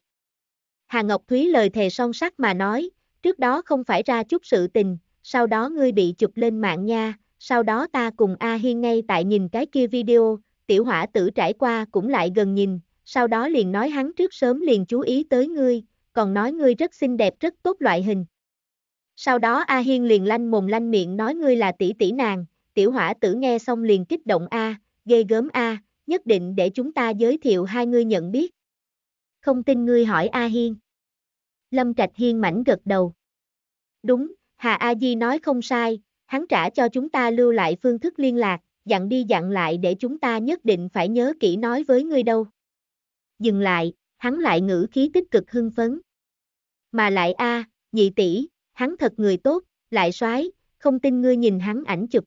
Hà Ngọc Thúy lời thề son sắc mà nói, trước đó không phải ra chút sự tình, sau đó ngươi bị chụp lên mạng nha, sau đó ta cùng A Hiên ngay tại nhìn cái kia video, tiểu hỏa tử trải qua cũng lại gần nhìn, sau đó liền nói hắn trước sớm liền chú ý tới ngươi, còn nói ngươi rất xinh đẹp rất tốt loại hình. Sau đó A Hiên liền lanh mồm lanh miệng nói ngươi là tỷ tỷ nàng, tiểu hỏa tử nghe xong liền kích động A, ghê gớm A, nhất định để chúng ta giới thiệu hai ngươi nhận biết. Không tin ngươi hỏi A Hiên. Lâm Trạch Hiên mảnh gật đầu. Đúng, Hà A Di nói không sai, hắn trả cho chúng ta lưu lại phương thức liên lạc, dặn đi dặn lại để chúng ta nhất định phải nhớ kỹ nói với ngươi đâu. Dừng lại, hắn lại ngữ khí tích cực hưng phấn. Mà lại a, nhị tỷ, hắn thật người tốt, lại soái, không tin ngươi nhìn hắn ảnh chụp.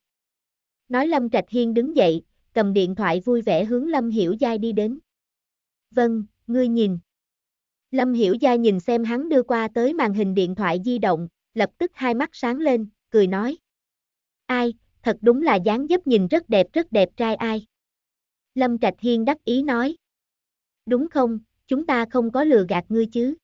Nói Lâm Trạch Hiên đứng dậy, cầm điện thoại vui vẻ hướng Lâm Hiểu Giai đi đến. Vâng, ngươi nhìn. Lâm Hiểu Giai nhìn xem hắn đưa qua tới màn hình điện thoại di động, lập tức hai mắt sáng lên, cười nói. Ai, thật đúng là dáng dấp nhìn rất đẹp rất đẹp trai ai. Lâm Trạch Hiên đắc ý nói. Đúng không, chúng ta không có lừa gạt ngươi chứ.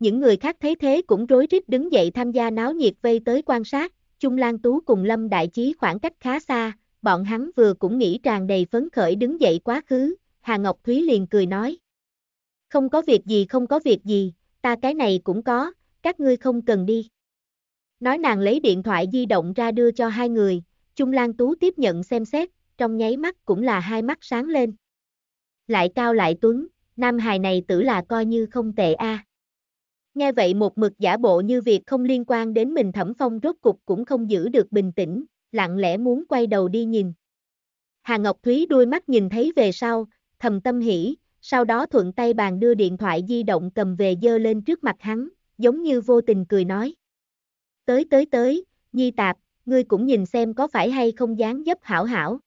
Những người khác thấy thế cũng rối rít đứng dậy tham gia náo nhiệt vây tới quan sát, Trung Lan Tú cùng Lâm Đại Chí khoảng cách khá xa, bọn hắn vừa cũng nghĩ tràn đầy phấn khởi đứng dậy quá khứ, Hà Ngọc Thúy liền cười nói. Không có việc gì không có việc gì, ta cái này cũng có, các ngươi không cần đi. Nói nàng lấy điện thoại di động ra đưa cho hai người, Trung Lan Tú tiếp nhận xem xét, trong nháy mắt cũng là hai mắt sáng lên. Lại cao lại tuấn, nam hài này tử là coi như không tệ a. À. Nghe vậy một mực giả bộ như việc không liên quan đến mình thẩm phong rốt cục cũng không giữ được bình tĩnh, lặng lẽ muốn quay đầu đi nhìn. Hà Ngọc Thúy đuôi mắt nhìn thấy về sau, thầm tâm hỉ, sau đó thuận tay bàn đưa điện thoại di động cầm về dơ lên trước mặt hắn, giống như vô tình cười nói. Tới tới tới, Nhi Tạp, ngươi cũng nhìn xem có phải hay không dáng dấp hảo hảo.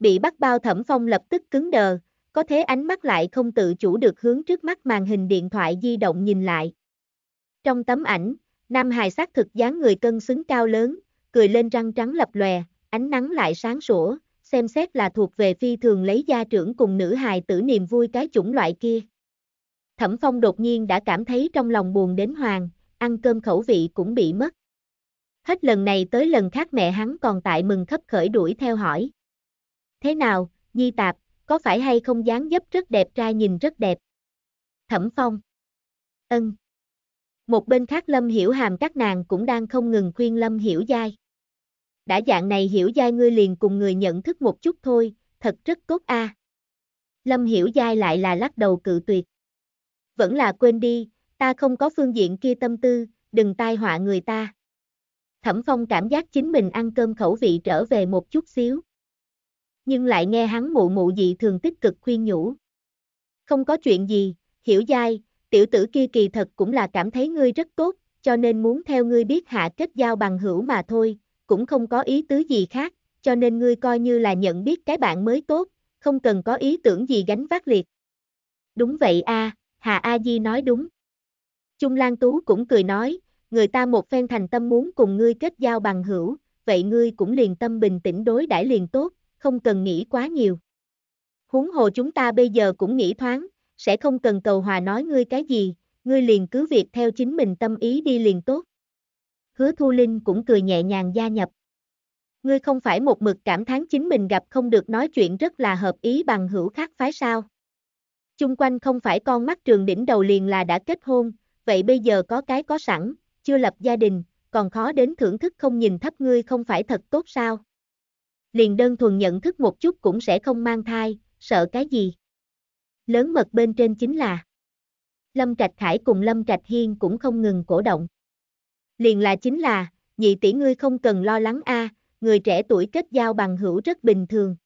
Bị bắt bao thẩm phong lập tức cứng đờ, có thế ánh mắt lại không tự chủ được hướng trước mắt màn hình điện thoại di động nhìn lại. Trong tấm ảnh, Nam Hài xác thực dáng người cân xứng cao lớn, cười lên răng trắng lập lòe, ánh nắng lại sáng sủa, xem xét là thuộc về phi thường lấy gia trưởng cùng nữ hài tử niềm vui cái chủng loại kia. Thẩm Phong đột nhiên đã cảm thấy trong lòng buồn đến hoàng, ăn cơm khẩu vị cũng bị mất. Hết lần này tới lần khác mẹ hắn còn tại mừng khấp khởi đuổi theo hỏi. Thế nào, Nhi Tạp, có phải hay không dáng dấp rất đẹp trai nhìn rất đẹp. Thẩm Phong. Ân. Một bên khác Lâm Hiểu Hàm các nàng cũng đang không ngừng khuyên Lâm Hiểu Giai. Đã dạng này Hiểu Giai ngươi liền cùng người nhận thức một chút thôi, thật rất cốt a. À. Lâm Hiểu Giai lại là lắc đầu cự tuyệt. Vẫn là quên đi, ta không có phương diện kia tâm tư, đừng tai họa người ta. Thẩm Phong cảm giác chính mình ăn cơm khẩu vị trở về một chút xíu nhưng lại nghe hắn mụ mụ dị thường tích cực khuyên nhủ. Không có chuyện gì, hiểu dai, tiểu tử kia kỳ thật cũng là cảm thấy ngươi rất tốt, cho nên muốn theo ngươi biết hạ kết giao bằng hữu mà thôi, cũng không có ý tứ gì khác, cho nên ngươi coi như là nhận biết cái bạn mới tốt, không cần có ý tưởng gì gánh vác liệt. Đúng vậy a, Hà A Di nói đúng. Trung Lan Tú cũng cười nói, người ta một phen thành tâm muốn cùng ngươi kết giao bằng hữu, vậy ngươi cũng liền tâm bình tĩnh đối đãi liền tốt, không cần nghĩ quá nhiều. Huống hồ chúng ta bây giờ cũng nghĩ thoáng, sẽ không cần cầu hòa nói ngươi cái gì, ngươi liền cứ việc theo chính mình tâm ý đi liền tốt. Hứa Thu Linh cũng cười nhẹ nhàng gia nhập. Ngươi không phải một mực cảm thán chính mình gặp không được nói chuyện rất là hợp ý bằng hữu khác phái sao. Chung quanh không phải con mắt trường đỉnh đầu liền là đã kết hôn, vậy bây giờ có cái có sẵn, chưa lập gia đình, còn khó đến thưởng thức không nhìn thấp ngươi không phải thật tốt sao liền đơn thuần nhận thức một chút cũng sẽ không mang thai, sợ cái gì. Lớn mật bên trên chính là Lâm Trạch Khải cùng Lâm Trạch Hiên cũng không ngừng cổ động. Liền là chính là, nhị tỷ ngươi không cần lo lắng a, người trẻ tuổi kết giao bằng hữu rất bình thường.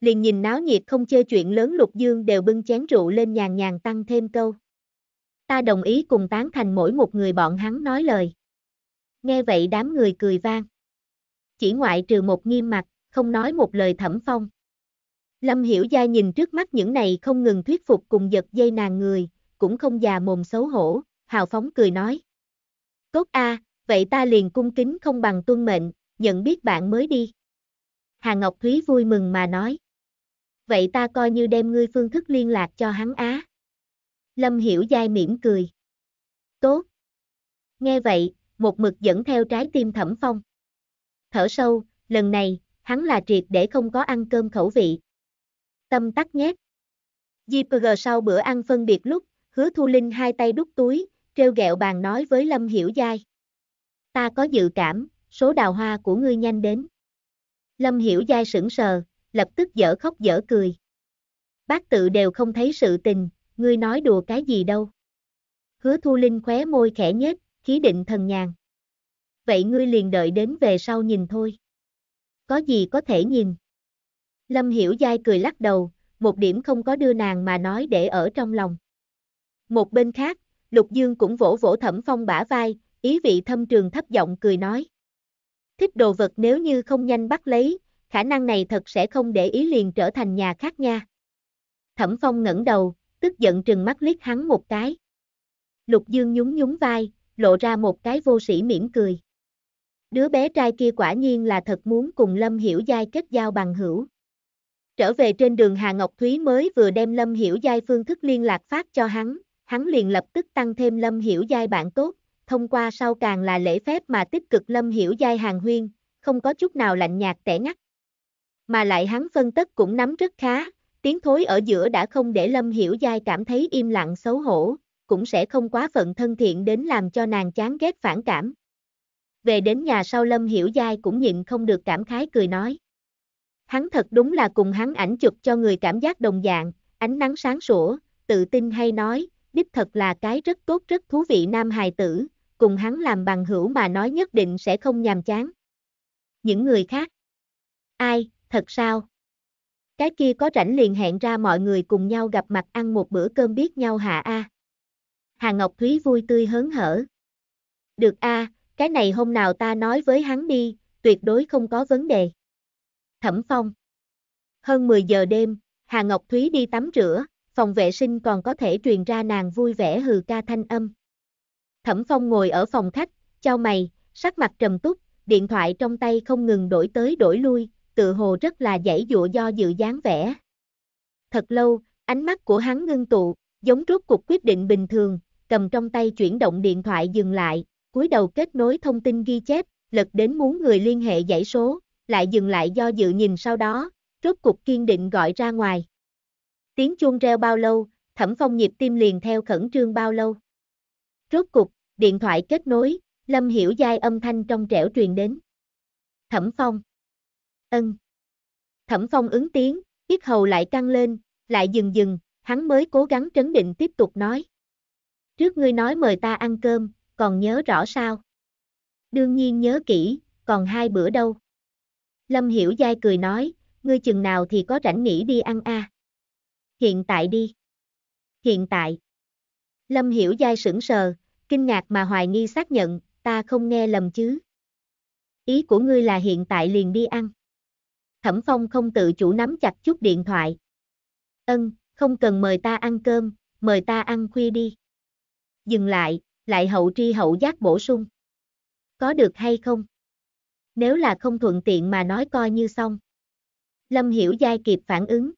Liền nhìn náo nhiệt không chơi chuyện lớn Lục Dương đều bưng chén rượu lên nhàn nhàn tăng thêm câu. Ta đồng ý cùng tán thành mỗi một người bọn hắn nói lời. Nghe vậy đám người cười vang. Chỉ ngoại trừ một nghiêm mặt, không nói một lời thẩm phong. Lâm Hiểu Gia nhìn trước mắt những này không ngừng thuyết phục cùng giật dây nàng người, cũng không già mồm xấu hổ, hào phóng cười nói. Cốt A, vậy ta liền cung kính không bằng tuân mệnh, nhận biết bạn mới đi. Hà Ngọc Thúy vui mừng mà nói. Vậy ta coi như đem ngươi phương thức liên lạc cho hắn Á. Lâm Hiểu Giai mỉm cười. Tốt. Nghe vậy, một mực dẫn theo trái tim thẩm phong. Thở sâu, lần này, hắn là triệt để không có ăn cơm khẩu vị. Tâm tắc nhét. JPG sau bữa ăn phân biệt lúc, hứa thu linh hai tay đút túi, treo gẹo bàn nói với Lâm Hiểu Giai. Ta có dự cảm, số đào hoa của ngươi nhanh đến. Lâm Hiểu Giai sững sờ, lập tức dở khóc dở cười. Bác tự đều không thấy sự tình, ngươi nói đùa cái gì đâu. Hứa Thu Linh khóe môi khẽ nhếch, khí định thần nhàn. Vậy ngươi liền đợi đến về sau nhìn thôi có gì có thể nhìn. Lâm Hiểu Giai cười lắc đầu, một điểm không có đưa nàng mà nói để ở trong lòng. Một bên khác, Lục Dương cũng vỗ vỗ thẩm phong bả vai, ý vị thâm trường thấp giọng cười nói. Thích đồ vật nếu như không nhanh bắt lấy, khả năng này thật sẽ không để ý liền trở thành nhà khác nha. Thẩm phong ngẩng đầu, tức giận trừng mắt liếc hắn một cái. Lục Dương nhún nhún vai, lộ ra một cái vô sĩ mỉm cười. Đứa bé trai kia quả nhiên là thật muốn cùng Lâm Hiểu Giai kết giao bằng hữu. Trở về trên đường Hà Ngọc Thúy mới vừa đem Lâm Hiểu Giai phương thức liên lạc phát cho hắn, hắn liền lập tức tăng thêm Lâm Hiểu Giai bạn tốt, thông qua sau càng là lễ phép mà tích cực Lâm Hiểu Giai hàng huyên, không có chút nào lạnh nhạt tẻ ngắt. Mà lại hắn phân tích cũng nắm rất khá, tiếng thối ở giữa đã không để Lâm Hiểu Giai cảm thấy im lặng xấu hổ, cũng sẽ không quá phận thân thiện đến làm cho nàng chán ghét phản cảm về đến nhà sau Lâm Hiểu Giai cũng nhịn không được cảm khái cười nói. Hắn thật đúng là cùng hắn ảnh chụp cho người cảm giác đồng dạng, ánh nắng sáng sủa, tự tin hay nói, đích thật là cái rất tốt rất thú vị nam hài tử, cùng hắn làm bằng hữu mà nói nhất định sẽ không nhàm chán. Những người khác. Ai, thật sao? Cái kia có rảnh liền hẹn ra mọi người cùng nhau gặp mặt ăn một bữa cơm biết nhau hạ a. À? Hà Ngọc Thúy vui tươi hớn hở. Được a, à, cái này hôm nào ta nói với hắn đi, tuyệt đối không có vấn đề. Thẩm Phong Hơn 10 giờ đêm, Hà Ngọc Thúy đi tắm rửa, phòng vệ sinh còn có thể truyền ra nàng vui vẻ hừ ca thanh âm. Thẩm Phong ngồi ở phòng khách, cho mày, sắc mặt trầm túc, điện thoại trong tay không ngừng đổi tới đổi lui, tự hồ rất là dãy dụa do dự dáng vẻ. Thật lâu, ánh mắt của hắn ngưng tụ, giống rút cuộc quyết định bình thường, cầm trong tay chuyển động điện thoại dừng lại, cúi đầu kết nối thông tin ghi chép, lật đến muốn người liên hệ dãy số, lại dừng lại do dự nhìn sau đó, rốt cục kiên định gọi ra ngoài. Tiếng chuông reo bao lâu, thẩm phong nhịp tim liền theo khẩn trương bao lâu. Rốt cục, điện thoại kết nối, Lâm Hiểu Giai âm thanh trong trẻo truyền đến. Thẩm phong. Ân. Thẩm phong ứng tiếng, yết hầu lại căng lên, lại dừng dừng, hắn mới cố gắng trấn định tiếp tục nói. Trước ngươi nói mời ta ăn cơm, còn nhớ rõ sao? Đương nhiên nhớ kỹ, còn hai bữa đâu. Lâm Hiểu Giai cười nói, ngươi chừng nào thì có rảnh nghỉ đi ăn a Hiện tại đi. Hiện tại. Lâm Hiểu Giai sững sờ, kinh ngạc mà hoài nghi xác nhận, ta không nghe lầm chứ. Ý của ngươi là hiện tại liền đi ăn. Thẩm Phong không tự chủ nắm chặt chút điện thoại. Ân, không cần mời ta ăn cơm, mời ta ăn khuya đi. Dừng lại, lại hậu tri hậu giác bổ sung. Có được hay không? Nếu là không thuận tiện mà nói coi như xong. Lâm Hiểu dai kịp phản ứng.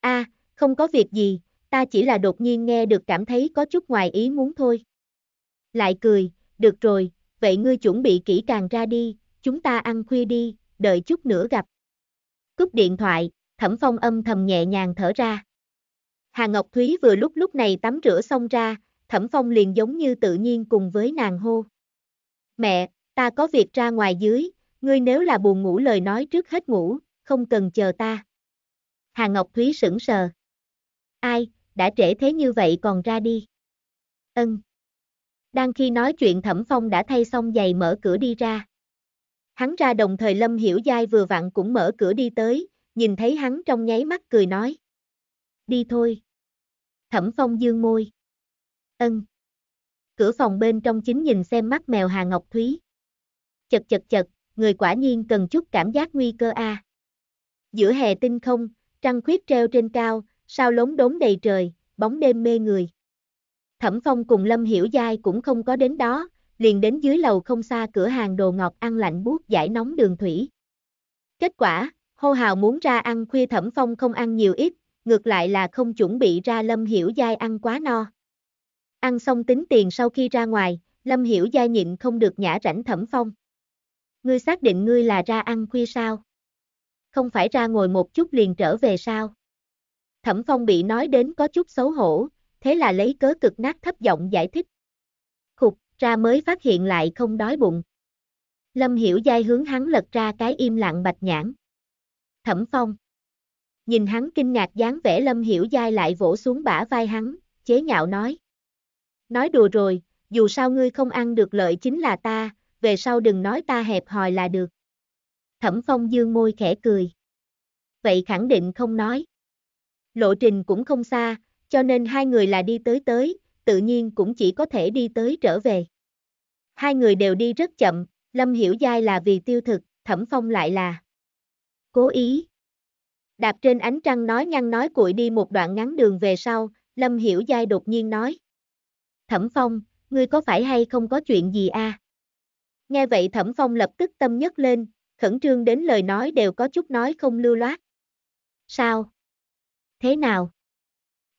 a à, không có việc gì, ta chỉ là đột nhiên nghe được cảm thấy có chút ngoài ý muốn thôi. Lại cười, được rồi, vậy ngươi chuẩn bị kỹ càng ra đi, chúng ta ăn khuya đi, đợi chút nữa gặp. Cúp điện thoại, thẩm phong âm thầm nhẹ nhàng thở ra. Hà Ngọc Thúy vừa lúc lúc này tắm rửa xong ra, Thẩm Phong liền giống như tự nhiên cùng với nàng hô. Mẹ, ta có việc ra ngoài dưới, ngươi nếu là buồn ngủ lời nói trước hết ngủ, không cần chờ ta. Hà Ngọc Thúy sững sờ. Ai, đã trễ thế như vậy còn ra đi. Ân. Đang khi nói chuyện Thẩm Phong đã thay xong giày mở cửa đi ra. Hắn ra đồng thời Lâm Hiểu Giai vừa vặn cũng mở cửa đi tới, nhìn thấy hắn trong nháy mắt cười nói. Đi thôi. Thẩm Phong dương môi. Ân. Cửa phòng bên trong chính nhìn xem mắt mèo Hà Ngọc Thúy. Chật chật chật, người quả nhiên cần chút cảm giác nguy cơ a. Giữa hè tinh không, trăng khuyết treo trên cao, sao lốn đốn đầy trời, bóng đêm mê người. Thẩm Phong cùng Lâm Hiểu Giai cũng không có đến đó, liền đến dưới lầu không xa cửa hàng đồ ngọt ăn lạnh buốt giải nóng đường thủy. Kết quả, hô hào muốn ra ăn khuya Thẩm Phong không ăn nhiều ít, ngược lại là không chuẩn bị ra Lâm Hiểu Giai ăn quá no. Ăn xong tính tiền sau khi ra ngoài, Lâm Hiểu Gia nhịn không được nhã rảnh thẩm phong. Ngươi xác định ngươi là ra ăn khuya sao? Không phải ra ngồi một chút liền trở về sao? Thẩm phong bị nói đến có chút xấu hổ, thế là lấy cớ cực nát thấp giọng giải thích. Khục, ra mới phát hiện lại không đói bụng. Lâm Hiểu Giai hướng hắn lật ra cái im lặng bạch nhãn. Thẩm phong. Nhìn hắn kinh ngạc dáng vẻ Lâm Hiểu Giai lại vỗ xuống bả vai hắn, chế nhạo nói. Nói đùa rồi, dù sao ngươi không ăn được lợi chính là ta, về sau đừng nói ta hẹp hòi là được. Thẩm Phong dương môi khẽ cười. Vậy khẳng định không nói. Lộ trình cũng không xa, cho nên hai người là đi tới tới, tự nhiên cũng chỉ có thể đi tới trở về. Hai người đều đi rất chậm, Lâm Hiểu Giai là vì tiêu thực, Thẩm Phong lại là cố ý. Đạp trên ánh trăng nói nhăn nói cuội đi một đoạn ngắn đường về sau, Lâm Hiểu Giai đột nhiên nói. Thẩm Phong, ngươi có phải hay không có chuyện gì a? À? Nghe vậy Thẩm Phong lập tức tâm nhất lên, khẩn trương đến lời nói đều có chút nói không lưu loát. Sao? Thế nào?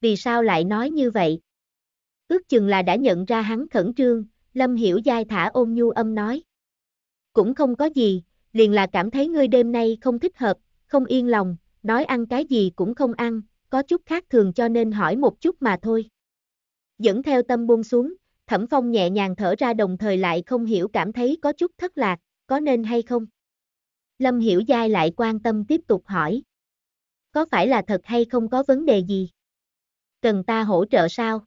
Vì sao lại nói như vậy? Ước chừng là đã nhận ra hắn khẩn trương, Lâm Hiểu Giai thả ôn nhu âm nói. Cũng không có gì, liền là cảm thấy ngươi đêm nay không thích hợp, không yên lòng, nói ăn cái gì cũng không ăn, có chút khác thường cho nên hỏi một chút mà thôi dẫn theo tâm buông xuống, thẩm phong nhẹ nhàng thở ra đồng thời lại không hiểu cảm thấy có chút thất lạc, có nên hay không. Lâm Hiểu Giai lại quan tâm tiếp tục hỏi. Có phải là thật hay không có vấn đề gì? Cần ta hỗ trợ sao?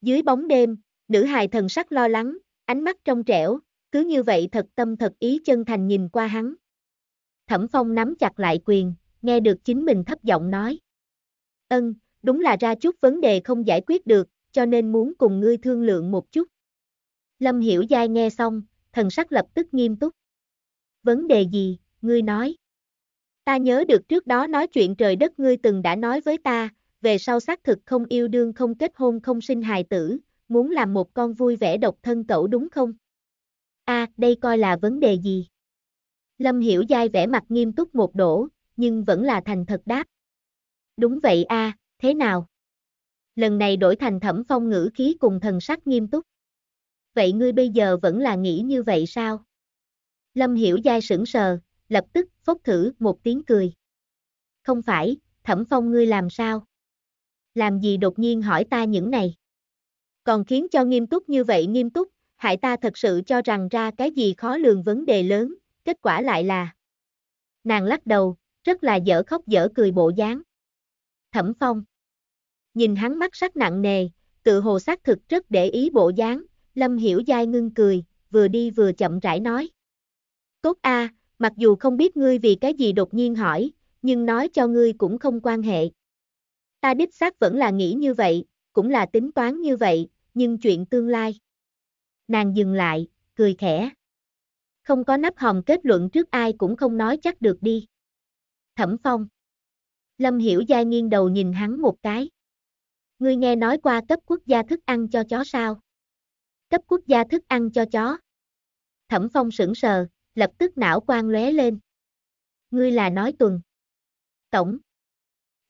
Dưới bóng đêm, nữ hài thần sắc lo lắng, ánh mắt trong trẻo, cứ như vậy thật tâm thật ý chân thành nhìn qua hắn. Thẩm Phong nắm chặt lại quyền, nghe được chính mình thấp giọng nói. Ân, đúng là ra chút vấn đề không giải quyết được, cho nên muốn cùng ngươi thương lượng một chút. Lâm Hiểu Giai nghe xong, thần sắc lập tức nghiêm túc. Vấn đề gì, ngươi nói. Ta nhớ được trước đó nói chuyện trời đất ngươi từng đã nói với ta, về sau xác thực không yêu đương không kết hôn không sinh hài tử, muốn làm một con vui vẻ độc thân cậu đúng không? A, à, đây coi là vấn đề gì? Lâm Hiểu Giai vẻ mặt nghiêm túc một đổ, nhưng vẫn là thành thật đáp. Đúng vậy a, thế nào? lần này đổi thành thẩm phong ngữ khí cùng thần sắc nghiêm túc. Vậy ngươi bây giờ vẫn là nghĩ như vậy sao? Lâm Hiểu Giai sững sờ, lập tức phốc thử một tiếng cười. Không phải, thẩm phong ngươi làm sao? Làm gì đột nhiên hỏi ta những này? Còn khiến cho nghiêm túc như vậy nghiêm túc, hại ta thật sự cho rằng ra cái gì khó lường vấn đề lớn, kết quả lại là. Nàng lắc đầu, rất là dở khóc dở cười bộ dáng. Thẩm phong nhìn hắn mắt sắc nặng nề, tự hồ xác thực rất để ý bộ dáng, Lâm Hiểu Giai ngưng cười, vừa đi vừa chậm rãi nói. Tốt a, mặc dù không biết ngươi vì cái gì đột nhiên hỏi, nhưng nói cho ngươi cũng không quan hệ. Ta đích xác vẫn là nghĩ như vậy, cũng là tính toán như vậy, nhưng chuyện tương lai. Nàng dừng lại, cười khẽ. Không có nắp hòm kết luận trước ai cũng không nói chắc được đi. Thẩm Phong. Lâm Hiểu Giai nghiêng đầu nhìn hắn một cái ngươi nghe nói qua cấp quốc gia thức ăn cho chó sao? Cấp quốc gia thức ăn cho chó. Thẩm Phong sững sờ, lập tức não quan lóe lên. Ngươi là nói tuần. Tổng.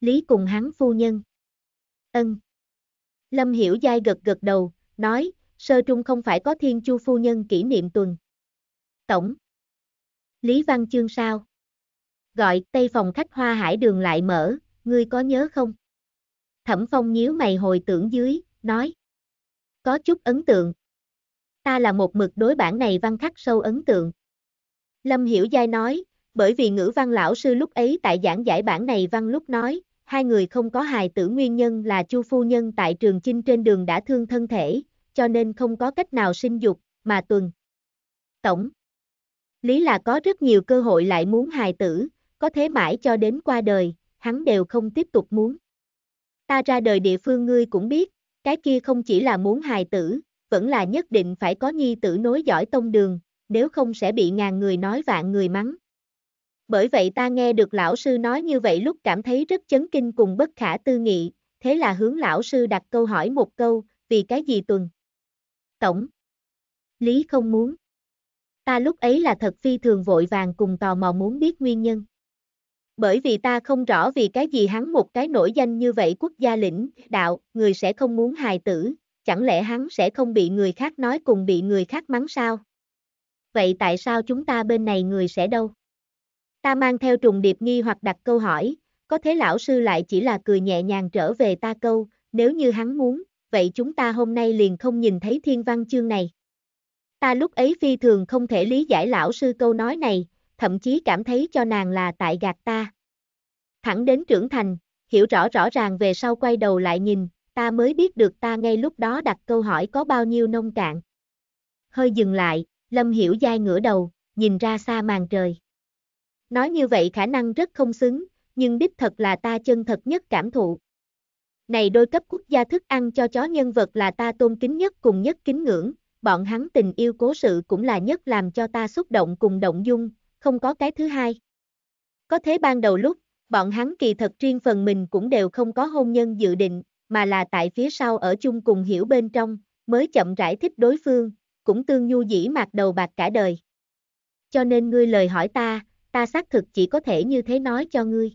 Lý cùng hắn phu nhân. Ân. Lâm Hiểu Giai gật gật đầu, nói, sơ trung không phải có thiên chu phu nhân kỷ niệm tuần. Tổng. Lý Văn Chương sao? Gọi Tây phòng khách Hoa Hải đường lại mở, ngươi có nhớ không? Thẩm Phong nhíu mày hồi tưởng dưới, nói. Có chút ấn tượng. Ta là một mực đối bản này văn khắc sâu ấn tượng. Lâm Hiểu Giai nói, bởi vì ngữ văn lão sư lúc ấy tại giảng giải bản này văn lúc nói, hai người không có hài tử nguyên nhân là Chu Phu Nhân tại trường chinh trên đường đã thương thân thể, cho nên không có cách nào sinh dục, mà tuần. Tổng Lý là có rất nhiều cơ hội lại muốn hài tử, có thế mãi cho đến qua đời, hắn đều không tiếp tục muốn ta ra đời địa phương ngươi cũng biết, cái kia không chỉ là muốn hài tử, vẫn là nhất định phải có nhi tử nối giỏi tông đường, nếu không sẽ bị ngàn người nói vạn người mắng. Bởi vậy ta nghe được lão sư nói như vậy lúc cảm thấy rất chấn kinh cùng bất khả tư nghị, thế là hướng lão sư đặt câu hỏi một câu, vì cái gì tuần? Tổng. Lý không muốn. Ta lúc ấy là thật phi thường vội vàng cùng tò mò muốn biết nguyên nhân bởi vì ta không rõ vì cái gì hắn một cái nổi danh như vậy quốc gia lĩnh, đạo, người sẽ không muốn hài tử, chẳng lẽ hắn sẽ không bị người khác nói cùng bị người khác mắng sao? Vậy tại sao chúng ta bên này người sẽ đâu? Ta mang theo trùng điệp nghi hoặc đặt câu hỏi, có thế lão sư lại chỉ là cười nhẹ nhàng trở về ta câu, nếu như hắn muốn, vậy chúng ta hôm nay liền không nhìn thấy thiên văn chương này. Ta lúc ấy phi thường không thể lý giải lão sư câu nói này, thậm chí cảm thấy cho nàng là tại gạt ta. Thẳng đến trưởng thành, hiểu rõ rõ ràng về sau quay đầu lại nhìn, ta mới biết được ta ngay lúc đó đặt câu hỏi có bao nhiêu nông cạn. Hơi dừng lại, Lâm Hiểu dai ngửa đầu, nhìn ra xa màn trời. Nói như vậy khả năng rất không xứng, nhưng đích thật là ta chân thật nhất cảm thụ. Này đôi cấp quốc gia thức ăn cho chó nhân vật là ta tôn kính nhất cùng nhất kính ngưỡng, bọn hắn tình yêu cố sự cũng là nhất làm cho ta xúc động cùng động dung, không có cái thứ hai. Có thế ban đầu lúc, bọn hắn kỳ thật riêng phần mình cũng đều không có hôn nhân dự định, mà là tại phía sau ở chung cùng hiểu bên trong, mới chậm rãi thích đối phương, cũng tương nhu dĩ mạc đầu bạc cả đời. Cho nên ngươi lời hỏi ta, ta xác thực chỉ có thể như thế nói cho ngươi.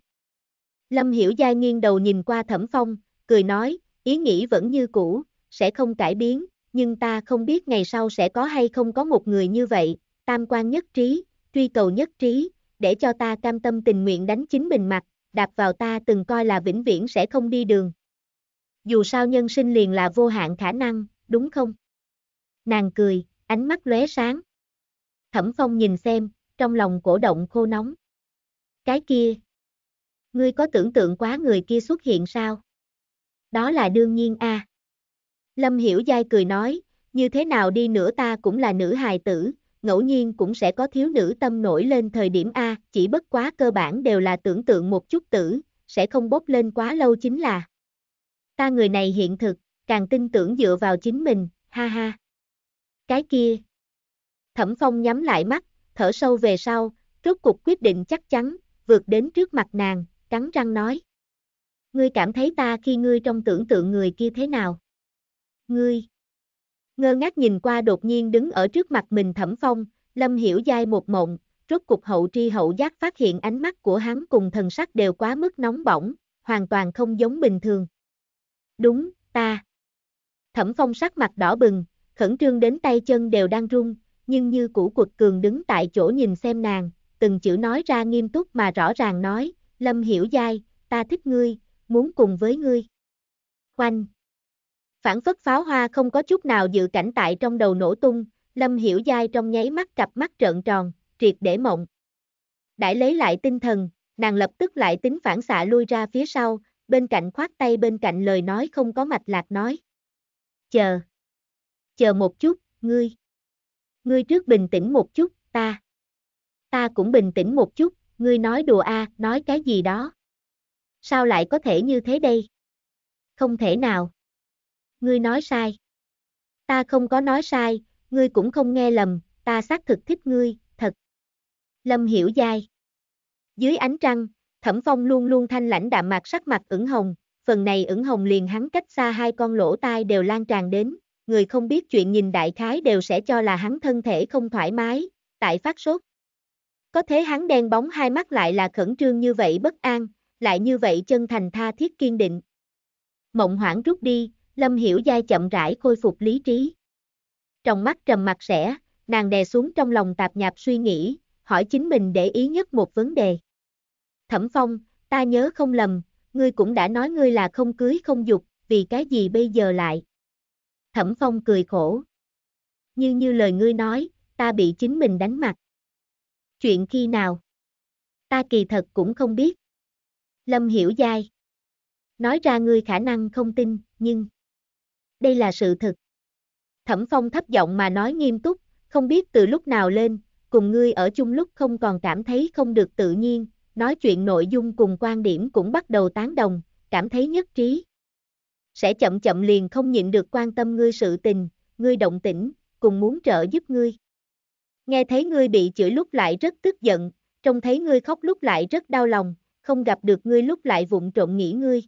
Lâm Hiểu Gia nghiêng đầu nhìn qua Thẩm Phong, cười nói, ý nghĩ vẫn như cũ, sẽ không cải biến, nhưng ta không biết ngày sau sẽ có hay không có một người như vậy, tam quan nhất trí, truy cầu nhất trí, để cho ta cam tâm tình nguyện đánh chính mình mặt, đạp vào ta từng coi là vĩnh viễn sẽ không đi đường. Dù sao nhân sinh liền là vô hạn khả năng, đúng không? Nàng cười, ánh mắt lóe sáng. Thẩm Phong nhìn xem, trong lòng cổ động khô nóng. Cái kia, ngươi có tưởng tượng quá người kia xuất hiện sao? Đó là đương nhiên a. Lâm Hiểu Giai cười nói, như thế nào đi nữa ta cũng là nữ hài tử, ngẫu nhiên cũng sẽ có thiếu nữ tâm nổi lên thời điểm A, chỉ bất quá cơ bản đều là tưởng tượng một chút tử, sẽ không bốc lên quá lâu chính là. Ta người này hiện thực, càng tin tưởng dựa vào chính mình, ha ha. Cái kia. Thẩm Phong nhắm lại mắt, thở sâu về sau, rốt cục quyết định chắc chắn, vượt đến trước mặt nàng, cắn răng nói. Ngươi cảm thấy ta khi ngươi trong tưởng tượng người kia thế nào? Ngươi. Ngơ ngác nhìn qua đột nhiên đứng ở trước mặt mình thẩm phong, lâm hiểu dai một mộng, rốt cục hậu tri hậu giác phát hiện ánh mắt của hắn cùng thần sắc đều quá mức nóng bỏng, hoàn toàn không giống bình thường. Đúng, ta. Thẩm phong sắc mặt đỏ bừng, khẩn trương đến tay chân đều đang run, nhưng như cũ cục cường đứng tại chỗ nhìn xem nàng, từng chữ nói ra nghiêm túc mà rõ ràng nói, Lâm Hiểu Giai, ta thích ngươi, muốn cùng với ngươi. Quanh, Phản phất pháo hoa không có chút nào dự cảnh tại trong đầu nổ tung, Lâm Hiểu Giai trong nháy mắt cặp mắt trợn tròn, triệt để mộng. Đãi lấy lại tinh thần, nàng lập tức lại tính phản xạ lui ra phía sau, bên cạnh khoát tay bên cạnh lời nói không có mạch lạc nói. Chờ. Chờ một chút, ngươi. Ngươi trước bình tĩnh một chút, ta. Ta cũng bình tĩnh một chút, ngươi nói đùa a, nói cái gì đó. Sao lại có thể như thế đây? Không thể nào ngươi nói sai. Ta không có nói sai, ngươi cũng không nghe lầm, ta xác thực thích ngươi, thật. Lâm hiểu dai. Dưới ánh trăng, Thẩm Phong luôn luôn thanh lãnh đạm mạc sắc mặt ửng hồng, phần này ửng hồng liền hắn cách xa hai con lỗ tai đều lan tràn đến, người không biết chuyện nhìn đại khái đều sẽ cho là hắn thân thể không thoải mái, tại phát sốt. Có thế hắn đen bóng hai mắt lại là khẩn trương như vậy bất an, lại như vậy chân thành tha thiết kiên định. Mộng hoảng rút đi, Lâm Hiểu Giai chậm rãi khôi phục lý trí. Trong mắt trầm mặt sẽ, nàng đè xuống trong lòng tạp nhạp suy nghĩ, hỏi chính mình để ý nhất một vấn đề. Thẩm Phong, ta nhớ không lầm, ngươi cũng đã nói ngươi là không cưới không dục, vì cái gì bây giờ lại? Thẩm Phong cười khổ. Như như lời ngươi nói, ta bị chính mình đánh mặt. Chuyện khi nào? Ta kỳ thật cũng không biết. Lâm Hiểu Giai. Nói ra ngươi khả năng không tin, nhưng đây là sự thật. Thẩm Phong thấp giọng mà nói nghiêm túc, không biết từ lúc nào lên, cùng ngươi ở chung lúc không còn cảm thấy không được tự nhiên, nói chuyện nội dung cùng quan điểm cũng bắt đầu tán đồng, cảm thấy nhất trí. Sẽ chậm chậm liền không nhịn được quan tâm ngươi sự tình, ngươi động tĩnh, cùng muốn trợ giúp ngươi. Nghe thấy ngươi bị chửi lúc lại rất tức giận, trông thấy ngươi khóc lúc lại rất đau lòng, không gặp được ngươi lúc lại vụng trộn nghĩ ngươi.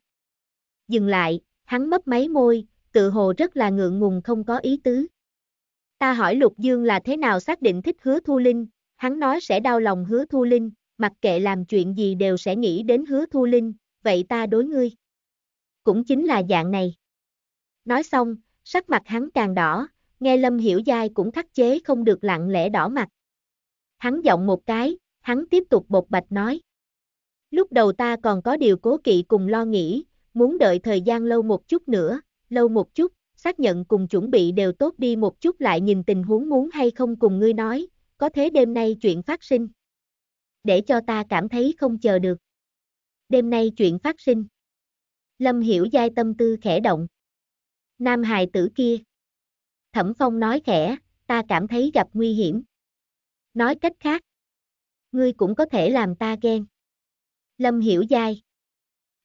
Dừng lại, hắn mấp máy môi, tự hồ rất là ngượng ngùng không có ý tứ. Ta hỏi Lục Dương là thế nào xác định thích hứa thu linh, hắn nói sẽ đau lòng hứa thu linh, mặc kệ làm chuyện gì đều sẽ nghĩ đến hứa thu linh, vậy ta đối ngươi. Cũng chính là dạng này. Nói xong, sắc mặt hắn càng đỏ, nghe Lâm Hiểu Giai cũng khắc chế không được lặng lẽ đỏ mặt. Hắn giọng một cái, hắn tiếp tục bột bạch nói. Lúc đầu ta còn có điều cố kỵ cùng lo nghĩ, muốn đợi thời gian lâu một chút nữa, lâu một chút, xác nhận cùng chuẩn bị đều tốt đi một chút lại nhìn tình huống muốn hay không cùng ngươi nói, có thế đêm nay chuyện phát sinh. Để cho ta cảm thấy không chờ được. Đêm nay chuyện phát sinh. Lâm hiểu giai tâm tư khẽ động. Nam hài tử kia. Thẩm phong nói khẽ, ta cảm thấy gặp nguy hiểm. Nói cách khác. Ngươi cũng có thể làm ta ghen. Lâm hiểu giai.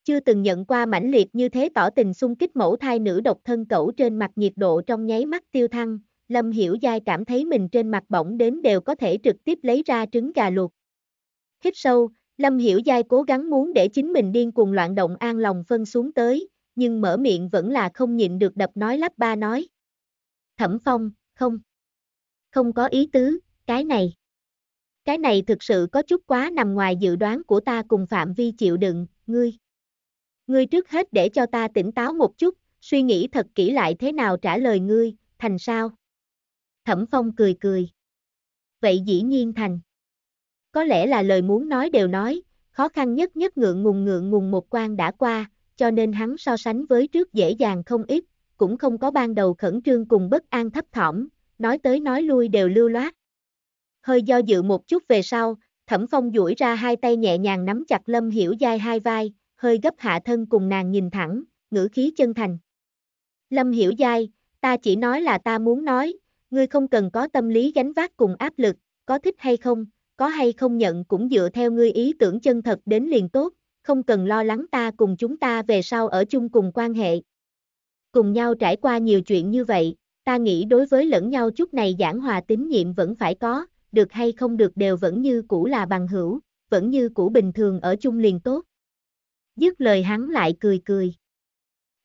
Chưa từng nhận qua mãnh liệt như thế tỏ tình xung kích mẫu thai nữ độc thân cẩu trên mặt nhiệt độ trong nháy mắt tiêu thăng, Lâm Hiểu Giai cảm thấy mình trên mặt bỗng đến đều có thể trực tiếp lấy ra trứng gà luộc. Hít sâu, Lâm Hiểu Giai cố gắng muốn để chính mình điên cuồng loạn động an lòng phân xuống tới, nhưng mở miệng vẫn là không nhịn được đập nói lắp ba nói. Thẩm Phong, không. Không có ý tứ, cái này. Cái này thực sự có chút quá nằm ngoài dự đoán của ta cùng phạm vi chịu đựng, ngươi. Ngươi trước hết để cho ta tỉnh táo một chút, suy nghĩ thật kỹ lại thế nào trả lời ngươi, thành sao? Thẩm Phong cười cười. Vậy dĩ nhiên thành. Có lẽ là lời muốn nói đều nói, khó khăn nhất nhất ngượng ngùng ngượng ngùng một quan đã qua, cho nên hắn so sánh với trước dễ dàng không ít, cũng không có ban đầu khẩn trương cùng bất an thấp thỏm, nói tới nói lui đều lưu loát. Hơi do dự một chút về sau, Thẩm Phong duỗi ra hai tay nhẹ nhàng nắm chặt Lâm Hiểu Giai hai vai, hơi gấp hạ thân cùng nàng nhìn thẳng, ngữ khí chân thành. Lâm hiểu dai, ta chỉ nói là ta muốn nói, ngươi không cần có tâm lý gánh vác cùng áp lực, có thích hay không, có hay không nhận cũng dựa theo ngươi ý tưởng chân thật đến liền tốt, không cần lo lắng ta cùng chúng ta về sau ở chung cùng quan hệ. Cùng nhau trải qua nhiều chuyện như vậy, ta nghĩ đối với lẫn nhau chút này giảng hòa tín nhiệm vẫn phải có, được hay không được đều vẫn như cũ là bằng hữu, vẫn như cũ bình thường ở chung liền tốt dứt lời hắn lại cười cười.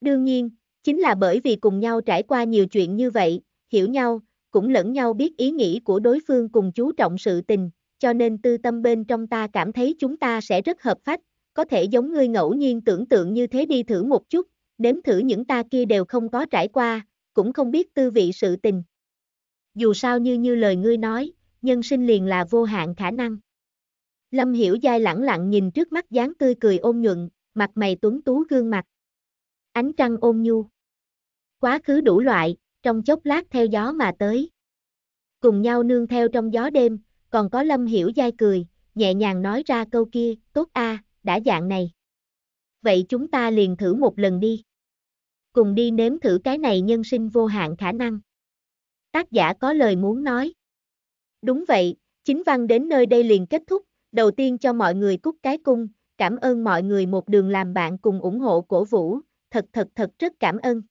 Đương nhiên, chính là bởi vì cùng nhau trải qua nhiều chuyện như vậy, hiểu nhau, cũng lẫn nhau biết ý nghĩ của đối phương cùng chú trọng sự tình, cho nên tư tâm bên trong ta cảm thấy chúng ta sẽ rất hợp phách, có thể giống ngươi ngẫu nhiên tưởng tượng như thế đi thử một chút, nếm thử những ta kia đều không có trải qua, cũng không biết tư vị sự tình. Dù sao như như lời ngươi nói, nhân sinh liền là vô hạn khả năng. Lâm Hiểu Giai lẳng lặng nhìn trước mắt dáng tươi cười ôn nhuận, mặt mày tuấn tú gương mặt. Ánh trăng ôm nhu. Quá khứ đủ loại, trong chốc lát theo gió mà tới. Cùng nhau nương theo trong gió đêm, còn có Lâm Hiểu dai cười, nhẹ nhàng nói ra câu kia, tốt a, đã dạng này. Vậy chúng ta liền thử một lần đi. Cùng đi nếm thử cái này nhân sinh vô hạn khả năng. Tác giả có lời muốn nói. Đúng vậy, chính văn đến nơi đây liền kết thúc, đầu tiên cho mọi người cúc cái cung, cảm ơn mọi người một đường làm bạn cùng ủng hộ cổ vũ, thật thật thật rất cảm ơn.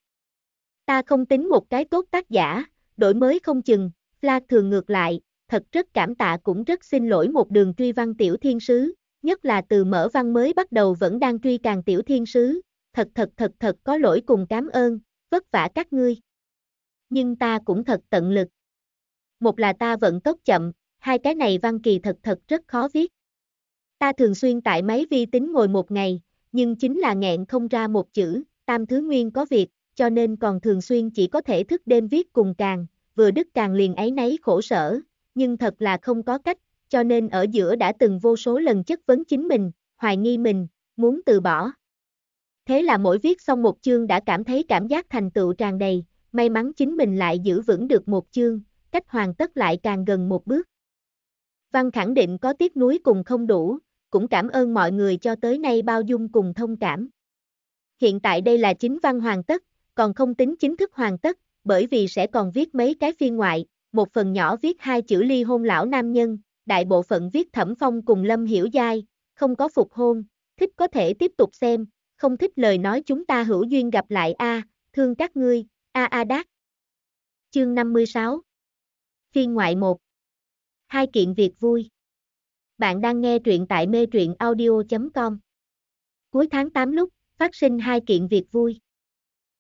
Ta không tính một cái tốt tác giả, đổi mới không chừng, la thường ngược lại, thật rất cảm tạ cũng rất xin lỗi một đường truy văn tiểu thiên sứ, nhất là từ mở văn mới bắt đầu vẫn đang truy càng tiểu thiên sứ, thật thật thật thật có lỗi cùng cảm ơn, vất vả các ngươi. Nhưng ta cũng thật tận lực. Một là ta vận tốc chậm, hai cái này văn kỳ thật thật rất khó viết. Ta thường xuyên tại máy vi tính ngồi một ngày, nhưng chính là nghẹn không ra một chữ, Tam Thứ Nguyên có việc, cho nên còn thường xuyên chỉ có thể thức đêm viết cùng càng, vừa đứt càng liền ấy nấy khổ sở, nhưng thật là không có cách, cho nên ở giữa đã từng vô số lần chất vấn chính mình, hoài nghi mình, muốn từ bỏ. Thế là mỗi viết xong một chương đã cảm thấy cảm giác thành tựu tràn đầy, may mắn chính mình lại giữ vững được một chương, cách hoàn tất lại càng gần một bước. Văn khẳng định có tiếc nuối cùng không đủ, cũng cảm ơn mọi người cho tới nay bao dung cùng thông cảm. Hiện tại đây là chính văn hoàn tất, còn không tính chính thức hoàn tất, bởi vì sẽ còn viết mấy cái phiên ngoại, một phần nhỏ viết hai chữ ly hôn lão nam nhân, đại bộ phận viết thẩm phong cùng lâm hiểu giai, không có phục hôn, thích có thể tiếp tục xem, không thích lời nói chúng ta hữu duyên gặp lại a, thương các ngươi, a a đát. Chương 56 Phiên ngoại 1 Hai kiện việc vui. Bạn đang nghe truyện tại mê truyện audio.com. Cuối tháng 8 lúc, phát sinh hai kiện việc vui.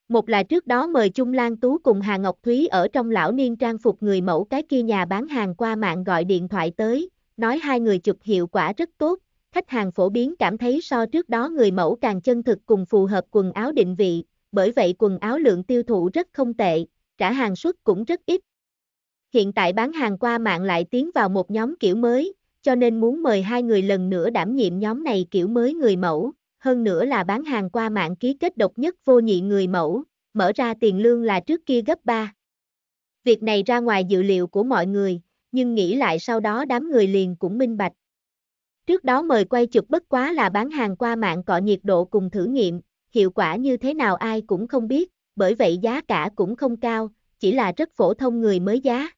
Một là trước đó mời Chung Lan Tú cùng Hà Ngọc Thúy ở trong lão niên trang phục người mẫu cái kia nhà bán hàng qua mạng gọi điện thoại tới, nói hai người chụp hiệu quả rất tốt, khách hàng phổ biến cảm thấy so trước đó người mẫu càng chân thực cùng phù hợp quần áo định vị, bởi vậy quần áo lượng tiêu thụ rất không tệ, trả hàng suất cũng rất ít, hiện tại bán hàng qua mạng lại tiến vào một nhóm kiểu mới, cho nên muốn mời hai người lần nữa đảm nhiệm nhóm này kiểu mới người mẫu, hơn nữa là bán hàng qua mạng ký kết độc nhất vô nhị người mẫu, mở ra tiền lương là trước kia gấp 3. Việc này ra ngoài dự liệu của mọi người, nhưng nghĩ lại sau đó đám người liền cũng minh bạch. Trước đó mời quay chụp bất quá là bán hàng qua mạng cọ nhiệt độ cùng thử nghiệm, hiệu quả như thế nào ai cũng không biết, bởi vậy giá cả cũng không cao, chỉ là rất phổ thông người mới giá.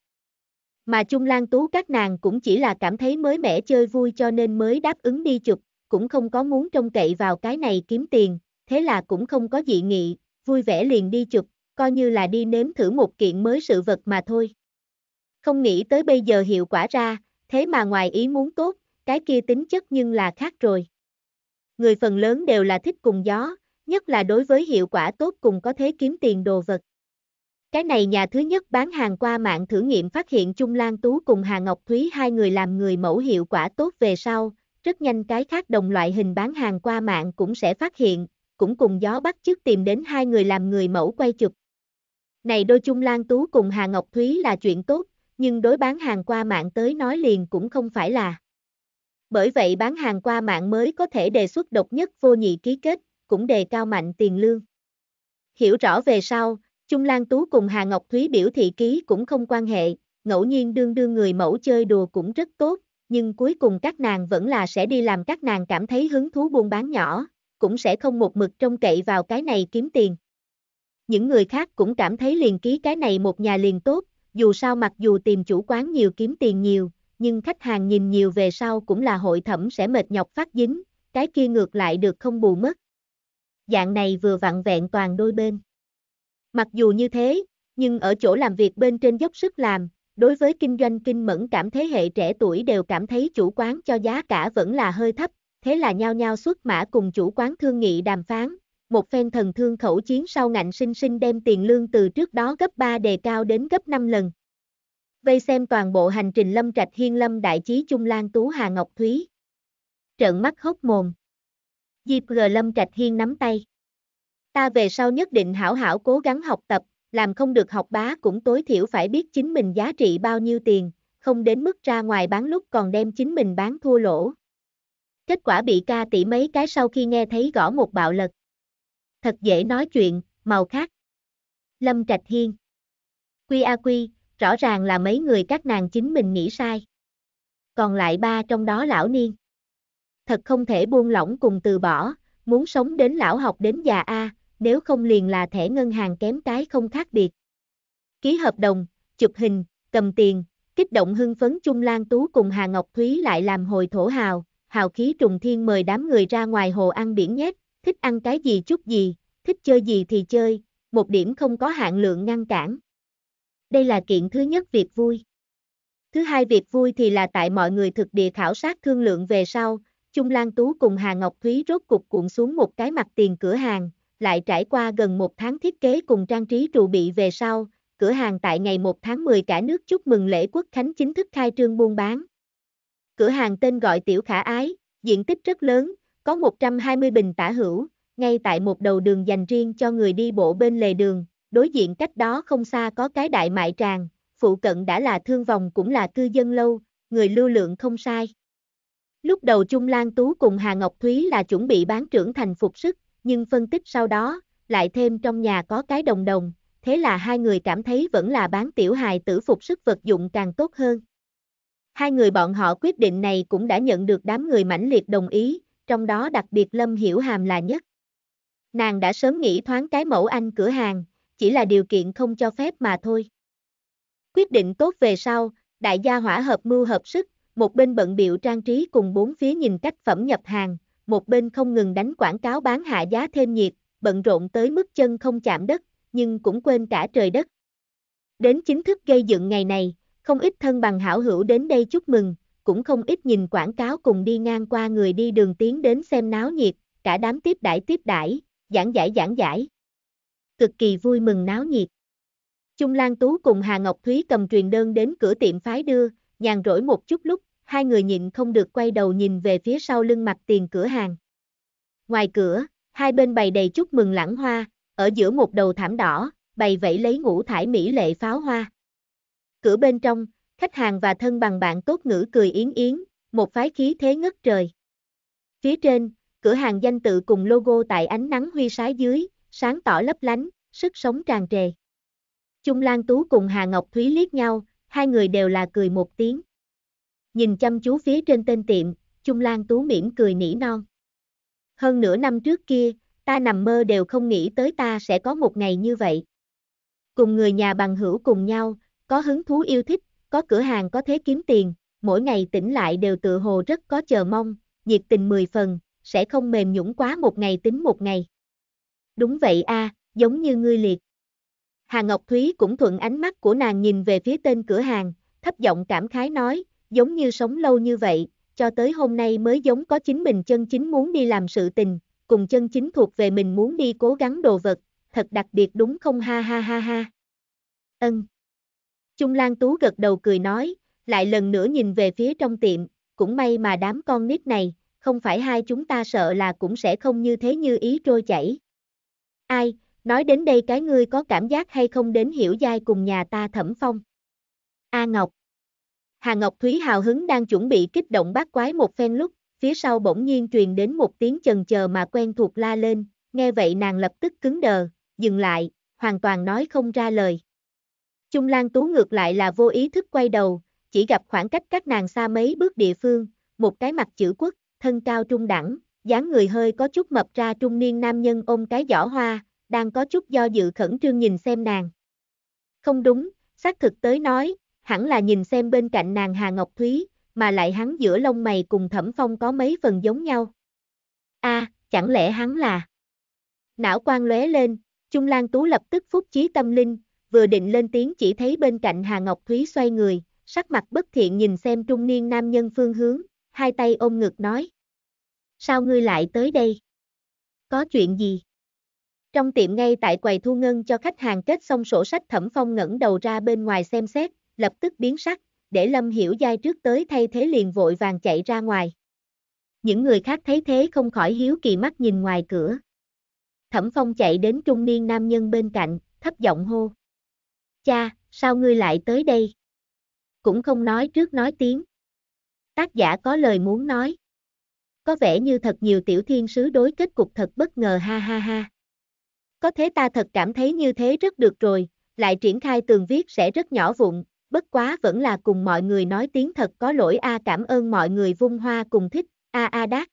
Mà Chung Lan Tú các nàng cũng chỉ là cảm thấy mới mẻ chơi vui cho nên mới đáp ứng đi chụp, cũng không có muốn trông cậy vào cái này kiếm tiền, thế là cũng không có dị nghị, vui vẻ liền đi chụp, coi như là đi nếm thử một kiện mới sự vật mà thôi. Không nghĩ tới bây giờ hiệu quả ra, thế mà ngoài ý muốn tốt, cái kia tính chất nhưng là khác rồi. Người phần lớn đều là thích cùng gió, nhất là đối với hiệu quả tốt cùng có thế kiếm tiền đồ vật. Cái này nhà thứ nhất bán hàng qua mạng thử nghiệm phát hiện Trung Lan Tú cùng Hà Ngọc Thúy hai người làm người mẫu hiệu quả tốt về sau, rất nhanh cái khác đồng loại hình bán hàng qua mạng cũng sẽ phát hiện, cũng cùng gió bắt chước tìm đến hai người làm người mẫu quay chụp. Này đôi Trung Lan Tú cùng Hà Ngọc Thúy là chuyện tốt, nhưng đối bán hàng qua mạng tới nói liền cũng không phải là. Bởi vậy bán hàng qua mạng mới có thể đề xuất độc nhất vô nhị ký kết, cũng đề cao mạnh tiền lương. Hiểu rõ về sau, Trung Lan Tú cùng Hà Ngọc Thúy biểu thị ký cũng không quan hệ, ngẫu nhiên đương đương người mẫu chơi đùa cũng rất tốt, nhưng cuối cùng các nàng vẫn là sẽ đi làm các nàng cảm thấy hứng thú buôn bán nhỏ, cũng sẽ không một mực trông cậy vào cái này kiếm tiền. Những người khác cũng cảm thấy liền ký cái này một nhà liền tốt, dù sao mặc dù tìm chủ quán nhiều kiếm tiền nhiều, nhưng khách hàng nhìn nhiều về sau cũng là hội thẩm sẽ mệt nhọc phát dính, cái kia ngược lại được không bù mất. Dạng này vừa vặn vẹn toàn đôi bên. Mặc dù như thế, nhưng ở chỗ làm việc bên trên dốc sức làm, đối với kinh doanh kinh mẫn cảm thế hệ trẻ tuổi đều cảm thấy chủ quán cho giá cả vẫn là hơi thấp, thế là nhao nhau xuất mã cùng chủ quán thương nghị đàm phán. Một phen thần thương khẩu chiến sau ngạnh sinh sinh đem tiền lương từ trước đó gấp 3 đề cao đến gấp 5 lần. Vây xem toàn bộ hành trình Lâm Trạch Hiên Lâm Đại Chí Trung Lan Tú Hà Ngọc Thúy. trận mắt hốc mồm. Diệp gờ Lâm Trạch Hiên nắm tay. Ta về sau nhất định hảo hảo cố gắng học tập, làm không được học bá cũng tối thiểu phải biết chính mình giá trị bao nhiêu tiền, không đến mức ra ngoài bán lúc còn đem chính mình bán thua lỗ. Kết quả bị ca tỷ mấy cái sau khi nghe thấy gõ một bạo lực, Thật dễ nói chuyện, màu khác. Lâm Trạch Hiên Quy A Quy, rõ ràng là mấy người các nàng chính mình nghĩ sai. Còn lại ba trong đó lão niên. Thật không thể buông lỏng cùng từ bỏ, muốn sống đến lão học đến già A, nếu không liền là thẻ ngân hàng kém cái không khác biệt. Ký hợp đồng, chụp hình, cầm tiền, kích động hưng phấn Chung Lan Tú cùng Hà Ngọc Thúy lại làm hồi thổ hào, hào khí trùng thiên mời đám người ra ngoài hồ ăn biển nhét, thích ăn cái gì chút gì, thích chơi gì thì chơi, một điểm không có hạn lượng ngăn cản. Đây là kiện thứ nhất việc vui. Thứ hai việc vui thì là tại mọi người thực địa khảo sát thương lượng về sau, Chung Lan Tú cùng Hà Ngọc Thúy rốt cục cuộn xuống một cái mặt tiền cửa hàng, lại trải qua gần một tháng thiết kế cùng trang trí trù bị về sau, cửa hàng tại ngày 1 tháng 10 cả nước chúc mừng lễ quốc khánh chính thức khai trương buôn bán. Cửa hàng tên gọi Tiểu Khả Ái, diện tích rất lớn, có 120 bình tả hữu, ngay tại một đầu đường dành riêng cho người đi bộ bên lề đường, đối diện cách đó không xa có cái đại mại tràng, phụ cận đã là thương vòng cũng là cư dân lâu, người lưu lượng không sai. Lúc đầu Trung Lan Tú cùng Hà Ngọc Thúy là chuẩn bị bán trưởng thành phục sức, nhưng phân tích sau đó, lại thêm trong nhà có cái đồng đồng, thế là hai người cảm thấy vẫn là bán tiểu hài tử phục sức vật dụng càng tốt hơn. Hai người bọn họ quyết định này cũng đã nhận được đám người mãnh liệt đồng ý, trong đó đặc biệt Lâm Hiểu Hàm là nhất. Nàng đã sớm nghĩ thoáng cái mẫu anh cửa hàng, chỉ là điều kiện không cho phép mà thôi. Quyết định tốt về sau, đại gia hỏa hợp mưu hợp sức, một bên bận biểu trang trí cùng bốn phía nhìn cách phẩm nhập hàng, một bên không ngừng đánh quảng cáo bán hạ giá thêm nhiệt, bận rộn tới mức chân không chạm đất, nhưng cũng quên cả trời đất. Đến chính thức gây dựng ngày này, không ít thân bằng hảo hữu đến đây chúc mừng, cũng không ít nhìn quảng cáo cùng đi ngang qua người đi đường tiến đến xem náo nhiệt, cả đám tiếp đãi tiếp đãi, giảng giải giảng giải. Cực kỳ vui mừng náo nhiệt. Trung Lan Tú cùng Hà Ngọc Thúy cầm truyền đơn đến cửa tiệm phái đưa, nhàn rỗi một chút lúc, hai người nhịn không được quay đầu nhìn về phía sau lưng mặt tiền cửa hàng. Ngoài cửa, hai bên bày đầy chúc mừng lãng hoa, ở giữa một đầu thảm đỏ, bày vẫy lấy ngũ thải mỹ lệ pháo hoa. Cửa bên trong, khách hàng và thân bằng bạn tốt ngữ cười yến yến, một phái khí thế ngất trời. Phía trên, cửa hàng danh tự cùng logo tại ánh nắng huy sái dưới, sáng tỏ lấp lánh, sức sống tràn trề. Chung Lan Tú cùng Hà Ngọc Thúy liếc nhau, hai người đều là cười một tiếng. Nhìn chăm chú phía trên tên tiệm, Trung Lan Tú mỉm cười nỉ non. Hơn nửa năm trước kia, ta nằm mơ đều không nghĩ tới ta sẽ có một ngày như vậy. Cùng người nhà bằng hữu cùng nhau, có hứng thú yêu thích, có cửa hàng có thế kiếm tiền, mỗi ngày tỉnh lại đều tự hồ rất có chờ mong, nhiệt tình mười phần, sẽ không mềm nhũng quá một ngày tính một ngày. Đúng vậy a, giống như ngươi liệt. Hà Ngọc Thúy cũng thuận ánh mắt của nàng nhìn về phía tên cửa hàng, thấp giọng cảm khái nói, giống như sống lâu như vậy, cho tới hôm nay mới giống có chính mình chân chính muốn đi làm sự tình, cùng chân chính thuộc về mình muốn đi cố gắng đồ vật, thật đặc biệt đúng không ha ha ha ha. Ân. Trung Lan Tú gật đầu cười nói, lại lần nữa nhìn về phía trong tiệm, cũng may mà đám con nít này, không phải hai chúng ta sợ là cũng sẽ không như thế như ý trôi chảy. Ai, nói đến đây cái ngươi có cảm giác hay không đến hiểu dai cùng nhà ta thẩm phong. A Ngọc Hà Ngọc Thúy hào hứng đang chuẩn bị kích động bát quái một phen lúc, phía sau bỗng nhiên truyền đến một tiếng chần chờ mà quen thuộc la lên, nghe vậy nàng lập tức cứng đờ, dừng lại, hoàn toàn nói không ra lời. Trung Lan Tú ngược lại là vô ý thức quay đầu, chỉ gặp khoảng cách các nàng xa mấy bước địa phương, một cái mặt chữ quốc, thân cao trung đẳng, dáng người hơi có chút mập ra trung niên nam nhân ôm cái giỏ hoa, đang có chút do dự khẩn trương nhìn xem nàng. Không đúng, xác thực tới nói, hẳn là nhìn xem bên cạnh nàng Hà Ngọc Thúy, mà lại hắn giữa lông mày cùng Thẩm Phong có mấy phần giống nhau. A, à, chẳng lẽ hắn là... Não quan lóe lên, Trung Lan Tú lập tức phúc trí tâm linh, vừa định lên tiếng chỉ thấy bên cạnh Hà Ngọc Thúy xoay người, sắc mặt bất thiện nhìn xem trung niên nam nhân phương hướng, hai tay ôm ngực nói. Sao ngươi lại tới đây? Có chuyện gì? Trong tiệm ngay tại quầy thu ngân cho khách hàng kết xong sổ sách thẩm phong ngẩng đầu ra bên ngoài xem xét, lập tức biến sắc, để Lâm Hiểu Giai trước tới thay thế liền vội vàng chạy ra ngoài. Những người khác thấy thế không khỏi hiếu kỳ mắt nhìn ngoài cửa. Thẩm Phong chạy đến trung niên nam nhân bên cạnh, thấp giọng hô. Cha, sao ngươi lại tới đây? Cũng không nói trước nói tiếng. Tác giả có lời muốn nói. Có vẻ như thật nhiều tiểu thiên sứ đối kết cục thật bất ngờ ha ha ha. Có thế ta thật cảm thấy như thế rất được rồi, lại triển khai tường viết sẽ rất nhỏ vụn, bất quá vẫn là cùng mọi người nói tiếng thật có lỗi a cảm ơn mọi người vung hoa cùng thích, a à a à đát.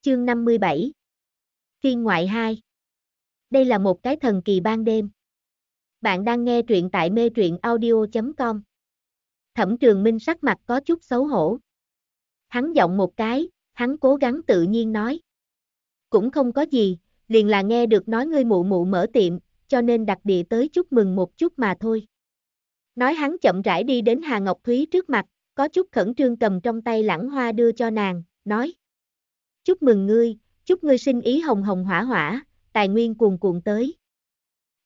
Chương 57 Phiên ngoại 2 Đây là một cái thần kỳ ban đêm. Bạn đang nghe truyện tại mê truyện audio.com Thẩm trường minh sắc mặt có chút xấu hổ. Hắn giọng một cái, hắn cố gắng tự nhiên nói. Cũng không có gì, liền là nghe được nói ngươi mụ mụ mở tiệm, cho nên đặc địa tới chúc mừng một chút mà thôi. Nói hắn chậm rãi đi đến Hà Ngọc Thúy trước mặt, có chút khẩn trương cầm trong tay lãng hoa đưa cho nàng, nói. Chúc mừng ngươi, chúc ngươi sinh ý hồng hồng hỏa hỏa, tài nguyên cuồn cuộn tới.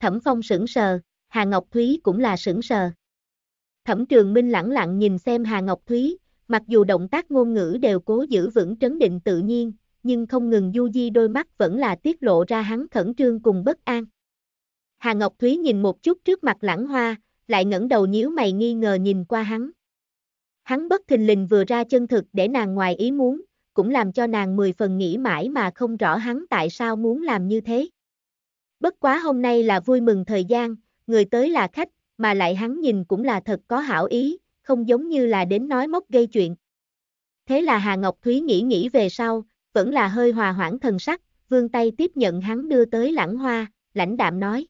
Thẩm Phong sững sờ, Hà Ngọc Thúy cũng là sững sờ. Thẩm Trường Minh lẳng lặng nhìn xem Hà Ngọc Thúy, mặc dù động tác ngôn ngữ đều cố giữ vững trấn định tự nhiên, nhưng không ngừng du di đôi mắt vẫn là tiết lộ ra hắn khẩn trương cùng bất an. Hà Ngọc Thúy nhìn một chút trước mặt lãng hoa, lại ngẩng đầu nhíu mày nghi ngờ nhìn qua hắn. Hắn bất thình lình vừa ra chân thực để nàng ngoài ý muốn, cũng làm cho nàng mười phần nghĩ mãi mà không rõ hắn tại sao muốn làm như thế. Bất quá hôm nay là vui mừng thời gian, người tới là khách, mà lại hắn nhìn cũng là thật có hảo ý, không giống như là đến nói móc gây chuyện. Thế là Hà Ngọc Thúy nghĩ nghĩ về sau, vẫn là hơi hòa hoãn thần sắc, vương tay tiếp nhận hắn đưa tới lãng hoa, lãnh đạm nói.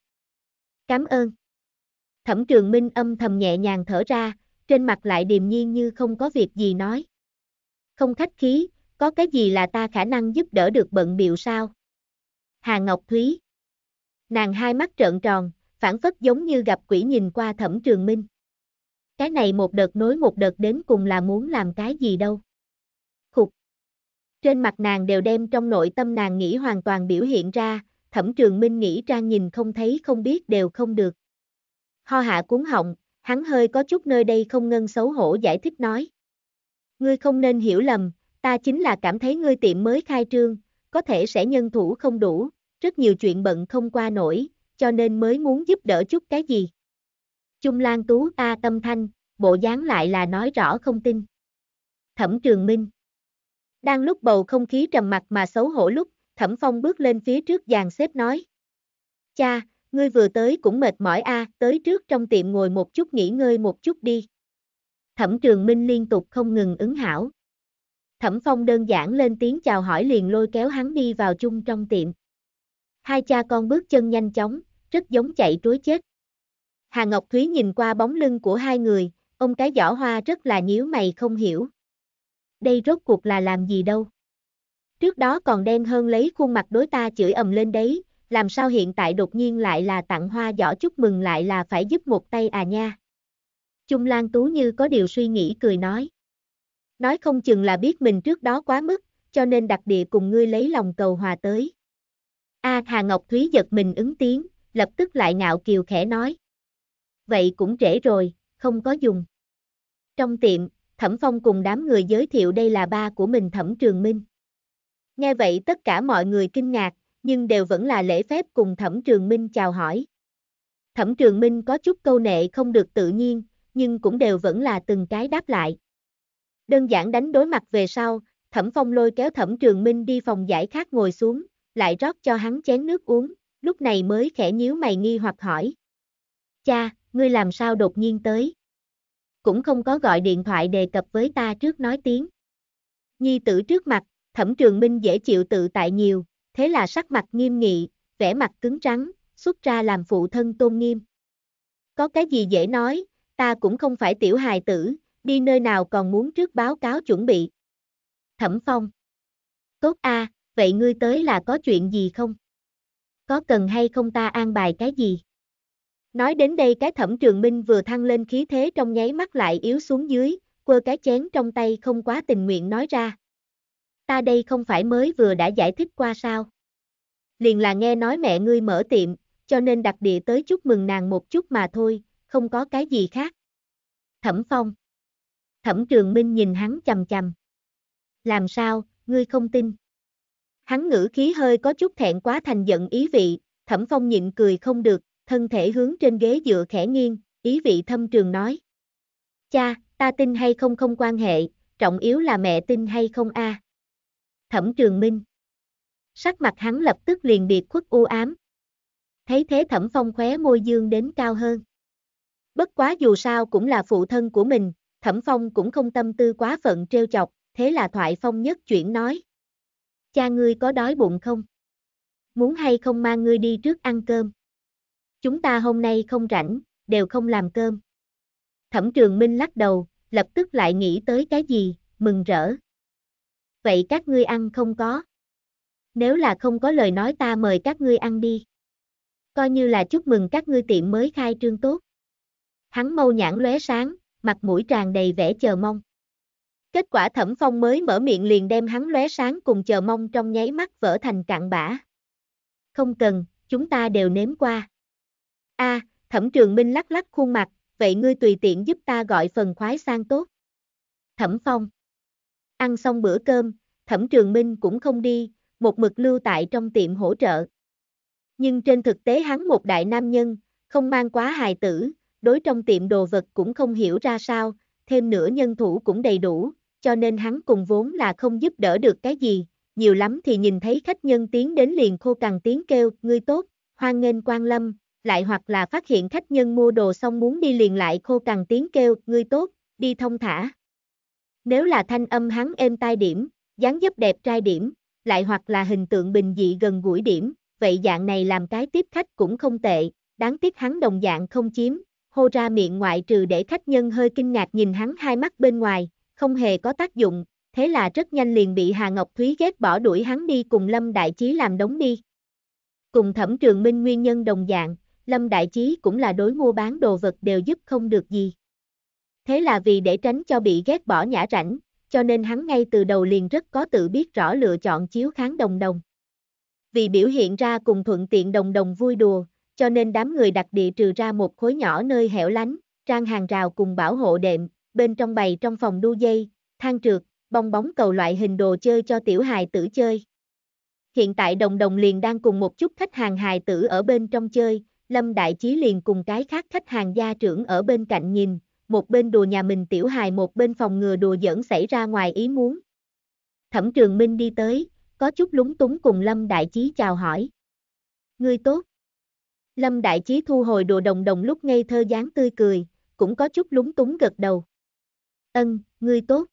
Cảm ơn. Thẩm Trường Minh âm thầm nhẹ nhàng thở ra, trên mặt lại điềm nhiên như không có việc gì nói. Không khách khí, có cái gì là ta khả năng giúp đỡ được bận biệu sao? Hà Ngọc Thúy Nàng hai mắt trợn tròn, phản phất giống như gặp quỷ nhìn qua Thẩm Trường Minh. Cái này một đợt nối một đợt đến cùng là muốn làm cái gì đâu. Khục. Trên mặt nàng đều đem trong nội tâm nàng nghĩ hoàn toàn biểu hiện ra, Thẩm Trường Minh nghĩ trang nhìn không thấy không biết đều không được ho hạ cuốn họng, hắn hơi có chút nơi đây không ngân xấu hổ giải thích nói. Ngươi không nên hiểu lầm, ta chính là cảm thấy ngươi tiệm mới khai trương, có thể sẽ nhân thủ không đủ, rất nhiều chuyện bận không qua nổi, cho nên mới muốn giúp đỡ chút cái gì. Trung Lan Tú ta tâm thanh, bộ dáng lại là nói rõ không tin. Thẩm Trường Minh Đang lúc bầu không khí trầm mặt mà xấu hổ lúc, Thẩm Phong bước lên phía trước dàn xếp nói. Cha, ngươi vừa tới cũng mệt mỏi a, tới trước trong tiệm ngồi một chút nghỉ ngơi một chút đi. Thẩm Trường Minh liên tục không ngừng ứng hảo. Thẩm Phong đơn giản lên tiếng chào hỏi liền lôi kéo hắn đi vào chung trong tiệm. Hai cha con bước chân nhanh chóng, rất giống chạy trối chết. Hà Ngọc Thúy nhìn qua bóng lưng của hai người, ông cái giỏ hoa rất là nhíu mày không hiểu. Đây rốt cuộc là làm gì đâu. Trước đó còn đen hơn lấy khuôn mặt đối ta chửi ầm lên đấy, làm sao hiện tại đột nhiên lại là tặng hoa giỏ chúc mừng lại là phải giúp một tay à nha. Chung Lan Tú như có điều suy nghĩ cười nói. Nói không chừng là biết mình trước đó quá mức, cho nên đặc địa cùng ngươi lấy lòng cầu hòa tới. A à, Hà Ngọc Thúy giật mình ứng tiếng, lập tức lại ngạo kiều khẽ nói. Vậy cũng trễ rồi, không có dùng. Trong tiệm, Thẩm Phong cùng đám người giới thiệu đây là ba của mình Thẩm Trường Minh. Nghe vậy tất cả mọi người kinh ngạc, nhưng đều vẫn là lễ phép cùng Thẩm Trường Minh chào hỏi. Thẩm Trường Minh có chút câu nệ không được tự nhiên, nhưng cũng đều vẫn là từng cái đáp lại. Đơn giản đánh đối mặt về sau, Thẩm Phong lôi kéo Thẩm Trường Minh đi phòng giải khác ngồi xuống, lại rót cho hắn chén nước uống, lúc này mới khẽ nhíu mày nghi hoặc hỏi. Cha, ngươi làm sao đột nhiên tới? Cũng không có gọi điện thoại đề cập với ta trước nói tiếng. Nhi tử trước mặt, Thẩm Trường Minh dễ chịu tự tại nhiều, thế là sắc mặt nghiêm nghị, vẻ mặt cứng trắng, xuất ra làm phụ thân tôn nghiêm. Có cái gì dễ nói, ta cũng không phải tiểu hài tử, đi nơi nào còn muốn trước báo cáo chuẩn bị. Thẩm Phong. Tốt a, vậy ngươi tới là có chuyện gì không? Có cần hay không ta an bài cái gì? Nói đến đây cái thẩm trường minh vừa thăng lên khí thế trong nháy mắt lại yếu xuống dưới, quơ cái chén trong tay không quá tình nguyện nói ra ta đây không phải mới vừa đã giải thích qua sao. Liền là nghe nói mẹ ngươi mở tiệm, cho nên đặc địa tới chúc mừng nàng một chút mà thôi, không có cái gì khác. Thẩm Phong Thẩm Trường Minh nhìn hắn chầm chầm. Làm sao, ngươi không tin? Hắn ngữ khí hơi có chút thẹn quá thành giận ý vị, Thẩm Phong nhịn cười không được, thân thể hướng trên ghế dựa khẽ nghiêng, ý vị thâm trường nói. Cha, ta tin hay không không quan hệ, trọng yếu là mẹ tin hay không a. À. Thẩm Trường Minh. Sắc mặt hắn lập tức liền biệt khuất u ám. Thấy thế Thẩm Phong khóe môi dương đến cao hơn. Bất quá dù sao cũng là phụ thân của mình, Thẩm Phong cũng không tâm tư quá phận trêu chọc, thế là Thoại Phong nhất chuyển nói. Cha ngươi có đói bụng không? Muốn hay không mang ngươi đi trước ăn cơm? Chúng ta hôm nay không rảnh, đều không làm cơm. Thẩm Trường Minh lắc đầu, lập tức lại nghĩ tới cái gì, mừng rỡ vậy các ngươi ăn không có. Nếu là không có lời nói ta mời các ngươi ăn đi. Coi như là chúc mừng các ngươi tiệm mới khai trương tốt. Hắn mâu nhãn lóe sáng, mặt mũi tràn đầy vẻ chờ mong. Kết quả thẩm phong mới mở miệng liền đem hắn lóe sáng cùng chờ mong trong nháy mắt vỡ thành cạn bã. Không cần, chúng ta đều nếm qua. a à, thẩm trường minh lắc lắc khuôn mặt, vậy ngươi tùy tiện giúp ta gọi phần khoái sang tốt. Thẩm phong. Ăn xong bữa cơm, Thẩm Trường Minh cũng không đi, một mực lưu tại trong tiệm hỗ trợ. Nhưng trên thực tế hắn một đại nam nhân, không mang quá hài tử, đối trong tiệm đồ vật cũng không hiểu ra sao, thêm nữa nhân thủ cũng đầy đủ, cho nên hắn cùng vốn là không giúp đỡ được cái gì, nhiều lắm thì nhìn thấy khách nhân tiến đến liền khô cằn tiếng kêu, ngươi tốt, hoan nghênh quan lâm, lại hoặc là phát hiện khách nhân mua đồ xong muốn đi liền lại khô cằn tiếng kêu, ngươi tốt, đi thông thả. Nếu là thanh âm hắn êm tai điểm, dáng dấp đẹp trai điểm, lại hoặc là hình tượng bình dị gần gũi điểm, vậy dạng này làm cái tiếp khách cũng không tệ, đáng tiếc hắn đồng dạng không chiếm, hô ra miệng ngoại trừ để khách nhân hơi kinh ngạc nhìn hắn hai mắt bên ngoài, không hề có tác dụng, thế là rất nhanh liền bị Hà Ngọc Thúy ghét bỏ đuổi hắn đi cùng Lâm Đại Chí làm đống đi. Cùng thẩm trường minh nguyên nhân đồng dạng, Lâm Đại Chí cũng là đối mua bán đồ vật đều giúp không được gì. Thế là vì để tránh cho bị ghét bỏ nhã rảnh, cho nên hắn ngay từ đầu liền rất có tự biết rõ lựa chọn chiếu kháng đồng đồng. Vì biểu hiện ra cùng thuận tiện đồng đồng vui đùa, cho nên đám người đặc địa trừ ra một khối nhỏ nơi hẻo lánh, trang hàng rào cùng bảo hộ đệm, bên trong bày trong phòng đu dây, thang trượt, bong bóng cầu loại hình đồ chơi cho tiểu hài tử chơi. Hiện tại đồng đồng liền đang cùng một chút khách hàng hài tử ở bên trong chơi, Lâm Đại Chí liền cùng cái khác khách hàng gia trưởng ở bên cạnh nhìn, một bên đùa nhà mình tiểu hài một bên phòng ngừa đùa giỡn xảy ra ngoài ý muốn. Thẩm Trường Minh đi tới, có chút lúng túng cùng Lâm Đại Chí chào hỏi. Ngươi tốt. Lâm Đại Chí thu hồi đồ đồng đồng lúc ngây thơ dáng tươi cười, cũng có chút lúng túng gật đầu. Ân, ngươi tốt.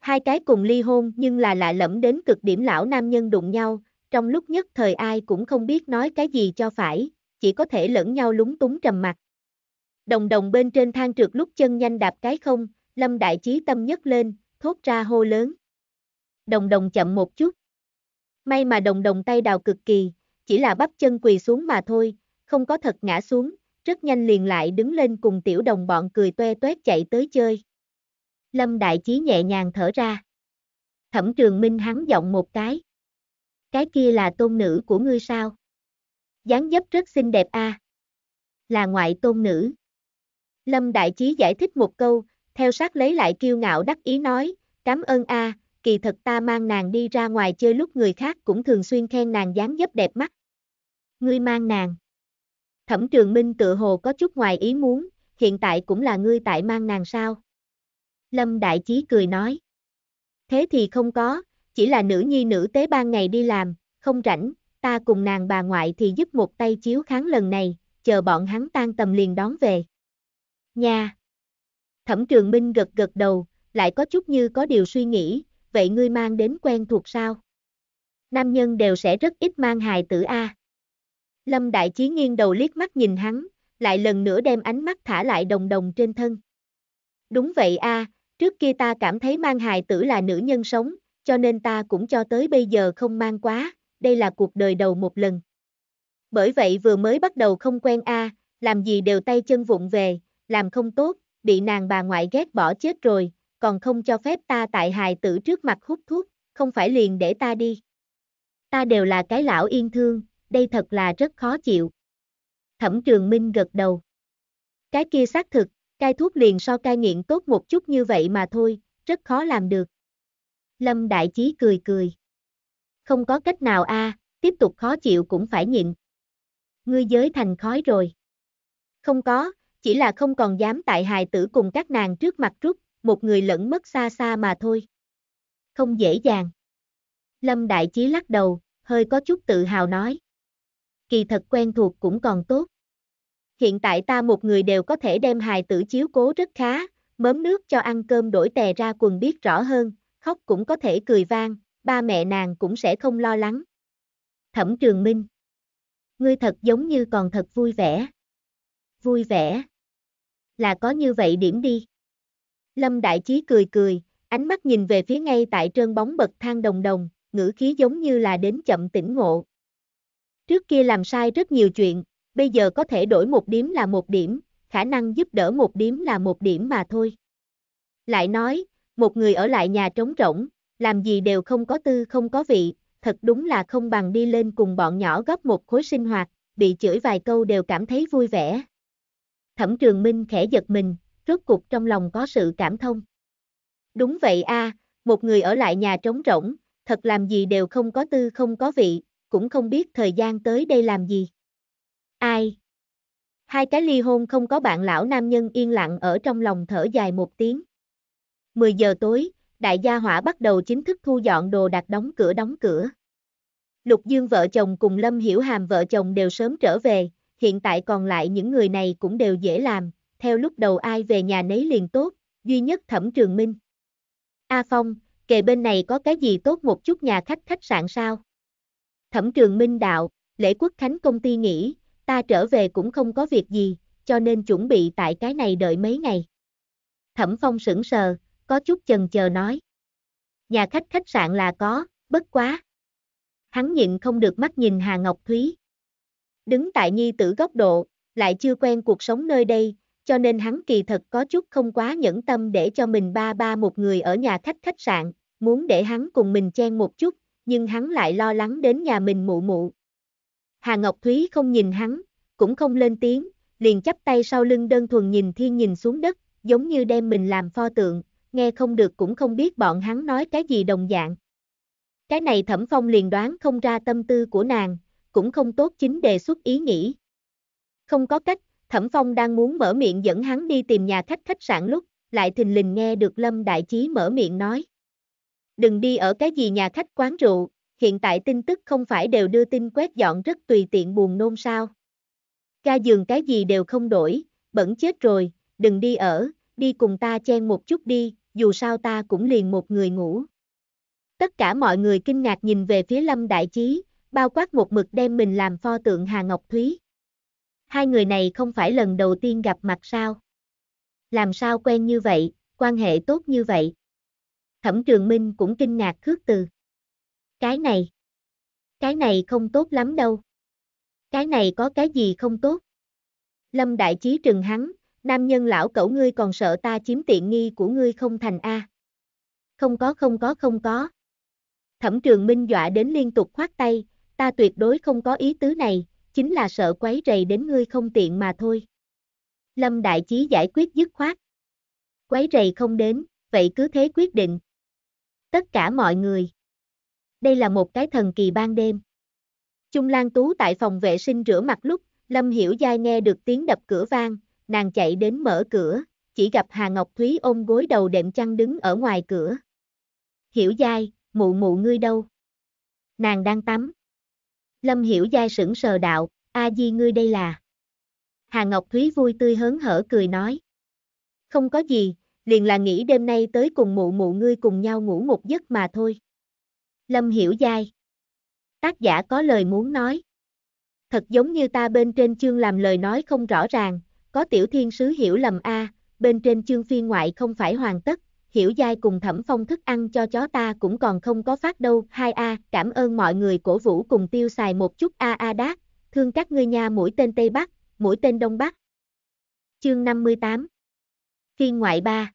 Hai cái cùng ly hôn nhưng là lạ lẫm đến cực điểm lão nam nhân đụng nhau, trong lúc nhất thời ai cũng không biết nói cái gì cho phải, chỉ có thể lẫn nhau lúng túng trầm mặt. Đồng đồng bên trên thang trượt lúc chân nhanh đạp cái không, lâm đại chí tâm nhất lên, thốt ra hô lớn. Đồng đồng chậm một chút. May mà đồng đồng tay đào cực kỳ, chỉ là bắp chân quỳ xuống mà thôi, không có thật ngã xuống, rất nhanh liền lại đứng lên cùng tiểu đồng bọn cười toe toét chạy tới chơi. Lâm Đại Chí nhẹ nhàng thở ra. Thẩm Trường Minh hắn giọng một cái. Cái kia là tôn nữ của ngươi sao? dáng dấp rất xinh đẹp a. À? Là ngoại tôn nữ. Lâm Đại Chí giải thích một câu, theo sát lấy lại kiêu ngạo đắc ý nói, cảm ơn a, kỳ thật ta mang nàng đi ra ngoài chơi lúc người khác cũng thường xuyên khen nàng dáng dấp đẹp mắt. Ngươi mang nàng. Thẩm trường minh tự hồ có chút ngoài ý muốn, hiện tại cũng là ngươi tại mang nàng sao. Lâm Đại Chí cười nói. Thế thì không có, chỉ là nữ nhi nữ tế ban ngày đi làm, không rảnh, ta cùng nàng bà ngoại thì giúp một tay chiếu kháng lần này, chờ bọn hắn tan tầm liền đón về. Nha! Thẩm Trường Minh gật gật đầu, lại có chút như có điều suy nghĩ, vậy ngươi mang đến quen thuộc sao? Nam nhân đều sẽ rất ít mang hài tử A. Lâm Đại Chí nghiêng đầu liếc mắt nhìn hắn, lại lần nữa đem ánh mắt thả lại đồng đồng trên thân. Đúng vậy A, trước kia ta cảm thấy mang hài tử là nữ nhân sống, cho nên ta cũng cho tới bây giờ không mang quá, đây là cuộc đời đầu một lần. Bởi vậy vừa mới bắt đầu không quen A, làm gì đều tay chân vụng về, làm không tốt, bị nàng bà ngoại ghét bỏ chết rồi, còn không cho phép ta tại hài tử trước mặt hút thuốc, không phải liền để ta đi. Ta đều là cái lão yên thương, đây thật là rất khó chịu. Thẩm trường minh gật đầu. Cái kia xác thực, cai thuốc liền so cai nghiện tốt một chút như vậy mà thôi, rất khó làm được. Lâm Đại Chí cười cười. Không có cách nào a, tiếp tục khó chịu cũng phải nhịn. Ngươi giới thành khói rồi. Không có, chỉ là không còn dám tại hài tử cùng các nàng trước mặt rút, một người lẫn mất xa xa mà thôi. Không dễ dàng. Lâm Đại Chí lắc đầu, hơi có chút tự hào nói. Kỳ thật quen thuộc cũng còn tốt. Hiện tại ta một người đều có thể đem hài tử chiếu cố rất khá, mớm nước cho ăn cơm đổi tè ra quần biết rõ hơn, khóc cũng có thể cười vang, ba mẹ nàng cũng sẽ không lo lắng. Thẩm Trường Minh Ngươi thật giống như còn thật vui vẻ. Vui vẻ là có như vậy điểm đi. Lâm Đại Chí cười cười, ánh mắt nhìn về phía ngay tại trơn bóng bậc thang đồng đồng, ngữ khí giống như là đến chậm tỉnh ngộ. Trước kia làm sai rất nhiều chuyện, bây giờ có thể đổi một điểm là một điểm, khả năng giúp đỡ một điểm là một điểm mà thôi. Lại nói, một người ở lại nhà trống rỗng, làm gì đều không có tư không có vị, thật đúng là không bằng đi lên cùng bọn nhỏ góp một khối sinh hoạt, bị chửi vài câu đều cảm thấy vui vẻ. Thẩm Trường Minh khẽ giật mình, rốt cuộc trong lòng có sự cảm thông. Đúng vậy a, một người ở lại nhà trống rỗng, thật làm gì đều không có tư không có vị, cũng không biết thời gian tới đây làm gì. Ai? Hai cái ly hôn không có bạn lão nam nhân yên lặng ở trong lòng thở dài một tiếng. 10 giờ tối, đại gia hỏa bắt đầu chính thức thu dọn đồ đặt đóng cửa đóng cửa. Lục Dương vợ chồng cùng Lâm Hiểu Hàm vợ chồng đều sớm trở về, hiện tại còn lại những người này cũng đều dễ làm, theo lúc đầu ai về nhà nấy liền tốt, duy nhất thẩm trường minh. A Phong, kề bên này có cái gì tốt một chút nhà khách khách sạn sao? Thẩm trường minh đạo, lễ quốc khánh công ty nghỉ, ta trở về cũng không có việc gì, cho nên chuẩn bị tại cái này đợi mấy ngày. Thẩm Phong sững sờ, có chút chần chờ nói. Nhà khách khách sạn là có, bất quá. Hắn nhịn không được mắt nhìn Hà Ngọc Thúy. Đứng tại nhi tử góc độ, lại chưa quen cuộc sống nơi đây, cho nên hắn kỳ thật có chút không quá nhẫn tâm để cho mình ba ba một người ở nhà khách khách sạn, muốn để hắn cùng mình chen một chút, nhưng hắn lại lo lắng đến nhà mình mụ mụ. Hà Ngọc Thúy không nhìn hắn, cũng không lên tiếng, liền chắp tay sau lưng đơn thuần nhìn thiên nhìn xuống đất, giống như đem mình làm pho tượng, nghe không được cũng không biết bọn hắn nói cái gì đồng dạng. Cái này thẩm phong liền đoán không ra tâm tư của nàng, cũng không tốt chính đề xuất ý nghĩ. Không có cách, Thẩm Phong đang muốn mở miệng dẫn hắn đi tìm nhà khách khách sạn lúc, lại thình lình nghe được Lâm Đại Chí mở miệng nói. Đừng đi ở cái gì nhà khách quán rượu, hiện tại tin tức không phải đều đưa tin quét dọn rất tùy tiện buồn nôn sao. Ca giường cái gì đều không đổi, bẩn chết rồi, đừng đi ở, đi cùng ta chen một chút đi, dù sao ta cũng liền một người ngủ. Tất cả mọi người kinh ngạc nhìn về phía Lâm Đại Chí, bao quát một mực đem mình làm pho tượng Hà Ngọc Thúy. Hai người này không phải lần đầu tiên gặp mặt sao? Làm sao quen như vậy, quan hệ tốt như vậy? Thẩm Trường Minh cũng kinh ngạc khước từ. Cái này, cái này không tốt lắm đâu. Cái này có cái gì không tốt? Lâm Đại Chí trừng hắn, nam nhân lão cẩu ngươi còn sợ ta chiếm tiện nghi của ngươi không thành A. Không có không có không có. Thẩm Trường Minh dọa đến liên tục khoát tay, ta tuyệt đối không có ý tứ này, chính là sợ quấy rầy đến ngươi không tiện mà thôi. Lâm Đại Chí giải quyết dứt khoát. Quấy rầy không đến, vậy cứ thế quyết định. Tất cả mọi người. Đây là một cái thần kỳ ban đêm. Trung Lan Tú tại phòng vệ sinh rửa mặt lúc, Lâm Hiểu Giai nghe được tiếng đập cửa vang, nàng chạy đến mở cửa, chỉ gặp Hà Ngọc Thúy ôm gối đầu đệm chăn đứng ở ngoài cửa. Hiểu Giai, mụ mụ ngươi đâu? Nàng đang tắm. Lâm Hiểu Giai sững sờ đạo, a di ngươi đây là. Hà Ngọc Thúy vui tươi hớn hở cười nói. Không có gì, liền là nghĩ đêm nay tới cùng mụ mụ ngươi cùng nhau ngủ một giấc mà thôi. Lâm Hiểu Giai. Tác giả có lời muốn nói. Thật giống như ta bên trên chương làm lời nói không rõ ràng, có tiểu thiên sứ hiểu lầm a, bên trên chương phiên ngoại không phải hoàn tất, hiểu dai cùng thẩm phong thức ăn cho chó ta cũng còn không có phát đâu, hai a, cảm ơn mọi người cổ vũ cùng tiêu xài một chút a a đát, thương các ngươi nha mũi tên Tây Bắc, mũi tên Đông Bắc. Chương 58 Phiên ngoại 3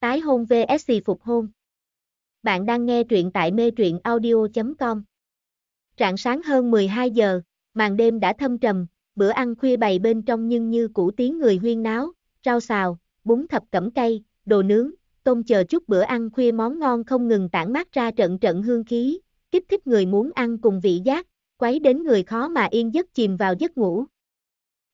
Tái hôn VSC phục hôn Bạn đang nghe truyện tại mê truyện audio.com Trạng sáng hơn 12 giờ, màn đêm đã thâm trầm, bữa ăn khuya bày bên trong nhưng như củ tiếng người huyên náo, rau xào, bún thập cẩm cây, đồ nướng, tôm chờ chút bữa ăn khuya món ngon không ngừng tản mát ra trận trận hương khí, kích thích người muốn ăn cùng vị giác, quấy đến người khó mà yên giấc chìm vào giấc ngủ.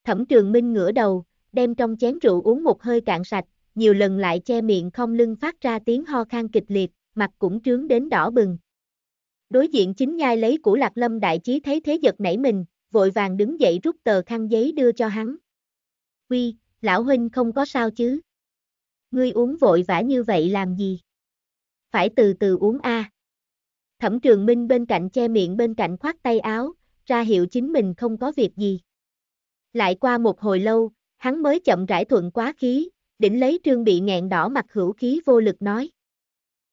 Thẩm trường minh ngửa đầu, đem trong chén rượu uống một hơi cạn sạch, nhiều lần lại che miệng không lưng phát ra tiếng ho khan kịch liệt, mặt cũng trướng đến đỏ bừng. Đối diện chính nhai lấy của Lạc Lâm đại chí thấy thế giật nảy mình, vội vàng đứng dậy rút tờ khăn giấy đưa cho hắn. Quy, lão huynh không có sao chứ? ngươi uống vội vã như vậy làm gì? Phải từ từ uống a. À. Thẩm trường minh bên cạnh che miệng bên cạnh khoát tay áo, ra hiệu chính mình không có việc gì. Lại qua một hồi lâu, hắn mới chậm rãi thuận quá khí, đỉnh lấy trương bị nghẹn đỏ mặt hữu khí vô lực nói.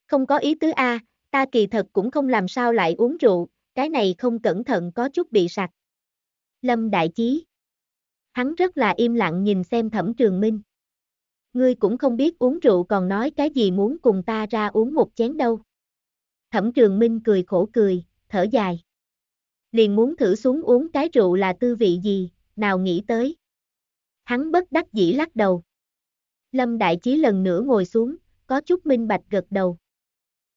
Không có ý tứ a, à, ta kỳ thật cũng không làm sao lại uống rượu, cái này không cẩn thận có chút bị sặc. Lâm Đại Chí Hắn rất là im lặng nhìn xem thẩm trường minh ngươi cũng không biết uống rượu còn nói cái gì muốn cùng ta ra uống một chén đâu. Thẩm Trường Minh cười khổ cười, thở dài. Liền muốn thử xuống uống cái rượu là tư vị gì, nào nghĩ tới. Hắn bất đắc dĩ lắc đầu. Lâm Đại Chí lần nữa ngồi xuống, có chút minh bạch gật đầu.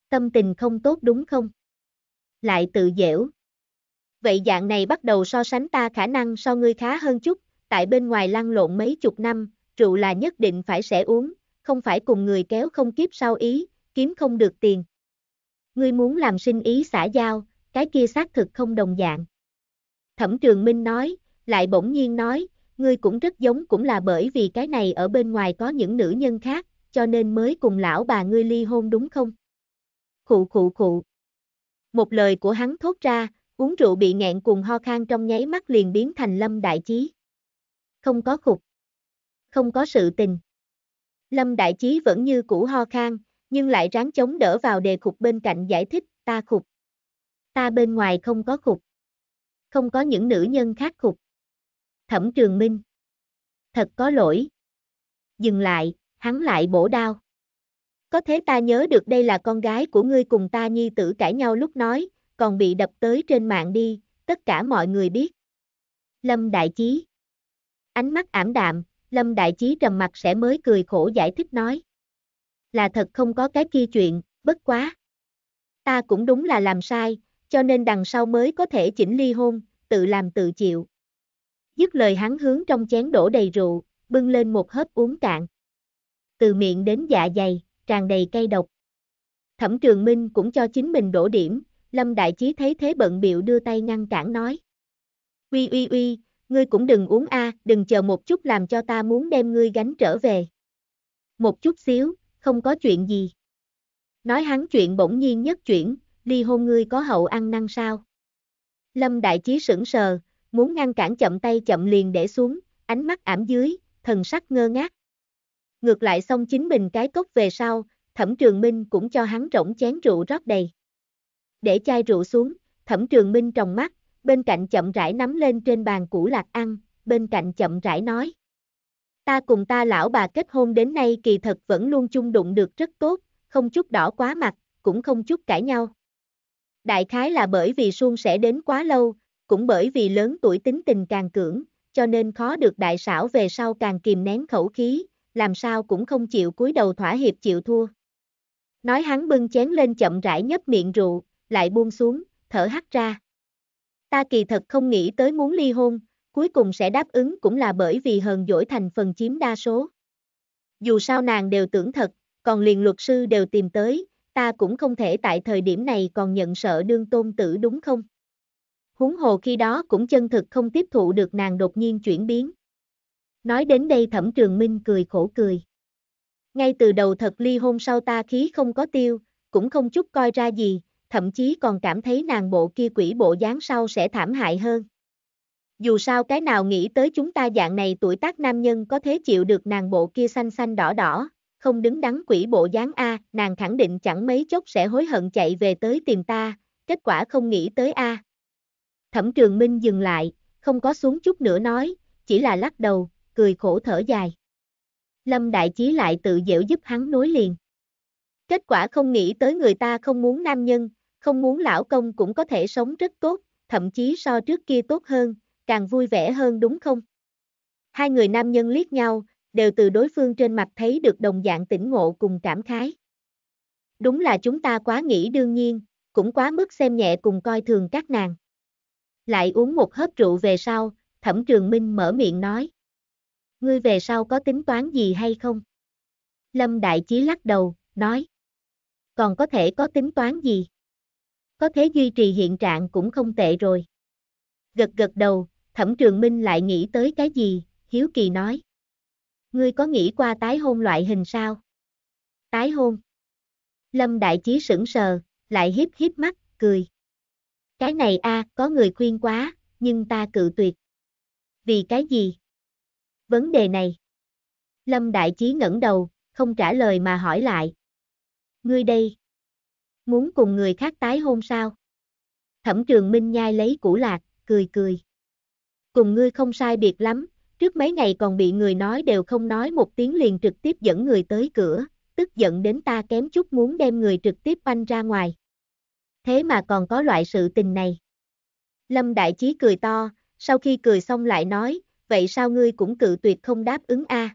Tâm tình không tốt đúng không? Lại tự dễu. Vậy dạng này bắt đầu so sánh ta khả năng so ngươi khá hơn chút, tại bên ngoài lăn lộn mấy chục năm, rượu là nhất định phải sẽ uống, không phải cùng người kéo không kiếp sau ý, kiếm không được tiền. Ngươi muốn làm sinh ý xã giao, cái kia xác thực không đồng dạng. Thẩm Trường Minh nói, lại bỗng nhiên nói, ngươi cũng rất giống cũng là bởi vì cái này ở bên ngoài có những nữ nhân khác, cho nên mới cùng lão bà ngươi ly hôn đúng không? Khụ khụ khụ. Một lời của hắn thốt ra, uống rượu bị nghẹn cùng ho khan trong nháy mắt liền biến thành lâm đại trí. Không có khục không có sự tình. Lâm Đại Chí vẫn như cũ ho khan, nhưng lại ráng chống đỡ vào đề khục bên cạnh giải thích, ta khục. Ta bên ngoài không có khục. Không có những nữ nhân khác khục. Thẩm Trường Minh. Thật có lỗi. Dừng lại, hắn lại bổ đao. Có thế ta nhớ được đây là con gái của ngươi cùng ta nhi tử cãi nhau lúc nói, còn bị đập tới trên mạng đi, tất cả mọi người biết. Lâm Đại Chí. Ánh mắt ảm đạm, Lâm Đại Chí trầm mặt sẽ mới cười khổ giải thích nói. Là thật không có cái kia chuyện, bất quá. Ta cũng đúng là làm sai, cho nên đằng sau mới có thể chỉnh ly hôn, tự làm tự chịu. Dứt lời hắn hướng trong chén đổ đầy rượu, bưng lên một hớp uống cạn. Từ miệng đến dạ dày, tràn đầy cay độc. Thẩm Trường Minh cũng cho chính mình đổ điểm, Lâm Đại Chí thấy thế bận biệu đưa tay ngăn cản nói. Uy uy uy, ngươi cũng đừng uống a, đừng chờ một chút làm cho ta muốn đem ngươi gánh trở về. Một chút xíu, không có chuyện gì. Nói hắn chuyện bỗng nhiên nhất chuyển, ly hôn ngươi có hậu ăn năn sao? Lâm Đại Chí sững sờ, muốn ngăn cản chậm tay chậm liền để xuống, ánh mắt ảm dưới, thần sắc ngơ ngác. Ngược lại xong chính mình cái cốc về sau, Thẩm Trường Minh cũng cho hắn rỗng chén rượu rót đầy. Để chai rượu xuống, Thẩm Trường Minh tròng mắt, bên cạnh chậm rãi nắm lên trên bàn cũ lạc ăn, bên cạnh chậm rãi nói. Ta cùng ta lão bà kết hôn đến nay kỳ thật vẫn luôn chung đụng được rất tốt, không chút đỏ quá mặt, cũng không chút cãi nhau. Đại khái là bởi vì suôn sẽ đến quá lâu, cũng bởi vì lớn tuổi tính tình càng cưỡng, cho nên khó được đại xảo về sau càng kìm nén khẩu khí, làm sao cũng không chịu cúi đầu thỏa hiệp chịu thua. Nói hắn bưng chén lên chậm rãi nhấp miệng rượu, lại buông xuống, thở hắt ra. Ta kỳ thật không nghĩ tới muốn ly hôn, cuối cùng sẽ đáp ứng cũng là bởi vì hờn dỗi thành phần chiếm đa số. Dù sao nàng đều tưởng thật, còn liền luật sư đều tìm tới, ta cũng không thể tại thời điểm này còn nhận sợ đương tôn tử đúng không? Húng hồ khi đó cũng chân thực không tiếp thụ được nàng đột nhiên chuyển biến. Nói đến đây thẩm trường minh cười khổ cười. Ngay từ đầu thật ly hôn sau ta khí không có tiêu, cũng không chút coi ra gì, thậm chí còn cảm thấy nàng bộ kia quỷ bộ dáng sau sẽ thảm hại hơn. Dù sao cái nào nghĩ tới chúng ta dạng này tuổi tác nam nhân có thế chịu được nàng bộ kia xanh xanh đỏ đỏ, không đứng đắn quỷ bộ dáng A, nàng khẳng định chẳng mấy chốc sẽ hối hận chạy về tới tìm ta, kết quả không nghĩ tới A. Thẩm trường minh dừng lại, không có xuống chút nữa nói, chỉ là lắc đầu, cười khổ thở dài. Lâm Đại Chí lại tự dễu giúp hắn nối liền. Kết quả không nghĩ tới người ta không muốn nam nhân, không muốn lão công cũng có thể sống rất tốt, thậm chí so trước kia tốt hơn, càng vui vẻ hơn đúng không? Hai người nam nhân liếc nhau, đều từ đối phương trên mặt thấy được đồng dạng tỉnh ngộ cùng cảm khái. Đúng là chúng ta quá nghĩ đương nhiên, cũng quá mức xem nhẹ cùng coi thường các nàng. Lại uống một hớp rượu về sau, Thẩm Trường Minh mở miệng nói. Ngươi về sau có tính toán gì hay không? Lâm Đại Chí lắc đầu, nói. Còn có thể có tính toán gì? có thế duy trì hiện trạng cũng không tệ rồi. Gật gật đầu, Thẩm Trường Minh lại nghĩ tới cái gì, Hiếu Kỳ nói. Ngươi có nghĩ qua tái hôn loại hình sao? Tái hôn. Lâm Đại Chí sững sờ, lại hiếp hiếp mắt, cười. Cái này a, có người khuyên quá, nhưng ta cự tuyệt. Vì cái gì? Vấn đề này. Lâm Đại Chí ngẩng đầu, không trả lời mà hỏi lại. Ngươi đây muốn cùng người khác tái hôn sao? Thẩm trường minh nhai lấy củ lạc, cười cười. Cùng ngươi không sai biệt lắm, trước mấy ngày còn bị người nói đều không nói một tiếng liền trực tiếp dẫn người tới cửa, tức giận đến ta kém chút muốn đem người trực tiếp banh ra ngoài. Thế mà còn có loại sự tình này. Lâm Đại Chí cười to, sau khi cười xong lại nói, vậy sao ngươi cũng cự tuyệt không đáp ứng a?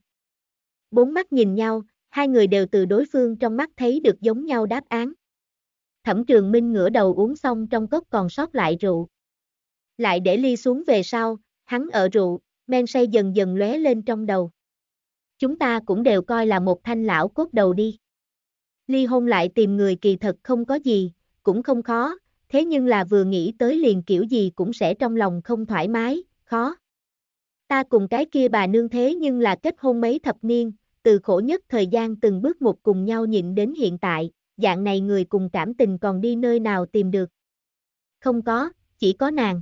Bốn mắt nhìn nhau, hai người đều từ đối phương trong mắt thấy được giống nhau đáp án. Thẩm Trường Minh ngửa đầu uống xong trong cốc còn sót lại rượu. Lại để ly xuống về sau, hắn ở rượu, men say dần dần lóe lên trong đầu. Chúng ta cũng đều coi là một thanh lão cốt đầu đi. Ly hôn lại tìm người kỳ thật không có gì, cũng không khó, thế nhưng là vừa nghĩ tới liền kiểu gì cũng sẽ trong lòng không thoải mái, khó. Ta cùng cái kia bà nương thế nhưng là kết hôn mấy thập niên, từ khổ nhất thời gian từng bước một cùng nhau nhịn đến hiện tại, dạng này người cùng cảm tình còn đi nơi nào tìm được. Không có, chỉ có nàng.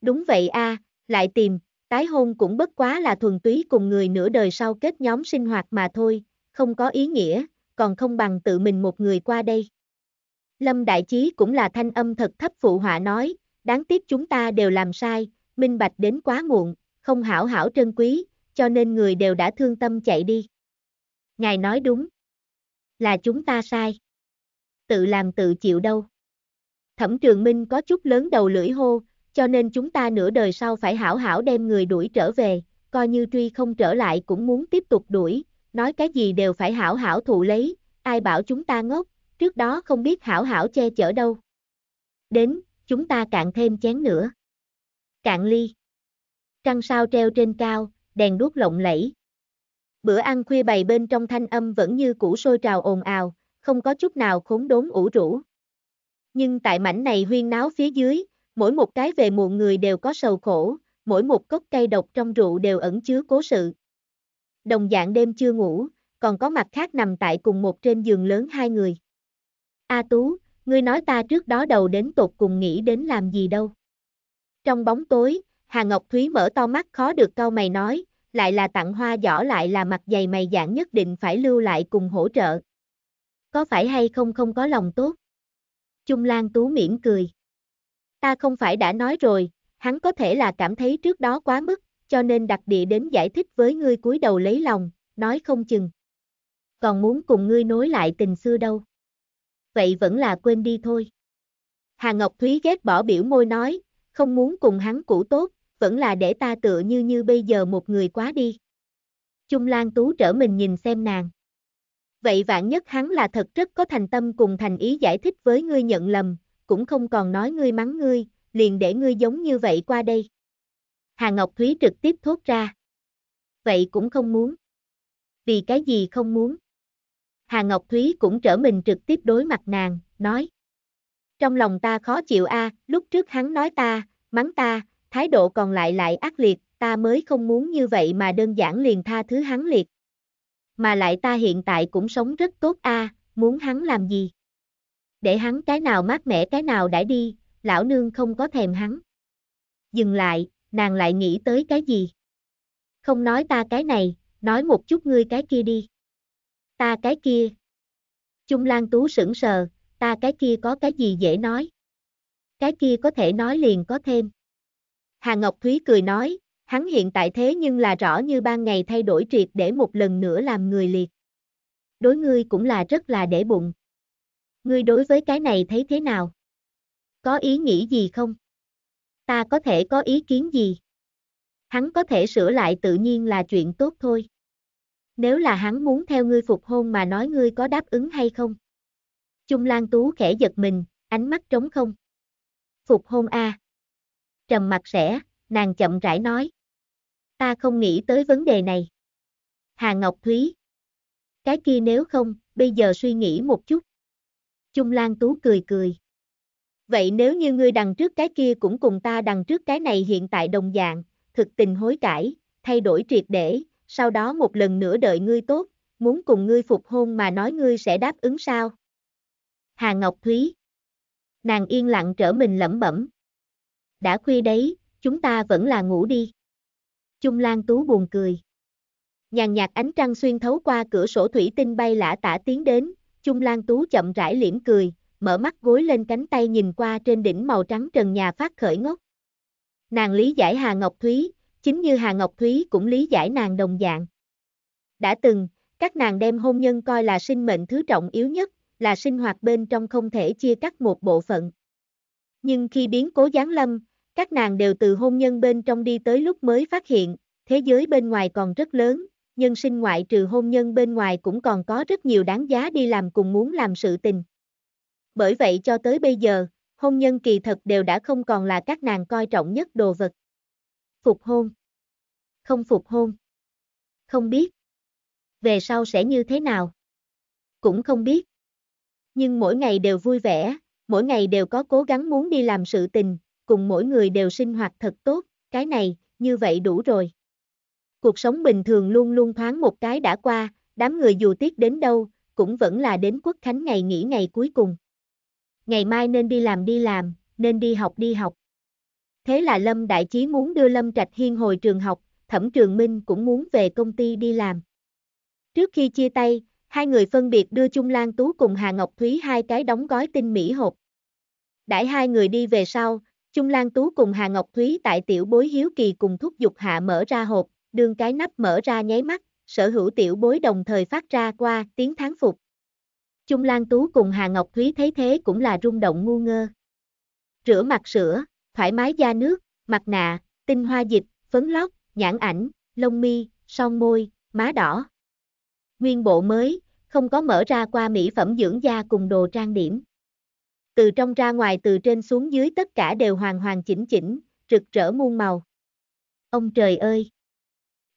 Đúng vậy a, lại tìm, tái hôn cũng bất quá là thuần túy cùng người nửa đời sau kết nhóm sinh hoạt mà thôi, không có ý nghĩa, còn không bằng tự mình một người qua đây. Lâm Đại Chí cũng là thanh âm thật thấp phụ họa nói, đáng tiếc chúng ta đều làm sai, minh bạch đến quá muộn, không hảo hảo trân quý, cho nên người đều đã thương tâm chạy đi. Ngài nói đúng là chúng ta sai. Tự làm tự chịu đâu. Thẩm Trường Minh có chút lớn đầu lưỡi hô, cho nên chúng ta nửa đời sau phải hảo hảo đem người đuổi trở về, coi như truy không trở lại cũng muốn tiếp tục đuổi, nói cái gì đều phải hảo hảo thụ lấy, ai bảo chúng ta ngốc, trước đó không biết hảo hảo che chở đâu. Đến, chúng ta cạn thêm chén nữa. Cạn ly. Trăng sao treo trên cao, đèn đuốc lộng lẫy, Bữa ăn khuya bày bên trong thanh âm vẫn như cũ sôi trào ồn ào, không có chút nào khốn đốn ủ rũ. Nhưng tại mảnh này huyên náo phía dưới, mỗi một cái về muộn người đều có sầu khổ, mỗi một cốc cây độc trong rượu đều ẩn chứa cố sự. Đồng dạng đêm chưa ngủ, còn có mặt khác nằm tại cùng một trên giường lớn hai người. A Tú, ngươi nói ta trước đó đầu đến tột cùng nghĩ đến làm gì đâu. Trong bóng tối, Hà Ngọc Thúy mở to mắt khó được cau mày nói, lại là tặng hoa giỏ lại là mặt dày mày dạng nhất định phải lưu lại cùng hỗ trợ. Có phải hay không không có lòng tốt? Trung Lan Tú mỉm cười. Ta không phải đã nói rồi, hắn có thể là cảm thấy trước đó quá mức, cho nên đặc địa đến giải thích với ngươi cúi đầu lấy lòng, nói không chừng. Còn muốn cùng ngươi nối lại tình xưa đâu. Vậy vẫn là quên đi thôi. Hà Ngọc Thúy ghét bỏ biểu môi nói, không muốn cùng hắn cũ tốt, vẫn là để ta tựa như như bây giờ một người quá đi. Trung Lan Tú trở mình nhìn xem nàng. Vậy vạn nhất hắn là thật rất có thành tâm cùng thành ý giải thích với ngươi nhận lầm, cũng không còn nói ngươi mắng ngươi, liền để ngươi giống như vậy qua đây. Hà Ngọc Thúy trực tiếp thốt ra. Vậy cũng không muốn. Vì cái gì không muốn? Hà Ngọc Thúy cũng trở mình trực tiếp đối mặt nàng, nói. Trong lòng ta khó chịu a à, lúc trước hắn nói ta, mắng ta, thái độ còn lại lại ác liệt, ta mới không muốn như vậy mà đơn giản liền tha thứ hắn liệt. Mà lại ta hiện tại cũng sống rất tốt a, muốn hắn làm gì? Để hắn cái nào mát mẻ cái nào đã đi, lão nương không có thèm hắn. Dừng lại, nàng lại nghĩ tới cái gì? Không nói ta cái này, nói một chút ngươi cái kia đi. Ta cái kia. Trung Lan Tú sững sờ, ta cái kia có cái gì dễ nói. Cái kia có thể nói liền có thêm. Hà Ngọc Thúy cười nói, hắn hiện tại thế nhưng là rõ như ban ngày thay đổi triệt để một lần nữa làm người liệt. Đối ngươi cũng là rất là để bụng. Ngươi đối với cái này thấy thế nào? Có ý nghĩ gì không? Ta có thể có ý kiến gì? Hắn có thể sửa lại tự nhiên là chuyện tốt thôi. Nếu là hắn muốn theo ngươi phục hôn mà nói ngươi có đáp ứng hay không? Chung Lan Tú khẽ giật mình, ánh mắt trống không. Phục hôn A. À trầm mặt sẽ, nàng chậm rãi nói. Ta không nghĩ tới vấn đề này. Hà Ngọc Thúy. Cái kia nếu không, bây giờ suy nghĩ một chút. Trung Lan Tú cười cười. Vậy nếu như ngươi đằng trước cái kia cũng cùng ta đằng trước cái này hiện tại đồng dạng, thực tình hối cải, thay đổi triệt để, sau đó một lần nữa đợi ngươi tốt, muốn cùng ngươi phục hôn mà nói ngươi sẽ đáp ứng sao? Hà Ngọc Thúy Nàng yên lặng trở mình lẩm bẩm, đã khuya đấy, chúng ta vẫn là ngủ đi. Trung Lan Tú buồn cười. Nhàn nhạt ánh trăng xuyên thấu qua cửa sổ thủy tinh bay lả tả tiến đến, Trung Lan Tú chậm rãi liễm cười, mở mắt gối lên cánh tay nhìn qua trên đỉnh màu trắng trần nhà phát khởi ngốc. Nàng lý giải Hà Ngọc Thúy, chính như Hà Ngọc Thúy cũng lý giải nàng đồng dạng. Đã từng, các nàng đem hôn nhân coi là sinh mệnh thứ trọng yếu nhất, là sinh hoạt bên trong không thể chia cắt một bộ phận. Nhưng khi biến cố giáng lâm, các nàng đều từ hôn nhân bên trong đi tới lúc mới phát hiện, thế giới bên ngoài còn rất lớn, nhân sinh ngoại trừ hôn nhân bên ngoài cũng còn có rất nhiều đáng giá đi làm cùng muốn làm sự tình. Bởi vậy cho tới bây giờ, hôn nhân kỳ thật đều đã không còn là các nàng coi trọng nhất đồ vật. Phục hôn. Không phục hôn. Không biết. Về sau sẽ như thế nào? Cũng không biết. Nhưng mỗi ngày đều vui vẻ, mỗi ngày đều có cố gắng muốn đi làm sự tình, cùng mỗi người đều sinh hoạt thật tốt, cái này, như vậy đủ rồi. Cuộc sống bình thường luôn luôn thoáng một cái đã qua, đám người dù tiếc đến đâu, cũng vẫn là đến quốc khánh ngày nghỉ ngày cuối cùng. Ngày mai nên đi làm đi làm, nên đi học đi học. Thế là Lâm Đại Chí muốn đưa Lâm Trạch Hiên hồi trường học, Thẩm Trường Minh cũng muốn về công ty đi làm. Trước khi chia tay, hai người phân biệt đưa Chung Lan Tú cùng Hà Ngọc Thúy hai cái đóng gói tinh mỹ hộp. Đãi hai người đi về sau, Trung Lan Tú cùng Hà Ngọc Thúy tại tiểu bối hiếu kỳ cùng thúc giục hạ mở ra hộp, đường cái nắp mở ra nháy mắt, sở hữu tiểu bối đồng thời phát ra qua tiếng tháng phục. Trung Lan Tú cùng Hà Ngọc Thúy thấy thế cũng là rung động ngu ngơ. Rửa mặt sữa, thoải mái da nước, mặt nạ, tinh hoa dịch, phấn lót, nhãn ảnh, lông mi, son môi, má đỏ. Nguyên bộ mới, không có mở ra qua mỹ phẩm dưỡng da cùng đồ trang điểm từ trong ra ngoài từ trên xuống dưới tất cả đều hoàn hoàn chỉnh chỉnh, rực rỡ muôn màu. Ông trời ơi!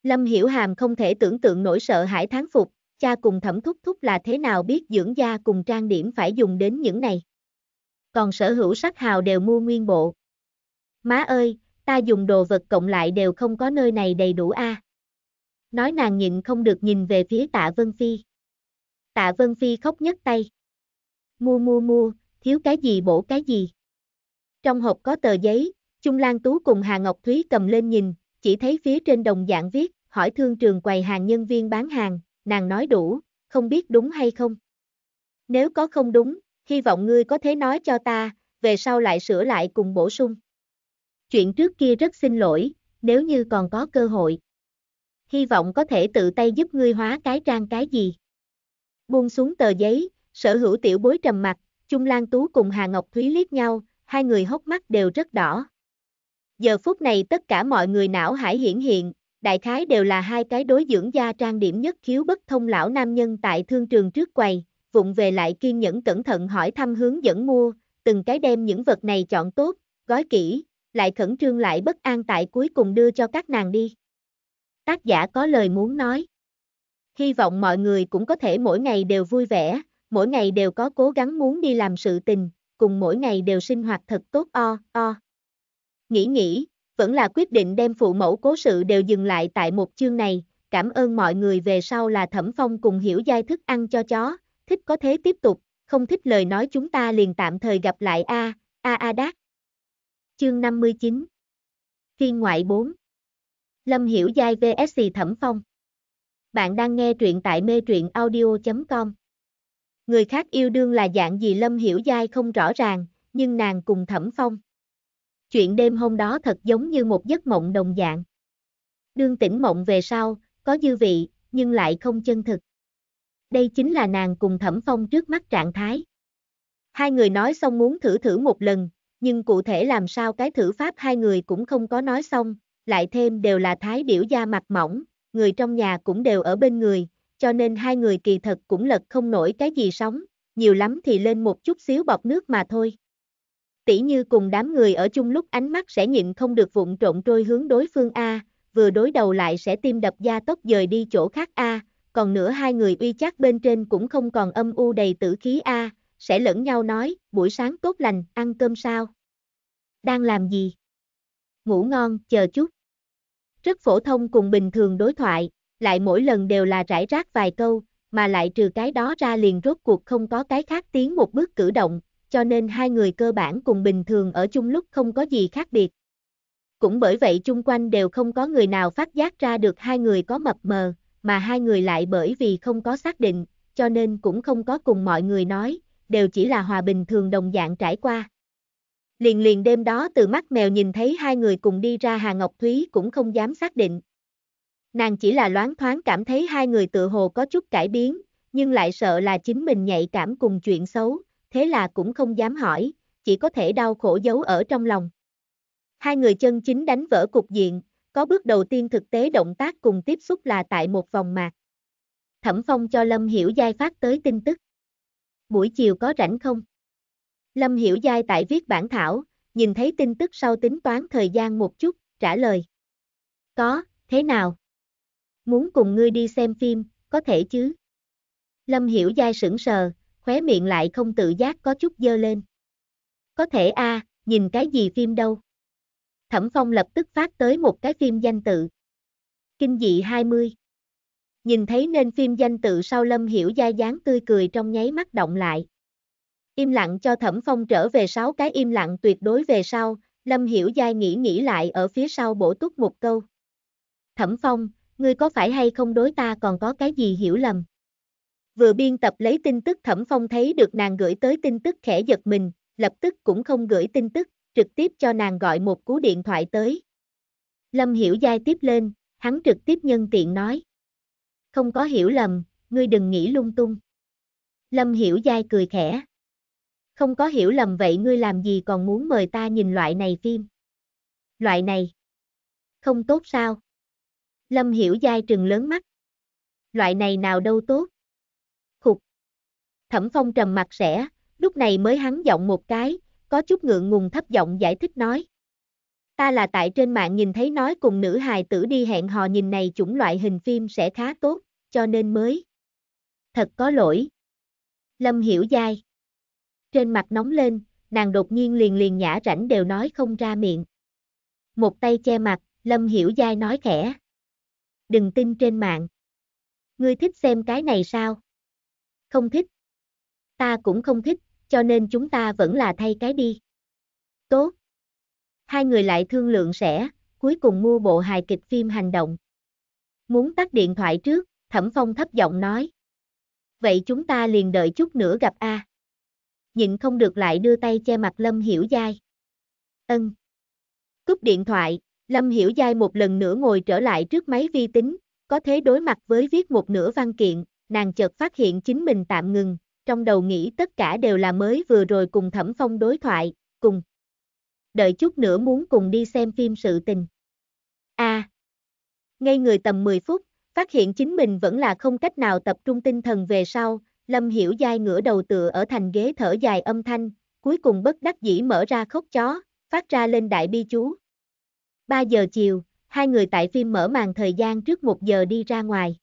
Lâm Hiểu Hàm không thể tưởng tượng nỗi sợ hãi tháng phục, cha cùng thẩm thúc thúc là thế nào biết dưỡng da cùng trang điểm phải dùng đến những này. Còn sở hữu sắc hào đều mua nguyên bộ. Má ơi, ta dùng đồ vật cộng lại đều không có nơi này đầy đủ a. À. Nói nàng nhịn không được nhìn về phía tạ Vân Phi. Tạ Vân Phi khóc nhất tay. Mua mua mua, thiếu cái gì bổ cái gì. Trong hộp có tờ giấy, Trung Lan Tú cùng Hà Ngọc Thúy cầm lên nhìn, chỉ thấy phía trên đồng dạng viết, hỏi thương trường quầy hàng nhân viên bán hàng, nàng nói đủ, không biết đúng hay không. Nếu có không đúng, hy vọng ngươi có thể nói cho ta, về sau lại sửa lại cùng bổ sung. Chuyện trước kia rất xin lỗi, nếu như còn có cơ hội. Hy vọng có thể tự tay giúp ngươi hóa cái trang cái gì. Buông xuống tờ giấy, sở hữu tiểu bối trầm mặt, Trung Lan Tú cùng Hà Ngọc Thúy liếc nhau, hai người hốc mắt đều rất đỏ. Giờ phút này tất cả mọi người não hải hiển hiện, đại khái đều là hai cái đối dưỡng gia trang điểm nhất khiếu bất thông lão nam nhân tại thương trường trước quầy, vụng về lại kiên nhẫn cẩn thận hỏi thăm hướng dẫn mua, từng cái đem những vật này chọn tốt, gói kỹ, lại khẩn trương lại bất an tại cuối cùng đưa cho các nàng đi. Tác giả có lời muốn nói. Hy vọng mọi người cũng có thể mỗi ngày đều vui vẻ, mỗi ngày đều có cố gắng muốn đi làm sự tình, cùng mỗi ngày đều sinh hoạt thật tốt o, o. Nghĩ nghĩ, vẫn là quyết định đem phụ mẫu cố sự đều dừng lại tại một chương này, cảm ơn mọi người về sau là thẩm phong cùng hiểu giai thức ăn cho chó, thích có thế tiếp tục, không thích lời nói chúng ta liền tạm thời gặp lại a, a a đát. Chương 59 Phiên ngoại 4 Lâm Hiểu Giai VSC Thẩm Phong Bạn đang nghe truyện tại mê truyện audio.com Người khác yêu đương là dạng gì Lâm Hiểu dai không rõ ràng, nhưng nàng cùng Thẩm Phong. Chuyện đêm hôm đó thật giống như một giấc mộng đồng dạng. Đương tỉnh mộng về sau, có dư vị, nhưng lại không chân thực. Đây chính là nàng cùng Thẩm Phong trước mắt trạng thái. Hai người nói xong muốn thử thử một lần, nhưng cụ thể làm sao cái thử pháp hai người cũng không có nói xong, lại thêm đều là thái biểu da mặt mỏng, người trong nhà cũng đều ở bên người, cho nên hai người kỳ thật cũng lật không nổi cái gì sóng, nhiều lắm thì lên một chút xíu bọc nước mà thôi. Tỷ như cùng đám người ở chung lúc ánh mắt sẽ nhịn không được vụng trộn trôi hướng đối phương A, vừa đối đầu lại sẽ tim đập da tốc dời đi chỗ khác A, còn nữa hai người uy chắc bên trên cũng không còn âm u đầy tử khí A, sẽ lẫn nhau nói, buổi sáng tốt lành, ăn cơm sao? Đang làm gì? Ngủ ngon, chờ chút. Rất phổ thông cùng bình thường đối thoại, lại mỗi lần đều là rải rác vài câu, mà lại trừ cái đó ra liền rốt cuộc không có cái khác tiến một bước cử động, cho nên hai người cơ bản cùng bình thường ở chung lúc không có gì khác biệt. Cũng bởi vậy chung quanh đều không có người nào phát giác ra được hai người có mập mờ, mà hai người lại bởi vì không có xác định, cho nên cũng không có cùng mọi người nói, đều chỉ là hòa bình thường đồng dạng trải qua. Liền liền đêm đó từ mắt mèo nhìn thấy hai người cùng đi ra Hà Ngọc Thúy cũng không dám xác định, Nàng chỉ là loáng thoáng cảm thấy hai người tự hồ có chút cải biến, nhưng lại sợ là chính mình nhạy cảm cùng chuyện xấu, thế là cũng không dám hỏi, chỉ có thể đau khổ giấu ở trong lòng. Hai người chân chính đánh vỡ cục diện, có bước đầu tiên thực tế động tác cùng tiếp xúc là tại một vòng mạc. Thẩm Phong cho Lâm Hiểu Giai phát tới tin tức. Buổi chiều có rảnh không? Lâm Hiểu Giai tại viết bản thảo, nhìn thấy tin tức sau tính toán thời gian một chút, trả lời. Có, thế nào? muốn cùng ngươi đi xem phim, có thể chứ? Lâm Hiểu Giai sững sờ, khóe miệng lại không tự giác có chút dơ lên. Có thể a, à, nhìn cái gì phim đâu? Thẩm Phong lập tức phát tới một cái phim danh tự. Kinh dị 20. Nhìn thấy nên phim danh tự sau Lâm Hiểu Giai dáng tươi cười trong nháy mắt động lại. Im lặng cho Thẩm Phong trở về sáu cái im lặng tuyệt đối về sau, Lâm Hiểu Giai nghĩ nghĩ lại ở phía sau bổ túc một câu. Thẩm Phong, ngươi có phải hay không đối ta còn có cái gì hiểu lầm. Vừa biên tập lấy tin tức Thẩm Phong thấy được nàng gửi tới tin tức khẽ giật mình, lập tức cũng không gửi tin tức, trực tiếp cho nàng gọi một cú điện thoại tới. Lâm Hiểu Giai tiếp lên, hắn trực tiếp nhân tiện nói. Không có hiểu lầm, ngươi đừng nghĩ lung tung. Lâm Hiểu Giai cười khẽ. Không có hiểu lầm vậy ngươi làm gì còn muốn mời ta nhìn loại này phim. Loại này. Không tốt sao. Lâm Hiểu Giai trừng lớn mắt. Loại này nào đâu tốt. Khục. Thẩm Phong trầm mặt sẽ, lúc này mới hắn giọng một cái, có chút ngượng ngùng thấp giọng giải thích nói. Ta là tại trên mạng nhìn thấy nói cùng nữ hài tử đi hẹn hò nhìn này chủng loại hình phim sẽ khá tốt, cho nên mới. Thật có lỗi. Lâm Hiểu Giai. Trên mặt nóng lên, nàng đột nhiên liền liền nhã rảnh đều nói không ra miệng. Một tay che mặt, Lâm Hiểu Giai nói khẽ đừng tin trên mạng. Ngươi thích xem cái này sao? Không thích. Ta cũng không thích, cho nên chúng ta vẫn là thay cái đi. Tốt. Hai người lại thương lượng sẽ, cuối cùng mua bộ hài kịch phim hành động. Muốn tắt điện thoại trước, Thẩm Phong thấp giọng nói. Vậy chúng ta liền đợi chút nữa gặp A. Nhịn không được lại đưa tay che mặt Lâm Hiểu Giai. Ân. Cúp điện thoại, Lâm Hiểu Giai một lần nữa ngồi trở lại trước máy vi tính, có thế đối mặt với viết một nửa văn kiện, nàng chợt phát hiện chính mình tạm ngừng, trong đầu nghĩ tất cả đều là mới vừa rồi cùng Thẩm Phong đối thoại, cùng. Đợi chút nữa muốn cùng đi xem phim sự tình. A. À, ngay người tầm 10 phút, phát hiện chính mình vẫn là không cách nào tập trung tinh thần về sau, Lâm Hiểu Giai ngửa đầu tựa ở thành ghế thở dài âm thanh, cuối cùng bất đắc dĩ mở ra khóc chó, phát ra lên đại bi chú. 3 giờ chiều, hai người tại phim mở màn thời gian trước 1 giờ đi ra ngoài.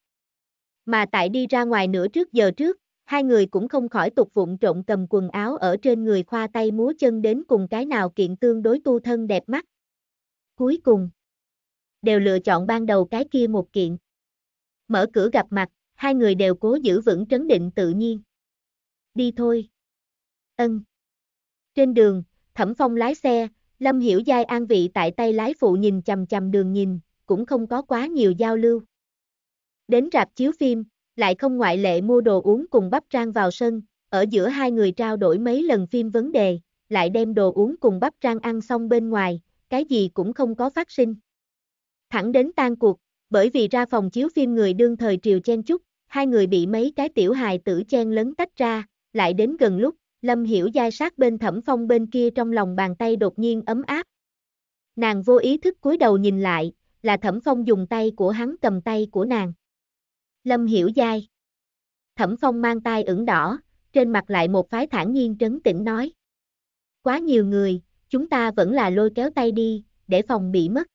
Mà tại đi ra ngoài nửa trước giờ trước, hai người cũng không khỏi tục vụng trộn cầm quần áo ở trên người khoa tay múa chân đến cùng cái nào kiện tương đối tu thân đẹp mắt. Cuối cùng, đều lựa chọn ban đầu cái kia một kiện. Mở cửa gặp mặt, hai người đều cố giữ vững trấn định tự nhiên. Đi thôi. Ân. Trên đường, Thẩm Phong lái xe, Lâm Hiểu Giai an vị tại tay lái phụ nhìn chầm chầm đường nhìn, cũng không có quá nhiều giao lưu. Đến rạp chiếu phim, lại không ngoại lệ mua đồ uống cùng bắp rang vào sân, ở giữa hai người trao đổi mấy lần phim vấn đề, lại đem đồ uống cùng bắp rang ăn xong bên ngoài, cái gì cũng không có phát sinh. Thẳng đến tan cuộc, bởi vì ra phòng chiếu phim người đương thời triều chen chúc, hai người bị mấy cái tiểu hài tử chen lấn tách ra, lại đến gần lúc, Lâm Hiểu dai sát bên thẩm phong bên kia trong lòng bàn tay đột nhiên ấm áp. Nàng vô ý thức cúi đầu nhìn lại, là thẩm phong dùng tay của hắn cầm tay của nàng. Lâm Hiểu dai, Thẩm phong mang tay ửng đỏ, trên mặt lại một phái thản nhiên trấn tĩnh nói. Quá nhiều người, chúng ta vẫn là lôi kéo tay đi, để phòng bị mất.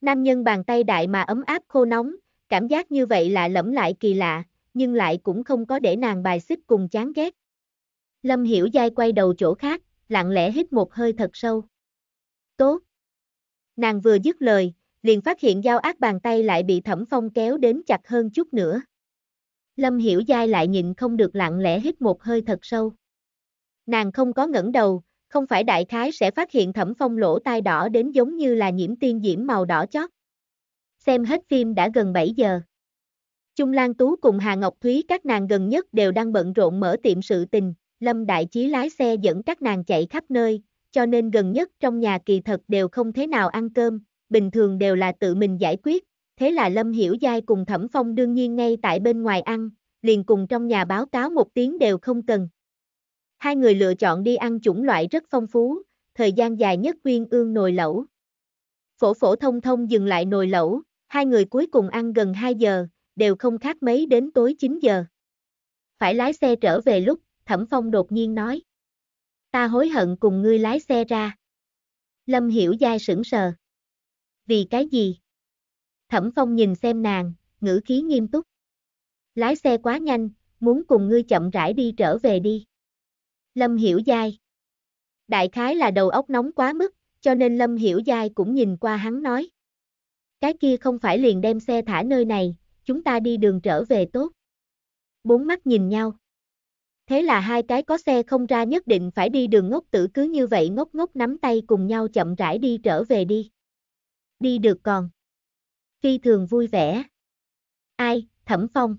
Nam nhân bàn tay đại mà ấm áp khô nóng, cảm giác như vậy là lẫm lại kỳ lạ, nhưng lại cũng không có để nàng bài xích cùng chán ghét. Lâm Hiểu Giai quay đầu chỗ khác, lặng lẽ hít một hơi thật sâu. Tốt. Nàng vừa dứt lời, liền phát hiện dao ác bàn tay lại bị thẩm phong kéo đến chặt hơn chút nữa. Lâm Hiểu Giai lại nhìn không được lặng lẽ hít một hơi thật sâu. Nàng không có ngẩng đầu, không phải đại khái sẽ phát hiện thẩm phong lỗ tai đỏ đến giống như là nhiễm tiên diễm màu đỏ chót. Xem hết phim đã gần 7 giờ. Trung Lan Tú cùng Hà Ngọc Thúy các nàng gần nhất đều đang bận rộn mở tiệm sự tình, Lâm Đại Chí lái xe dẫn các nàng chạy khắp nơi, cho nên gần nhất trong nhà kỳ thật đều không thế nào ăn cơm, bình thường đều là tự mình giải quyết, thế là Lâm Hiểu Giai cùng Thẩm Phong đương nhiên ngay tại bên ngoài ăn, liền cùng trong nhà báo cáo một tiếng đều không cần. Hai người lựa chọn đi ăn chủng loại rất phong phú, thời gian dài nhất quyên ương nồi lẩu. Phổ phổ thông thông dừng lại nồi lẩu, hai người cuối cùng ăn gần 2 giờ, đều không khác mấy đến tối 9 giờ. Phải lái xe trở về lúc Thẩm Phong đột nhiên nói. Ta hối hận cùng ngươi lái xe ra. Lâm Hiểu Giai sững sờ. Vì cái gì? Thẩm Phong nhìn xem nàng, ngữ khí nghiêm túc. Lái xe quá nhanh, muốn cùng ngươi chậm rãi đi trở về đi. Lâm Hiểu Giai. Đại khái là đầu óc nóng quá mức, cho nên Lâm Hiểu Giai cũng nhìn qua hắn nói. Cái kia không phải liền đem xe thả nơi này, chúng ta đi đường trở về tốt. Bốn mắt nhìn nhau thế là hai cái có xe không ra nhất định phải đi đường ngốc tử cứ như vậy ngốc ngốc nắm tay cùng nhau chậm rãi đi trở về đi. Đi được còn. Phi thường vui vẻ. Ai, Thẩm Phong.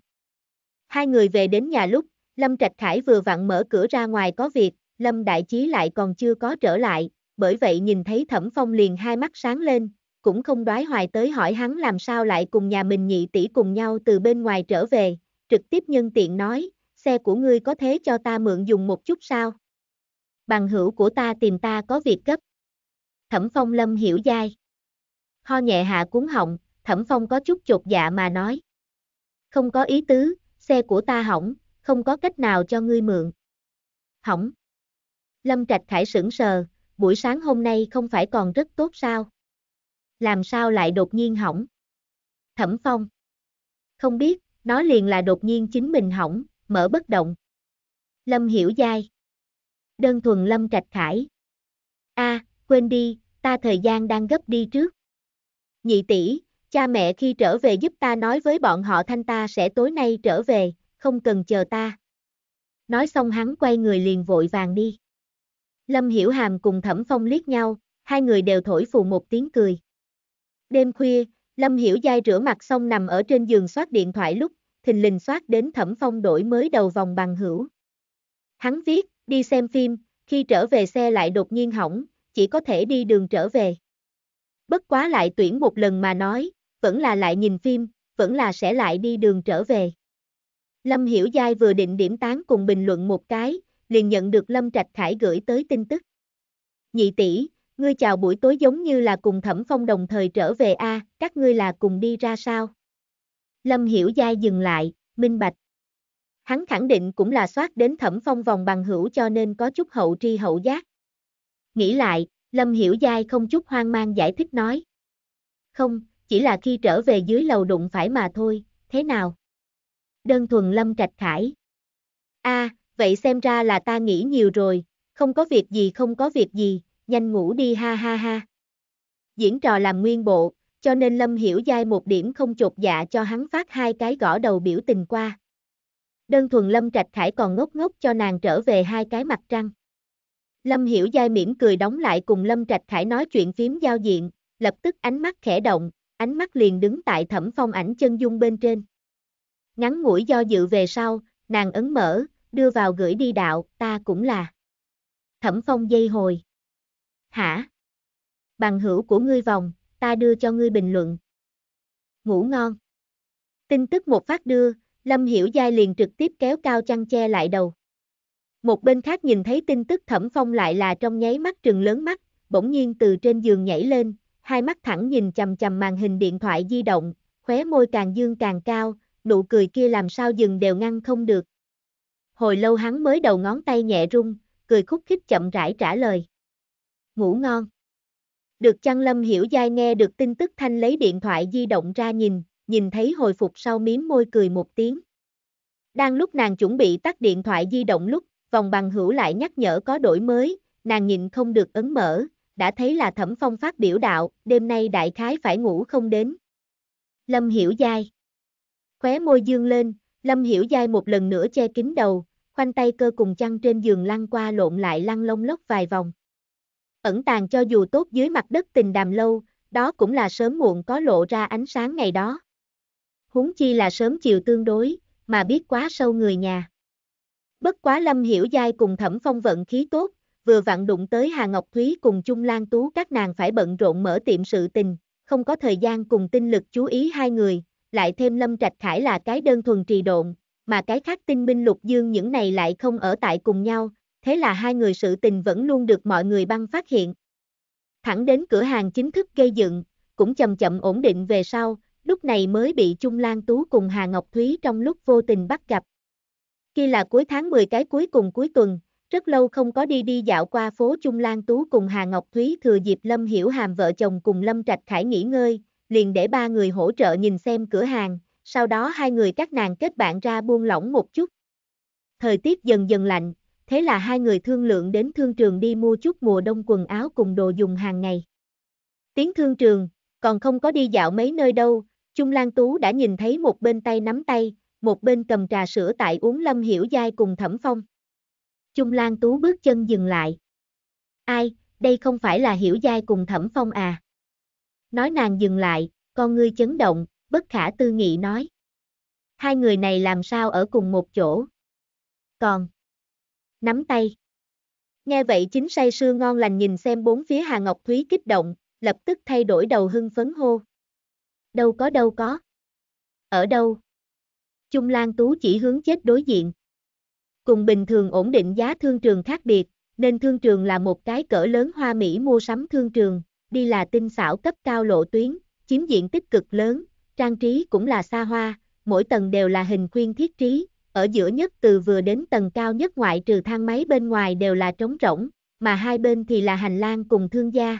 Hai người về đến nhà lúc, Lâm Trạch Khải vừa vặn mở cửa ra ngoài có việc, Lâm Đại Chí lại còn chưa có trở lại, bởi vậy nhìn thấy Thẩm Phong liền hai mắt sáng lên, cũng không đoái hoài tới hỏi hắn làm sao lại cùng nhà mình nhị tỷ cùng nhau từ bên ngoài trở về, trực tiếp nhân tiện nói, xe của ngươi có thế cho ta mượn dùng một chút sao? Bằng hữu của ta tìm ta có việc gấp. Thẩm Phong Lâm hiểu dai. Ho nhẹ hạ cuốn họng, Thẩm Phong có chút chột dạ mà nói. Không có ý tứ, xe của ta hỏng, không có cách nào cho ngươi mượn. Hỏng. Lâm Trạch Khải sững sờ, buổi sáng hôm nay không phải còn rất tốt sao? Làm sao lại đột nhiên hỏng? Thẩm Phong. Không biết, nó liền là đột nhiên chính mình hỏng, mở bất động. Lâm Hiểu dai, Đơn thuần Lâm Trạch Khải a quên đi, ta thời gian đang gấp đi trước. Nhị tỷ, cha mẹ khi trở về giúp ta nói với bọn họ thanh ta sẽ tối nay trở về, không cần chờ ta. Nói xong hắn quay người liền vội vàng đi. Lâm Hiểu Hàm cùng Thẩm Phong liếc nhau, hai người đều thổi phù một tiếng cười. Đêm khuya, Lâm Hiểu dai rửa mặt xong nằm ở trên giường soát điện thoại lúc thình lình soát đến Thẩm Phong đổi mới đầu vòng bằng hữu. Hắn viết, đi xem phim, khi trở về xe lại đột nhiên hỏng, chỉ có thể đi đường trở về. Bất quá lại tuyển một lần mà nói, vẫn là lại nhìn phim, vẫn là sẽ lại đi đường trở về. Lâm Hiểu Giai vừa định điểm tán cùng bình luận một cái, liền nhận được Lâm Trạch Khải gửi tới tin tức. Nhị tỷ, ngươi chào buổi tối giống như là cùng Thẩm Phong đồng thời trở về a, các ngươi là cùng đi ra sao? Lâm Hiểu Giai dừng lại, minh bạch. Hắn khẳng định cũng là soát đến thẩm phong vòng bằng hữu cho nên có chút hậu tri hậu giác. Nghĩ lại, Lâm Hiểu Giai không chút hoang mang giải thích nói. Không, chỉ là khi trở về dưới lầu đụng phải mà thôi, thế nào? Đơn thuần Lâm Trạch Khải. a à, vậy xem ra là ta nghĩ nhiều rồi, không có việc gì không có việc gì, nhanh ngủ đi ha ha ha. Diễn trò làm nguyên bộ, cho nên Lâm Hiểu Giai một điểm không chột dạ cho hắn phát hai cái gõ đầu biểu tình qua. Đơn thuần Lâm Trạch Khải còn ngốc ngốc cho nàng trở về hai cái mặt trăng. Lâm Hiểu Giai mỉm cười đóng lại cùng Lâm Trạch Khải nói chuyện phím giao diện, lập tức ánh mắt khẽ động, ánh mắt liền đứng tại thẩm phong ảnh chân dung bên trên. Ngắn mũi do dự về sau, nàng ấn mở, đưa vào gửi đi đạo, ta cũng là. Thẩm phong dây hồi. Hả? Bằng hữu của ngươi vòng, ta đưa cho ngươi bình luận. Ngủ ngon. Tin tức một phát đưa, Lâm Hiểu Giai liền trực tiếp kéo cao chăn che lại đầu. Một bên khác nhìn thấy tin tức thẩm phong lại là trong nháy mắt trừng lớn mắt, bỗng nhiên từ trên giường nhảy lên, hai mắt thẳng nhìn chầm chầm màn hình điện thoại di động, khóe môi càng dương càng cao, nụ cười kia làm sao dừng đều ngăn không được. Hồi lâu hắn mới đầu ngón tay nhẹ rung, cười khúc khích chậm rãi trả lời. Ngủ ngon. Được chăng Lâm Hiểu Giai nghe được tin tức Thanh lấy điện thoại di động ra nhìn, nhìn thấy hồi phục sau miếm môi cười một tiếng. Đang lúc nàng chuẩn bị tắt điện thoại di động lúc, vòng bằng hữu lại nhắc nhở có đổi mới, nàng nhìn không được ấn mở, đã thấy là thẩm phong phát biểu đạo, đêm nay đại khái phải ngủ không đến. Lâm Hiểu Giai Khóe môi dương lên, Lâm Hiểu Giai một lần nữa che kín đầu, khoanh tay cơ cùng chăn trên giường lăn qua lộn lại lăn lông lốc vài vòng ẩn tàng cho dù tốt dưới mặt đất tình đàm lâu, đó cũng là sớm muộn có lộ ra ánh sáng ngày đó. Húng chi là sớm chiều tương đối, mà biết quá sâu người nhà. Bất quá Lâm Hiểu dai cùng Thẩm Phong vận khí tốt, vừa vặn đụng tới Hà Ngọc Thúy cùng Chung Lan Tú các nàng phải bận rộn mở tiệm sự tình, không có thời gian cùng tinh lực chú ý hai người, lại thêm Lâm Trạch Khải là cái đơn thuần trì độn, mà cái khác tinh minh lục dương những này lại không ở tại cùng nhau, thế là hai người sự tình vẫn luôn được mọi người băng phát hiện. Thẳng đến cửa hàng chính thức gây dựng, cũng chậm chậm ổn định về sau, lúc này mới bị Trung Lan Tú cùng Hà Ngọc Thúy trong lúc vô tình bắt gặp. Khi là cuối tháng 10 cái cuối cùng cuối tuần, rất lâu không có đi đi dạo qua phố Trung Lan Tú cùng Hà Ngọc Thúy thừa dịp Lâm Hiểu Hàm vợ chồng cùng Lâm Trạch Khải nghỉ ngơi, liền để ba người hỗ trợ nhìn xem cửa hàng, sau đó hai người các nàng kết bạn ra buông lỏng một chút. Thời tiết dần dần lạnh, thế là hai người thương lượng đến thương trường đi mua chút mùa đông quần áo cùng đồ dùng hàng ngày. Tiếng thương trường, còn không có đi dạo mấy nơi đâu, Trung Lan Tú đã nhìn thấy một bên tay nắm tay, một bên cầm trà sữa tại uống Lâm Hiểu Giai cùng Thẩm Phong. Trung Lan Tú bước chân dừng lại. Ai, đây không phải là Hiểu Giai cùng Thẩm Phong à? Nói nàng dừng lại, con ngươi chấn động, bất khả tư nghị nói. Hai người này làm sao ở cùng một chỗ? Còn nắm tay. Nghe vậy chính say sưa ngon lành nhìn xem bốn phía Hà Ngọc Thúy kích động, lập tức thay đổi đầu hưng phấn hô. Đâu có đâu có. Ở đâu? Trung Lan Tú chỉ hướng chết đối diện. Cùng bình thường ổn định giá thương trường khác biệt, nên thương trường là một cái cỡ lớn hoa Mỹ mua sắm thương trường, đi là tinh xảo cấp cao lộ tuyến, chiếm diện tích cực lớn, trang trí cũng là xa hoa, mỗi tầng đều là hình khuyên thiết trí, ở giữa nhất từ vừa đến tầng cao nhất ngoại trừ thang máy bên ngoài đều là trống rỗng, mà hai bên thì là hành lang cùng thương gia.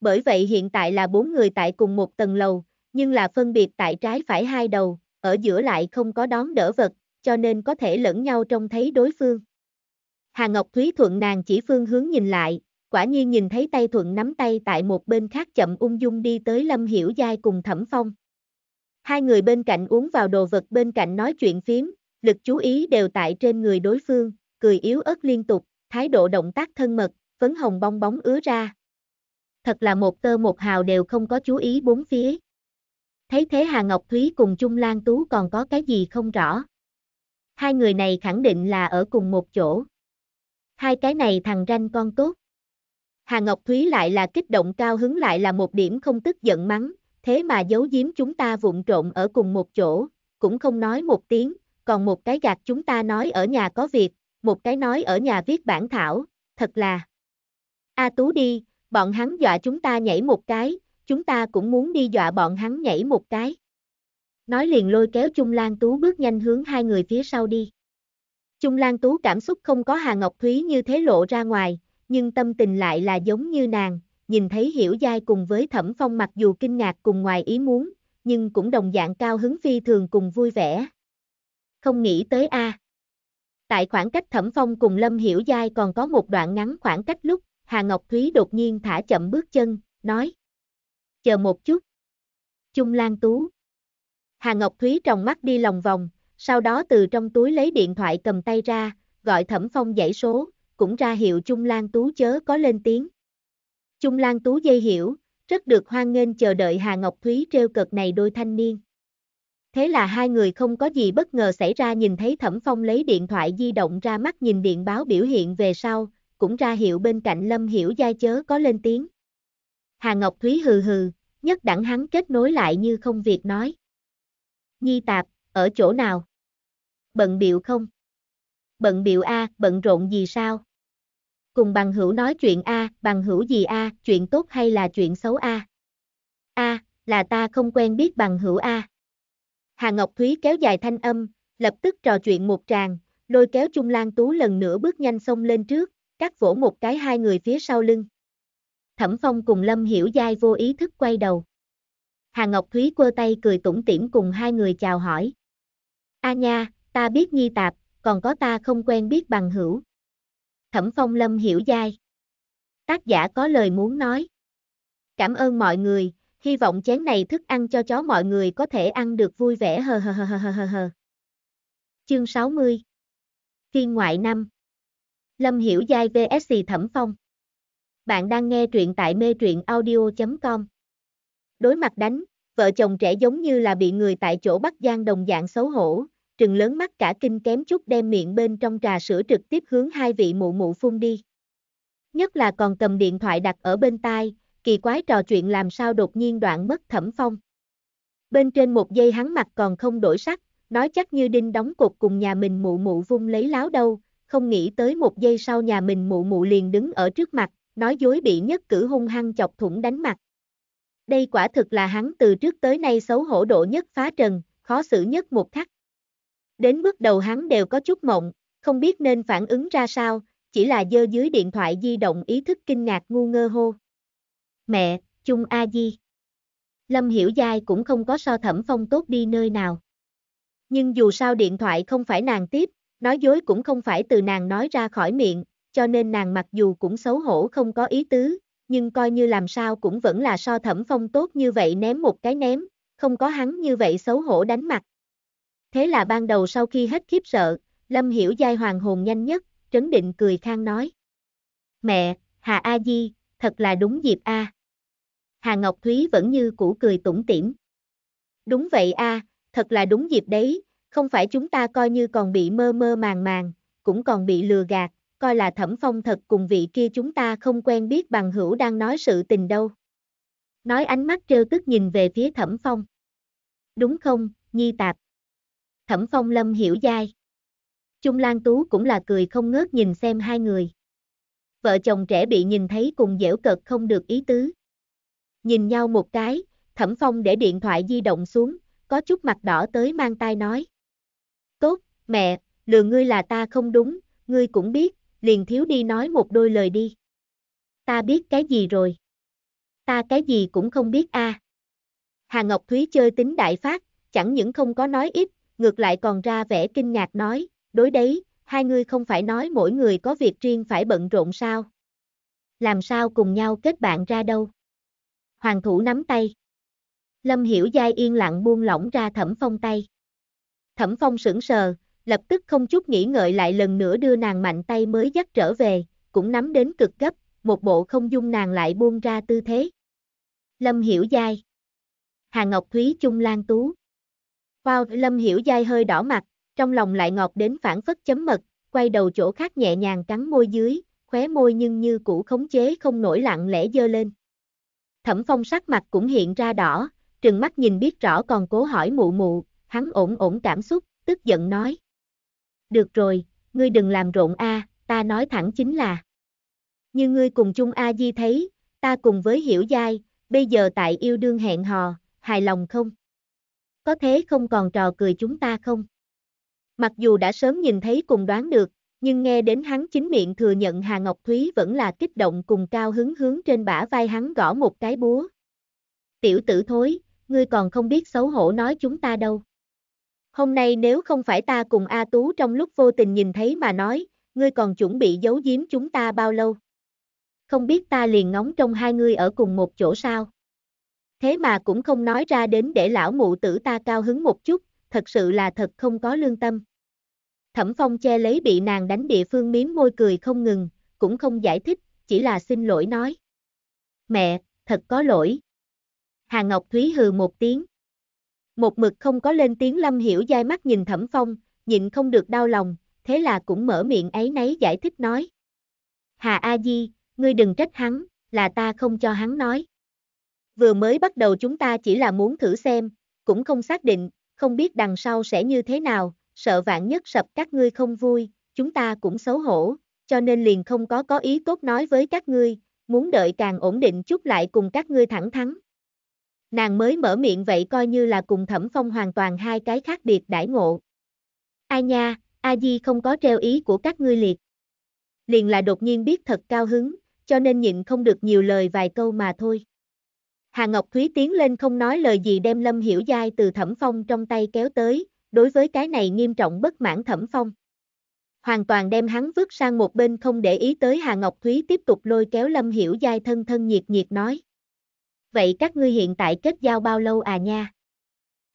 Bởi vậy hiện tại là bốn người tại cùng một tầng lầu, nhưng là phân biệt tại trái phải hai đầu, ở giữa lại không có đón đỡ vật, cho nên có thể lẫn nhau trông thấy đối phương. Hà Ngọc Thúy Thuận nàng chỉ phương hướng nhìn lại, quả nhiên nhìn thấy tay Thuận nắm tay tại một bên khác chậm ung dung đi tới Lâm Hiểu Giai cùng Thẩm Phong. Hai người bên cạnh uống vào đồ vật bên cạnh nói chuyện phím, lực chú ý đều tại trên người đối phương, cười yếu ớt liên tục, thái độ động tác thân mật, phấn hồng bong bóng ứa ra. Thật là một tơ một hào đều không có chú ý bốn phía. Thấy thế Hà Ngọc Thúy cùng Trung Lan Tú còn có cái gì không rõ. Hai người này khẳng định là ở cùng một chỗ. Hai cái này thằng ranh con tốt. Hà Ngọc Thúy lại là kích động cao hứng lại là một điểm không tức giận mắng, thế mà giấu giếm chúng ta vụng trộn ở cùng một chỗ, cũng không nói một tiếng, còn một cái gạt chúng ta nói ở nhà có việc, một cái nói ở nhà viết bản thảo, thật là. A Tú đi, bọn hắn dọa chúng ta nhảy một cái, chúng ta cũng muốn đi dọa bọn hắn nhảy một cái. Nói liền lôi kéo Trung Lan Tú bước nhanh hướng hai người phía sau đi. Trung Lan Tú cảm xúc không có Hà Ngọc Thúy như thế lộ ra ngoài, nhưng tâm tình lại là giống như nàng, nhìn thấy hiểu dai cùng với thẩm phong mặc dù kinh ngạc cùng ngoài ý muốn, nhưng cũng đồng dạng cao hứng phi thường cùng vui vẻ, không nghĩ tới a. À. Tại khoảng cách Thẩm Phong cùng Lâm Hiểu Giai còn có một đoạn ngắn khoảng cách lúc, Hà Ngọc Thúy đột nhiên thả chậm bước chân, nói. Chờ một chút. Trung Lan Tú. Hà Ngọc Thúy tròng mắt đi lòng vòng, sau đó từ trong túi lấy điện thoại cầm tay ra, gọi Thẩm Phong dãy số, cũng ra hiệu Trung Lan Tú chớ có lên tiếng. Trung Lan Tú dây hiểu, rất được hoan nghênh chờ đợi Hà Ngọc Thúy treo cợt này đôi thanh niên. Thế là hai người không có gì bất ngờ xảy ra nhìn thấy Thẩm Phong lấy điện thoại di động ra mắt nhìn điện báo biểu hiện về sau, cũng ra hiệu bên cạnh Lâm Hiểu Giai chớ có lên tiếng. Hà Ngọc Thúy hừ hừ, nhất đẳng hắn kết nối lại như không việc nói. Nhi tạp, ở chỗ nào? Bận biệu không? Bận biệu A, bận rộn gì sao? Cùng bằng hữu nói chuyện A, bằng hữu gì A, chuyện tốt hay là chuyện xấu A? A, là ta không quen biết bằng hữu A. Hà Ngọc Thúy kéo dài thanh âm, lập tức trò chuyện một tràng, lôi kéo Trung Lan Tú lần nữa bước nhanh xông lên trước, cắt vỗ một cái hai người phía sau lưng. Thẩm Phong cùng Lâm Hiểu Giai vô ý thức quay đầu. Hà Ngọc Thúy quơ tay cười tủm tỉm cùng hai người chào hỏi. A nha, ta biết nhi tạp, còn có ta không quen biết bằng hữu. Thẩm Phong Lâm Hiểu Giai. Tác giả có lời muốn nói. Cảm ơn mọi người, hy vọng chén này thức ăn cho chó mọi người có thể ăn được vui vẻ hờ hờ hờ hờ hờ hờ. Chương 60 Phiên ngoại năm Lâm Hiểu Giai VSC Thẩm Phong Bạn đang nghe truyện tại mê truyện audio.com Đối mặt đánh, vợ chồng trẻ giống như là bị người tại chỗ bắt gian đồng dạng xấu hổ, trừng lớn mắt cả kinh kém chút đem miệng bên trong trà sữa trực tiếp hướng hai vị mụ mụ phun đi. Nhất là còn cầm điện thoại đặt ở bên tai, kỳ quái trò chuyện làm sao đột nhiên đoạn mất thẩm phong. Bên trên một giây hắn mặt còn không đổi sắc, nói chắc như đinh đóng cục cùng nhà mình mụ mụ vung lấy láo đâu, không nghĩ tới một giây sau nhà mình mụ mụ liền đứng ở trước mặt, nói dối bị nhất cử hung hăng chọc thủng đánh mặt. Đây quả thực là hắn từ trước tới nay xấu hổ độ nhất phá trần, khó xử nhất một khắc. Đến bước đầu hắn đều có chút mộng, không biết nên phản ứng ra sao, chỉ là dơ dưới điện thoại di động ý thức kinh ngạc ngu ngơ hô mẹ, chung A-di. Lâm Hiểu Giai cũng không có so thẩm phong tốt đi nơi nào. Nhưng dù sao điện thoại không phải nàng tiếp, nói dối cũng không phải từ nàng nói ra khỏi miệng, cho nên nàng mặc dù cũng xấu hổ không có ý tứ, nhưng coi như làm sao cũng vẫn là so thẩm phong tốt như vậy ném một cái ném, không có hắn như vậy xấu hổ đánh mặt. Thế là ban đầu sau khi hết khiếp sợ, Lâm Hiểu Giai hoàng hồn nhanh nhất, trấn định cười khang nói. Mẹ, Hà A Di, thật là đúng dịp A. Hà Ngọc Thúy vẫn như cũ cười tủm tỉm. Đúng vậy a, thật là đúng dịp đấy, không phải chúng ta coi như còn bị mơ mơ màng màng, cũng còn bị lừa gạt, coi là thẩm phong thật cùng vị kia chúng ta không quen biết bằng hữu đang nói sự tình đâu. Nói ánh mắt trêu tức nhìn về phía thẩm phong. Đúng không, nhi tạp. Thẩm phong lâm hiểu dai. Trung Lan Tú cũng là cười không ngớt nhìn xem hai người. Vợ chồng trẻ bị nhìn thấy cùng dẻo cợt không được ý tứ. Nhìn nhau một cái, Thẩm Phong để điện thoại di động xuống, có chút mặt đỏ tới mang tai nói. Tốt, mẹ, lừa ngươi là ta không đúng, ngươi cũng biết, liền thiếu đi nói một đôi lời đi. Ta biết cái gì rồi? Ta cái gì cũng không biết a. À. Hà Ngọc Thúy chơi tính đại phát, chẳng những không có nói ít, ngược lại còn ra vẻ kinh ngạc nói, đối đấy, hai ngươi không phải nói mỗi người có việc riêng phải bận rộn sao? Làm sao cùng nhau kết bạn ra đâu? Hoàng thủ nắm tay. Lâm Hiểu Giai yên lặng buông lỏng ra thẩm phong tay. Thẩm phong sững sờ, lập tức không chút nghĩ ngợi lại lần nữa đưa nàng mạnh tay mới dắt trở về, cũng nắm đến cực gấp, một bộ không dung nàng lại buông ra tư thế. Lâm Hiểu Giai Hà Ngọc Thúy Trung Lan Tú Wow, Lâm Hiểu Giai hơi đỏ mặt, trong lòng lại ngọt đến phản phất chấm mật, quay đầu chỗ khác nhẹ nhàng cắn môi dưới, khóe môi nhưng như cũ khống chế không nổi lặng lẽ dơ lên. Thẩm phong sắc mặt cũng hiện ra đỏ, trừng mắt nhìn biết rõ còn cố hỏi mụ mụ, hắn ổn ổn cảm xúc, tức giận nói. Được rồi, ngươi đừng làm rộn a, ta nói thẳng chính là. Như ngươi cùng chung A Di thấy, ta cùng với hiểu dai, bây giờ tại yêu đương hẹn hò, hài lòng không? Có thế không còn trò cười chúng ta không? Mặc dù đã sớm nhìn thấy cùng đoán được, nhưng nghe đến hắn chính miệng thừa nhận Hà Ngọc Thúy vẫn là kích động cùng cao hứng hướng trên bả vai hắn gõ một cái búa. Tiểu tử thối, ngươi còn không biết xấu hổ nói chúng ta đâu. Hôm nay nếu không phải ta cùng A Tú trong lúc vô tình nhìn thấy mà nói, ngươi còn chuẩn bị giấu giếm chúng ta bao lâu? Không biết ta liền ngóng trong hai ngươi ở cùng một chỗ sao? Thế mà cũng không nói ra đến để lão mụ tử ta cao hứng một chút, thật sự là thật không có lương tâm. Thẩm Phong che lấy bị nàng đánh địa phương miếm môi cười không ngừng, cũng không giải thích, chỉ là xin lỗi nói. Mẹ, thật có lỗi. Hà Ngọc Thúy hừ một tiếng. Một mực không có lên tiếng Lâm Hiểu dai mắt nhìn Thẩm Phong, nhịn không được đau lòng, thế là cũng mở miệng ấy nấy giải thích nói. Hà A Di, ngươi đừng trách hắn, là ta không cho hắn nói. Vừa mới bắt đầu chúng ta chỉ là muốn thử xem, cũng không xác định, không biết đằng sau sẽ như thế nào, sợ vạn nhất sập các ngươi không vui, chúng ta cũng xấu hổ, cho nên liền không có có ý tốt nói với các ngươi, muốn đợi càng ổn định chút lại cùng các ngươi thẳng thắn. Nàng mới mở miệng vậy coi như là cùng thẩm phong hoàn toàn hai cái khác biệt đãi ngộ. Ai nha, A Di không có treo ý của các ngươi liệt. Liền là đột nhiên biết thật cao hứng, cho nên nhịn không được nhiều lời vài câu mà thôi. Hà Ngọc Thúy tiến lên không nói lời gì đem Lâm Hiểu Giai từ thẩm phong trong tay kéo tới, đối với cái này nghiêm trọng bất mãn thẩm phong. Hoàn toàn đem hắn vứt sang một bên không để ý tới Hà Ngọc Thúy tiếp tục lôi kéo Lâm Hiểu Giai thân thân nhiệt nhiệt nói. Vậy các ngươi hiện tại kết giao bao lâu à nha?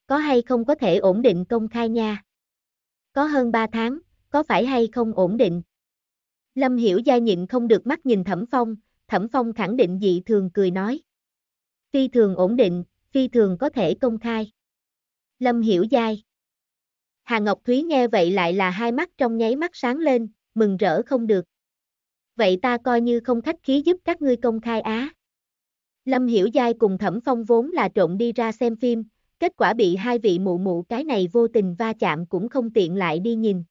Có hay không có thể ổn định công khai nha? Có hơn 3 tháng, có phải hay không ổn định? Lâm Hiểu Giai nhịn không được mắt nhìn Thẩm Phong, Thẩm Phong khẳng định dị thường cười nói. Phi thường ổn định, phi thường có thể công khai. Lâm Hiểu Giai Hà Ngọc Thúy nghe vậy lại là hai mắt trong nháy mắt sáng lên, mừng rỡ không được. Vậy ta coi như không khách khí giúp các ngươi công khai á. Lâm Hiểu Giai cùng Thẩm Phong vốn là trộn đi ra xem phim, kết quả bị hai vị mụ mụ cái này vô tình va chạm cũng không tiện lại đi nhìn.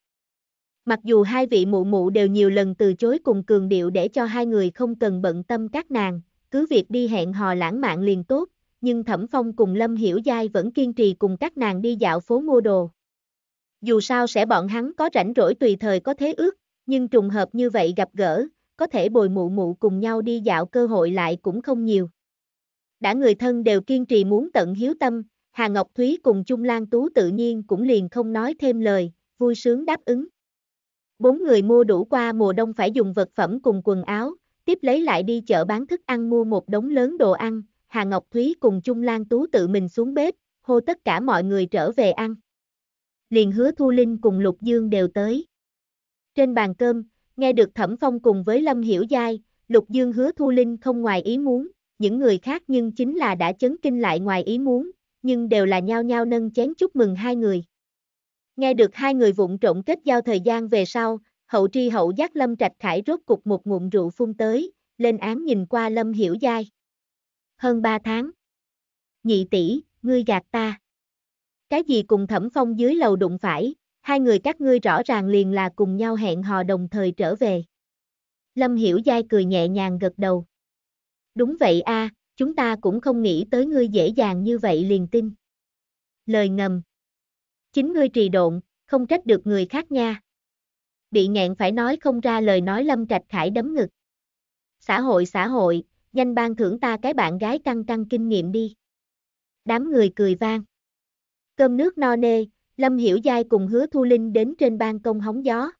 Mặc dù hai vị mụ mụ đều nhiều lần từ chối cùng cường điệu để cho hai người không cần bận tâm các nàng, cứ việc đi hẹn hò lãng mạn liền tốt, nhưng Thẩm Phong cùng Lâm Hiểu Giai vẫn kiên trì cùng các nàng đi dạo phố mua đồ dù sao sẽ bọn hắn có rảnh rỗi tùy thời có thế ước, nhưng trùng hợp như vậy gặp gỡ, có thể bồi mụ mụ cùng nhau đi dạo cơ hội lại cũng không nhiều. Đã người thân đều kiên trì muốn tận hiếu tâm, Hà Ngọc Thúy cùng Trung Lan Tú tự nhiên cũng liền không nói thêm lời, vui sướng đáp ứng. Bốn người mua đủ qua mùa đông phải dùng vật phẩm cùng quần áo, tiếp lấy lại đi chợ bán thức ăn mua một đống lớn đồ ăn, Hà Ngọc Thúy cùng Trung Lan Tú tự mình xuống bếp, hô tất cả mọi người trở về ăn liền hứa Thu Linh cùng Lục Dương đều tới. Trên bàn cơm, nghe được Thẩm Phong cùng với Lâm Hiểu Giai, Lục Dương hứa Thu Linh không ngoài ý muốn, những người khác nhưng chính là đã chấn kinh lại ngoài ý muốn, nhưng đều là nhao nhao nâng chén chúc mừng hai người. Nghe được hai người vụng trộn kết giao thời gian về sau, hậu tri hậu giác Lâm Trạch Khải rốt cục một ngụm rượu phun tới, lên án nhìn qua Lâm Hiểu Giai. Hơn ba tháng. Nhị tỷ, ngươi gạt ta. Cái gì cùng thẩm phong dưới lầu đụng phải, hai người các ngươi rõ ràng liền là cùng nhau hẹn hò đồng thời trở về. Lâm Hiểu Giai cười nhẹ nhàng gật đầu. Đúng vậy a, chúng ta cũng không nghĩ tới ngươi dễ dàng như vậy liền tin. Lời ngầm. Chính ngươi trì độn, không trách được người khác nha. Bị nghẹn phải nói không ra lời nói Lâm Trạch Khải đấm ngực. Xã hội xã hội, nhanh ban thưởng ta cái bạn gái căng căng kinh nghiệm đi. Đám người cười vang. Cơm nước no nê, Lâm Hiểu Giai cùng Hứa Thu Linh đến trên ban công hóng gió.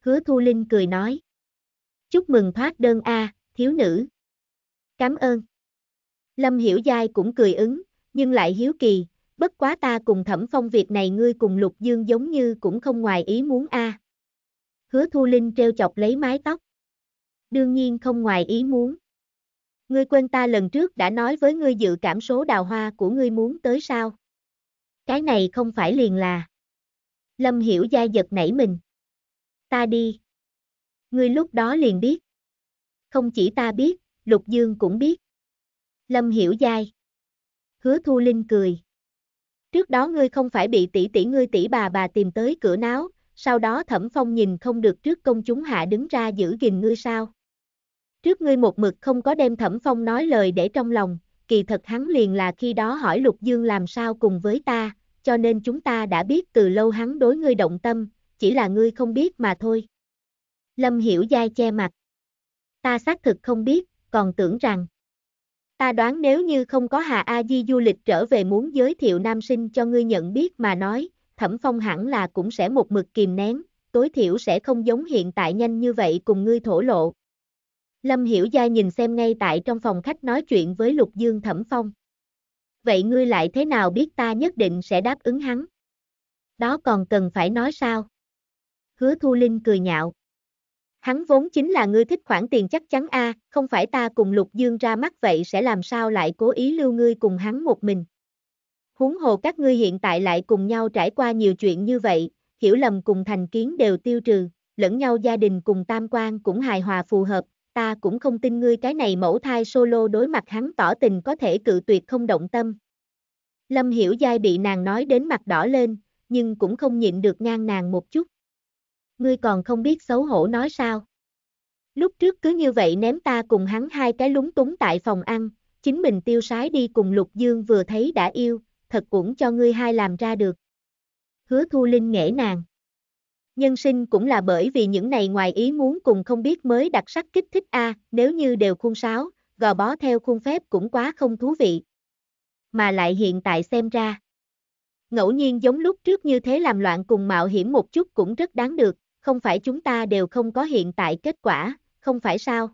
Hứa Thu Linh cười nói. Chúc mừng thoát đơn A, thiếu nữ. Cảm ơn. Lâm Hiểu Giai cũng cười ứng, nhưng lại hiếu kỳ, bất quá ta cùng thẩm phong việc này ngươi cùng Lục Dương giống như cũng không ngoài ý muốn A. Hứa Thu Linh treo chọc lấy mái tóc. Đương nhiên không ngoài ý muốn. Ngươi quên ta lần trước đã nói với ngươi dự cảm số đào hoa của ngươi muốn tới sao? Cái này không phải liền là. Lâm hiểu gia giật nảy mình. Ta đi. Ngươi lúc đó liền biết. Không chỉ ta biết, Lục Dương cũng biết. Lâm hiểu dai. Hứa Thu Linh cười. Trước đó ngươi không phải bị tỷ tỷ ngươi tỷ bà bà tìm tới cửa náo, sau đó Thẩm Phong nhìn không được trước công chúng hạ đứng ra giữ gìn ngươi sao? Trước ngươi một mực không có đem Thẩm Phong nói lời để trong lòng, kỳ thật hắn liền là khi đó hỏi Lục Dương làm sao cùng với ta, cho nên chúng ta đã biết từ lâu hắn đối ngươi động tâm, chỉ là ngươi không biết mà thôi. Lâm Hiểu Giai che mặt. Ta xác thực không biết, còn tưởng rằng. Ta đoán nếu như không có Hà A Di du lịch trở về muốn giới thiệu nam sinh cho ngươi nhận biết mà nói, thẩm phong hẳn là cũng sẽ một mực kìm nén, tối thiểu sẽ không giống hiện tại nhanh như vậy cùng ngươi thổ lộ. Lâm Hiểu Giai nhìn xem ngay tại trong phòng khách nói chuyện với Lục Dương Thẩm Phong vậy ngươi lại thế nào biết ta nhất định sẽ đáp ứng hắn? Đó còn cần phải nói sao? Hứa Thu Linh cười nhạo. Hắn vốn chính là ngươi thích khoản tiền chắc chắn a, không phải ta cùng Lục Dương ra mắt vậy sẽ làm sao lại cố ý lưu ngươi cùng hắn một mình. Huống hồ các ngươi hiện tại lại cùng nhau trải qua nhiều chuyện như vậy, hiểu lầm cùng thành kiến đều tiêu trừ, lẫn nhau gia đình cùng tam quan cũng hài hòa phù hợp, ta cũng không tin ngươi cái này mẫu thai solo đối mặt hắn tỏ tình có thể cự tuyệt không động tâm. Lâm Hiểu Giai bị nàng nói đến mặt đỏ lên, nhưng cũng không nhịn được ngang nàng một chút. Ngươi còn không biết xấu hổ nói sao. Lúc trước cứ như vậy ném ta cùng hắn hai cái lúng túng tại phòng ăn, chính mình tiêu sái đi cùng Lục Dương vừa thấy đã yêu, thật cũng cho ngươi hai làm ra được. Hứa thu linh nghệ nàng nhân sinh cũng là bởi vì những này ngoài ý muốn cùng không biết mới đặc sắc kích thích a, nếu như đều khuôn sáo, gò bó theo khuôn phép cũng quá không thú vị. Mà lại hiện tại xem ra, ngẫu nhiên giống lúc trước như thế làm loạn cùng mạo hiểm một chút cũng rất đáng được, không phải chúng ta đều không có hiện tại kết quả, không phải sao?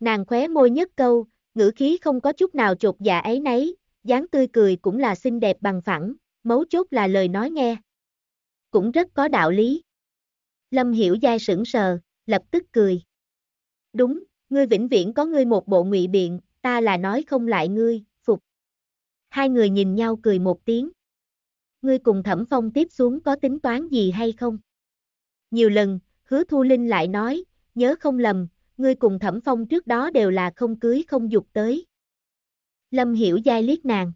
Nàng khóe môi nhất câu, ngữ khí không có chút nào chột dạ ấy nấy, dáng tươi cười cũng là xinh đẹp bằng phẳng, mấu chốt là lời nói nghe. Cũng rất có đạo lý. Lâm Hiểu Giai sững sờ, lập tức cười. Đúng, ngươi vĩnh viễn có ngươi một bộ ngụy biện, ta là nói không lại ngươi, phục. Hai người nhìn nhau cười một tiếng. Ngươi cùng thẩm phong tiếp xuống có tính toán gì hay không? Nhiều lần, hứa thu linh lại nói, nhớ không lầm, ngươi cùng thẩm phong trước đó đều là không cưới không dục tới. Lâm hiểu giai liếc nàng.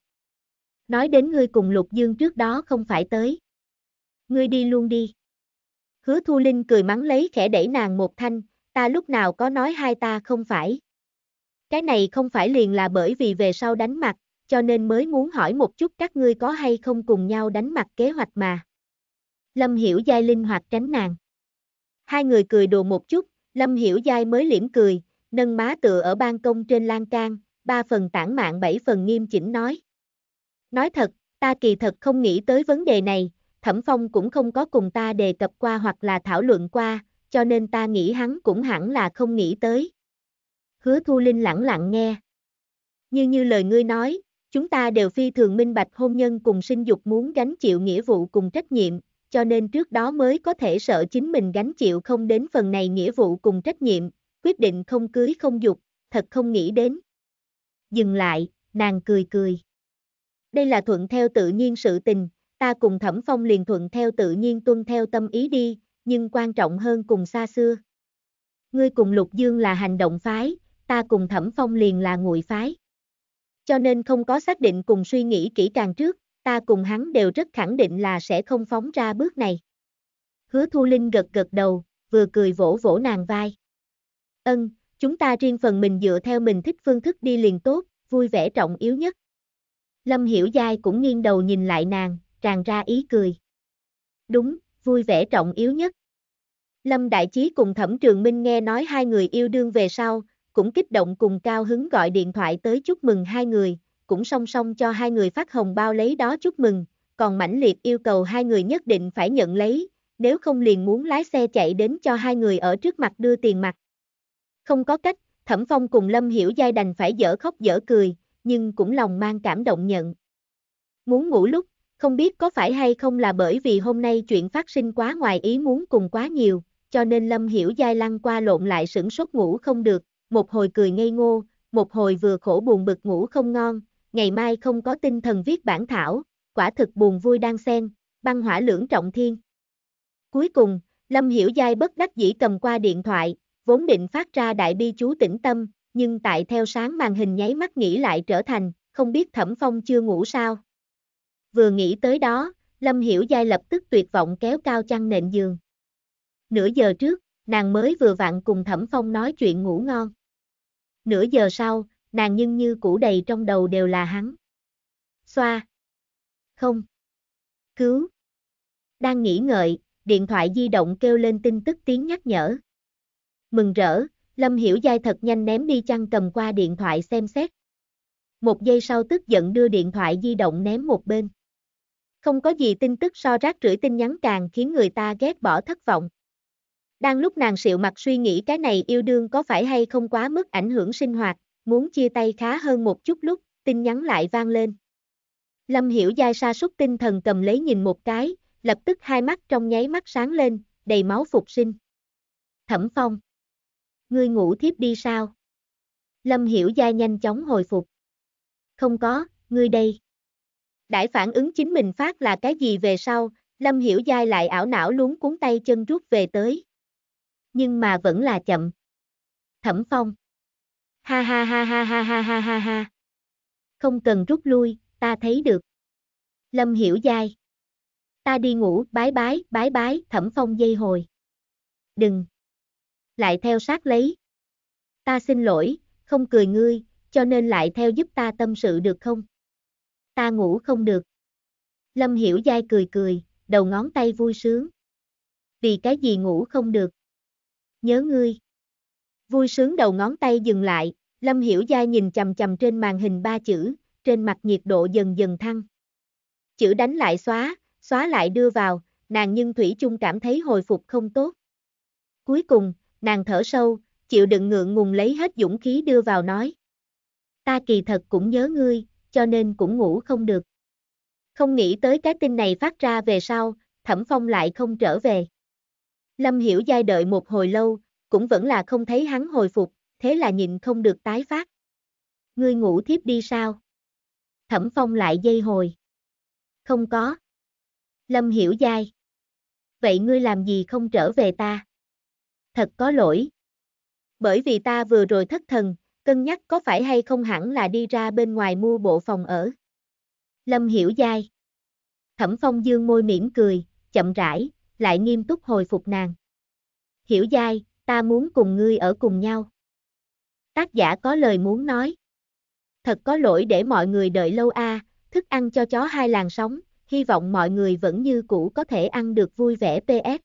Nói đến ngươi cùng lục dương trước đó không phải tới. Ngươi đi luôn đi. Hứa Thu Linh cười mắng lấy khẽ đẩy nàng một thanh, ta lúc nào có nói hai ta không phải. Cái này không phải liền là bởi vì về sau đánh mặt, cho nên mới muốn hỏi một chút các ngươi có hay không cùng nhau đánh mặt kế hoạch mà. Lâm Hiểu Giai linh hoạt tránh nàng. Hai người cười đùa một chút, Lâm Hiểu Giai mới liễm cười, nâng má tựa ở ban công trên lan can, ba phần tản mạn bảy phần nghiêm chỉnh nói. Nói thật, ta kỳ thật không nghĩ tới vấn đề này, Thẩm Phong cũng không có cùng ta đề cập qua hoặc là thảo luận qua, cho nên ta nghĩ hắn cũng hẳn là không nghĩ tới. Hứa Thu Linh lặng lặng nghe. Như như lời ngươi nói, chúng ta đều phi thường minh bạch hôn nhân cùng sinh dục muốn gánh chịu nghĩa vụ cùng trách nhiệm, cho nên trước đó mới có thể sợ chính mình gánh chịu không đến phần này nghĩa vụ cùng trách nhiệm, quyết định không cưới không dục, thật không nghĩ đến. Dừng lại, nàng cười cười. Đây là thuận theo tự nhiên sự tình, ta cùng thẩm phong liền thuận theo tự nhiên tuân theo tâm ý đi, nhưng quan trọng hơn cùng xa xưa. Ngươi cùng Lục Dương là hành động phái, ta cùng thẩm phong liền là nguội phái. Cho nên không có xác định cùng suy nghĩ kỹ càng trước, ta cùng hắn đều rất khẳng định là sẽ không phóng ra bước này. Hứa Thu Linh gật gật đầu, vừa cười vỗ vỗ nàng vai. Ân, chúng ta riêng phần mình dựa theo mình thích phương thức đi liền tốt, vui vẻ trọng yếu nhất. Lâm Hiểu Giai cũng nghiêng đầu nhìn lại nàng, tràn ra ý cười. Đúng, vui vẻ trọng yếu nhất. Lâm Đại Chí cùng Thẩm Trường Minh nghe nói hai người yêu đương về sau, cũng kích động cùng cao hứng gọi điện thoại tới chúc mừng hai người, cũng song song cho hai người phát hồng bao lấy đó chúc mừng, còn mãnh liệt yêu cầu hai người nhất định phải nhận lấy, nếu không liền muốn lái xe chạy đến cho hai người ở trước mặt đưa tiền mặt. Không có cách, Thẩm Phong cùng Lâm Hiểu Giai đành phải dở khóc dở cười, nhưng cũng lòng mang cảm động nhận. Muốn ngủ lúc, không biết có phải hay không là bởi vì hôm nay chuyện phát sinh quá ngoài ý muốn cùng quá nhiều, cho nên Lâm Hiểu Giai lăng qua lộn lại sửng sốt ngủ không được, một hồi cười ngây ngô, một hồi vừa khổ buồn bực ngủ không ngon, ngày mai không có tinh thần viết bản thảo, quả thực buồn vui đang xen, băng hỏa lưỡng trọng thiên. Cuối cùng, Lâm Hiểu Giai bất đắc dĩ cầm qua điện thoại, vốn định phát ra đại bi chú tĩnh tâm, nhưng tại theo sáng màn hình nháy mắt nghĩ lại trở thành, không biết Thẩm Phong chưa ngủ sao. Vừa nghĩ tới đó, Lâm Hiểu Giai lập tức tuyệt vọng kéo cao chăn nệm giường. Nửa giờ trước, nàng mới vừa vặn cùng Thẩm Phong nói chuyện ngủ ngon. Nửa giờ sau, nàng nhưng như cũ đầy trong đầu đều là hắn. Xoa. Không. Cứu. Đang nghĩ ngợi, điện thoại di động kêu lên tin tức tiếng nhắc nhở. Mừng rỡ, Lâm Hiểu Giai thật nhanh ném đi chăn cầm qua điện thoại xem xét. Một giây sau tức giận đưa điện thoại di động ném một bên. Không có gì tin tức so rác rưởi tin nhắn càng khiến người ta ghét bỏ thất vọng. Đang lúc nàng sịu mặt suy nghĩ cái này yêu đương có phải hay không quá mức ảnh hưởng sinh hoạt, muốn chia tay khá hơn một chút lúc, tin nhắn lại vang lên. Lâm Hiểu Giai sa sút tinh thần cầm lấy nhìn một cái, lập tức hai mắt trong nháy mắt sáng lên, đầy máu phục sinh. Thẩm Phong. Ngươi ngủ thiếp đi sao? Lâm Hiểu Giai nhanh chóng hồi phục. Không có, ngươi đây. Đãi phản ứng chính mình phát là cái gì về sau, Lâm Hiểu Giai lại ảo não luống cuốn tay chân rút về tới. Nhưng mà vẫn là chậm. Thẩm Phong. Ha ha ha ha ha ha ha ha ha. Không cần rút lui, ta thấy được. Lâm Hiểu Giai. Ta đi ngủ, bái bái, bái bái, Thẩm Phong dây hồi. Đừng. Lại theo sát lấy. Ta xin lỗi, không cười ngươi, cho nên lại theo giúp ta tâm sự được không? ta ngủ không được. Lâm Hiểu Giai cười cười, đầu ngón tay vui sướng. Vì cái gì ngủ không được? Nhớ ngươi. Vui sướng đầu ngón tay dừng lại, Lâm Hiểu Giai nhìn chầm chầm trên màn hình ba chữ, trên mặt nhiệt độ dần dần thăng. Chữ đánh lại xóa, xóa lại đưa vào, nàng nhưng Thủy chung cảm thấy hồi phục không tốt. Cuối cùng, nàng thở sâu, chịu đựng ngượng ngùng lấy hết dũng khí đưa vào nói. Ta kỳ thật cũng nhớ ngươi, cho nên cũng ngủ không được. Không nghĩ tới cái tin này phát ra về sau, Thẩm Phong lại không trở về. Lâm Hiểu Giai đợi một hồi lâu, cũng vẫn là không thấy hắn hồi phục, thế là nhìn không được tái phát. Ngươi ngủ thiếp đi sao? Thẩm Phong lại dây hồi. Không có. Lâm Hiểu Giai. Vậy ngươi làm gì không trở về ta? Thật có lỗi. Bởi vì ta vừa rồi thất thần, cân nhắc có phải hay không hẳn là đi ra bên ngoài mua bộ phòng ở. Lâm hiểu dai. Thẩm phong dương môi mỉm cười, chậm rãi, lại nghiêm túc hồi phục nàng. Hiểu dai, ta muốn cùng ngươi ở cùng nhau. Tác giả có lời muốn nói. Thật có lỗi để mọi người đợi lâu a, thức ăn cho chó hai làn sóng, hy vọng mọi người vẫn như cũ có thể ăn được vui vẻ PS.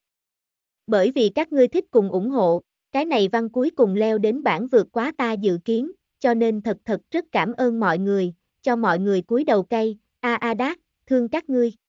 Bởi vì các ngươi thích cùng ủng hộ, cái này văn cuối cùng leo đến bản vượt quá ta dự kiến, cho nên thật thật rất cảm ơn mọi người, cho mọi người cúi đầu cây, a a đát, thương các ngươi.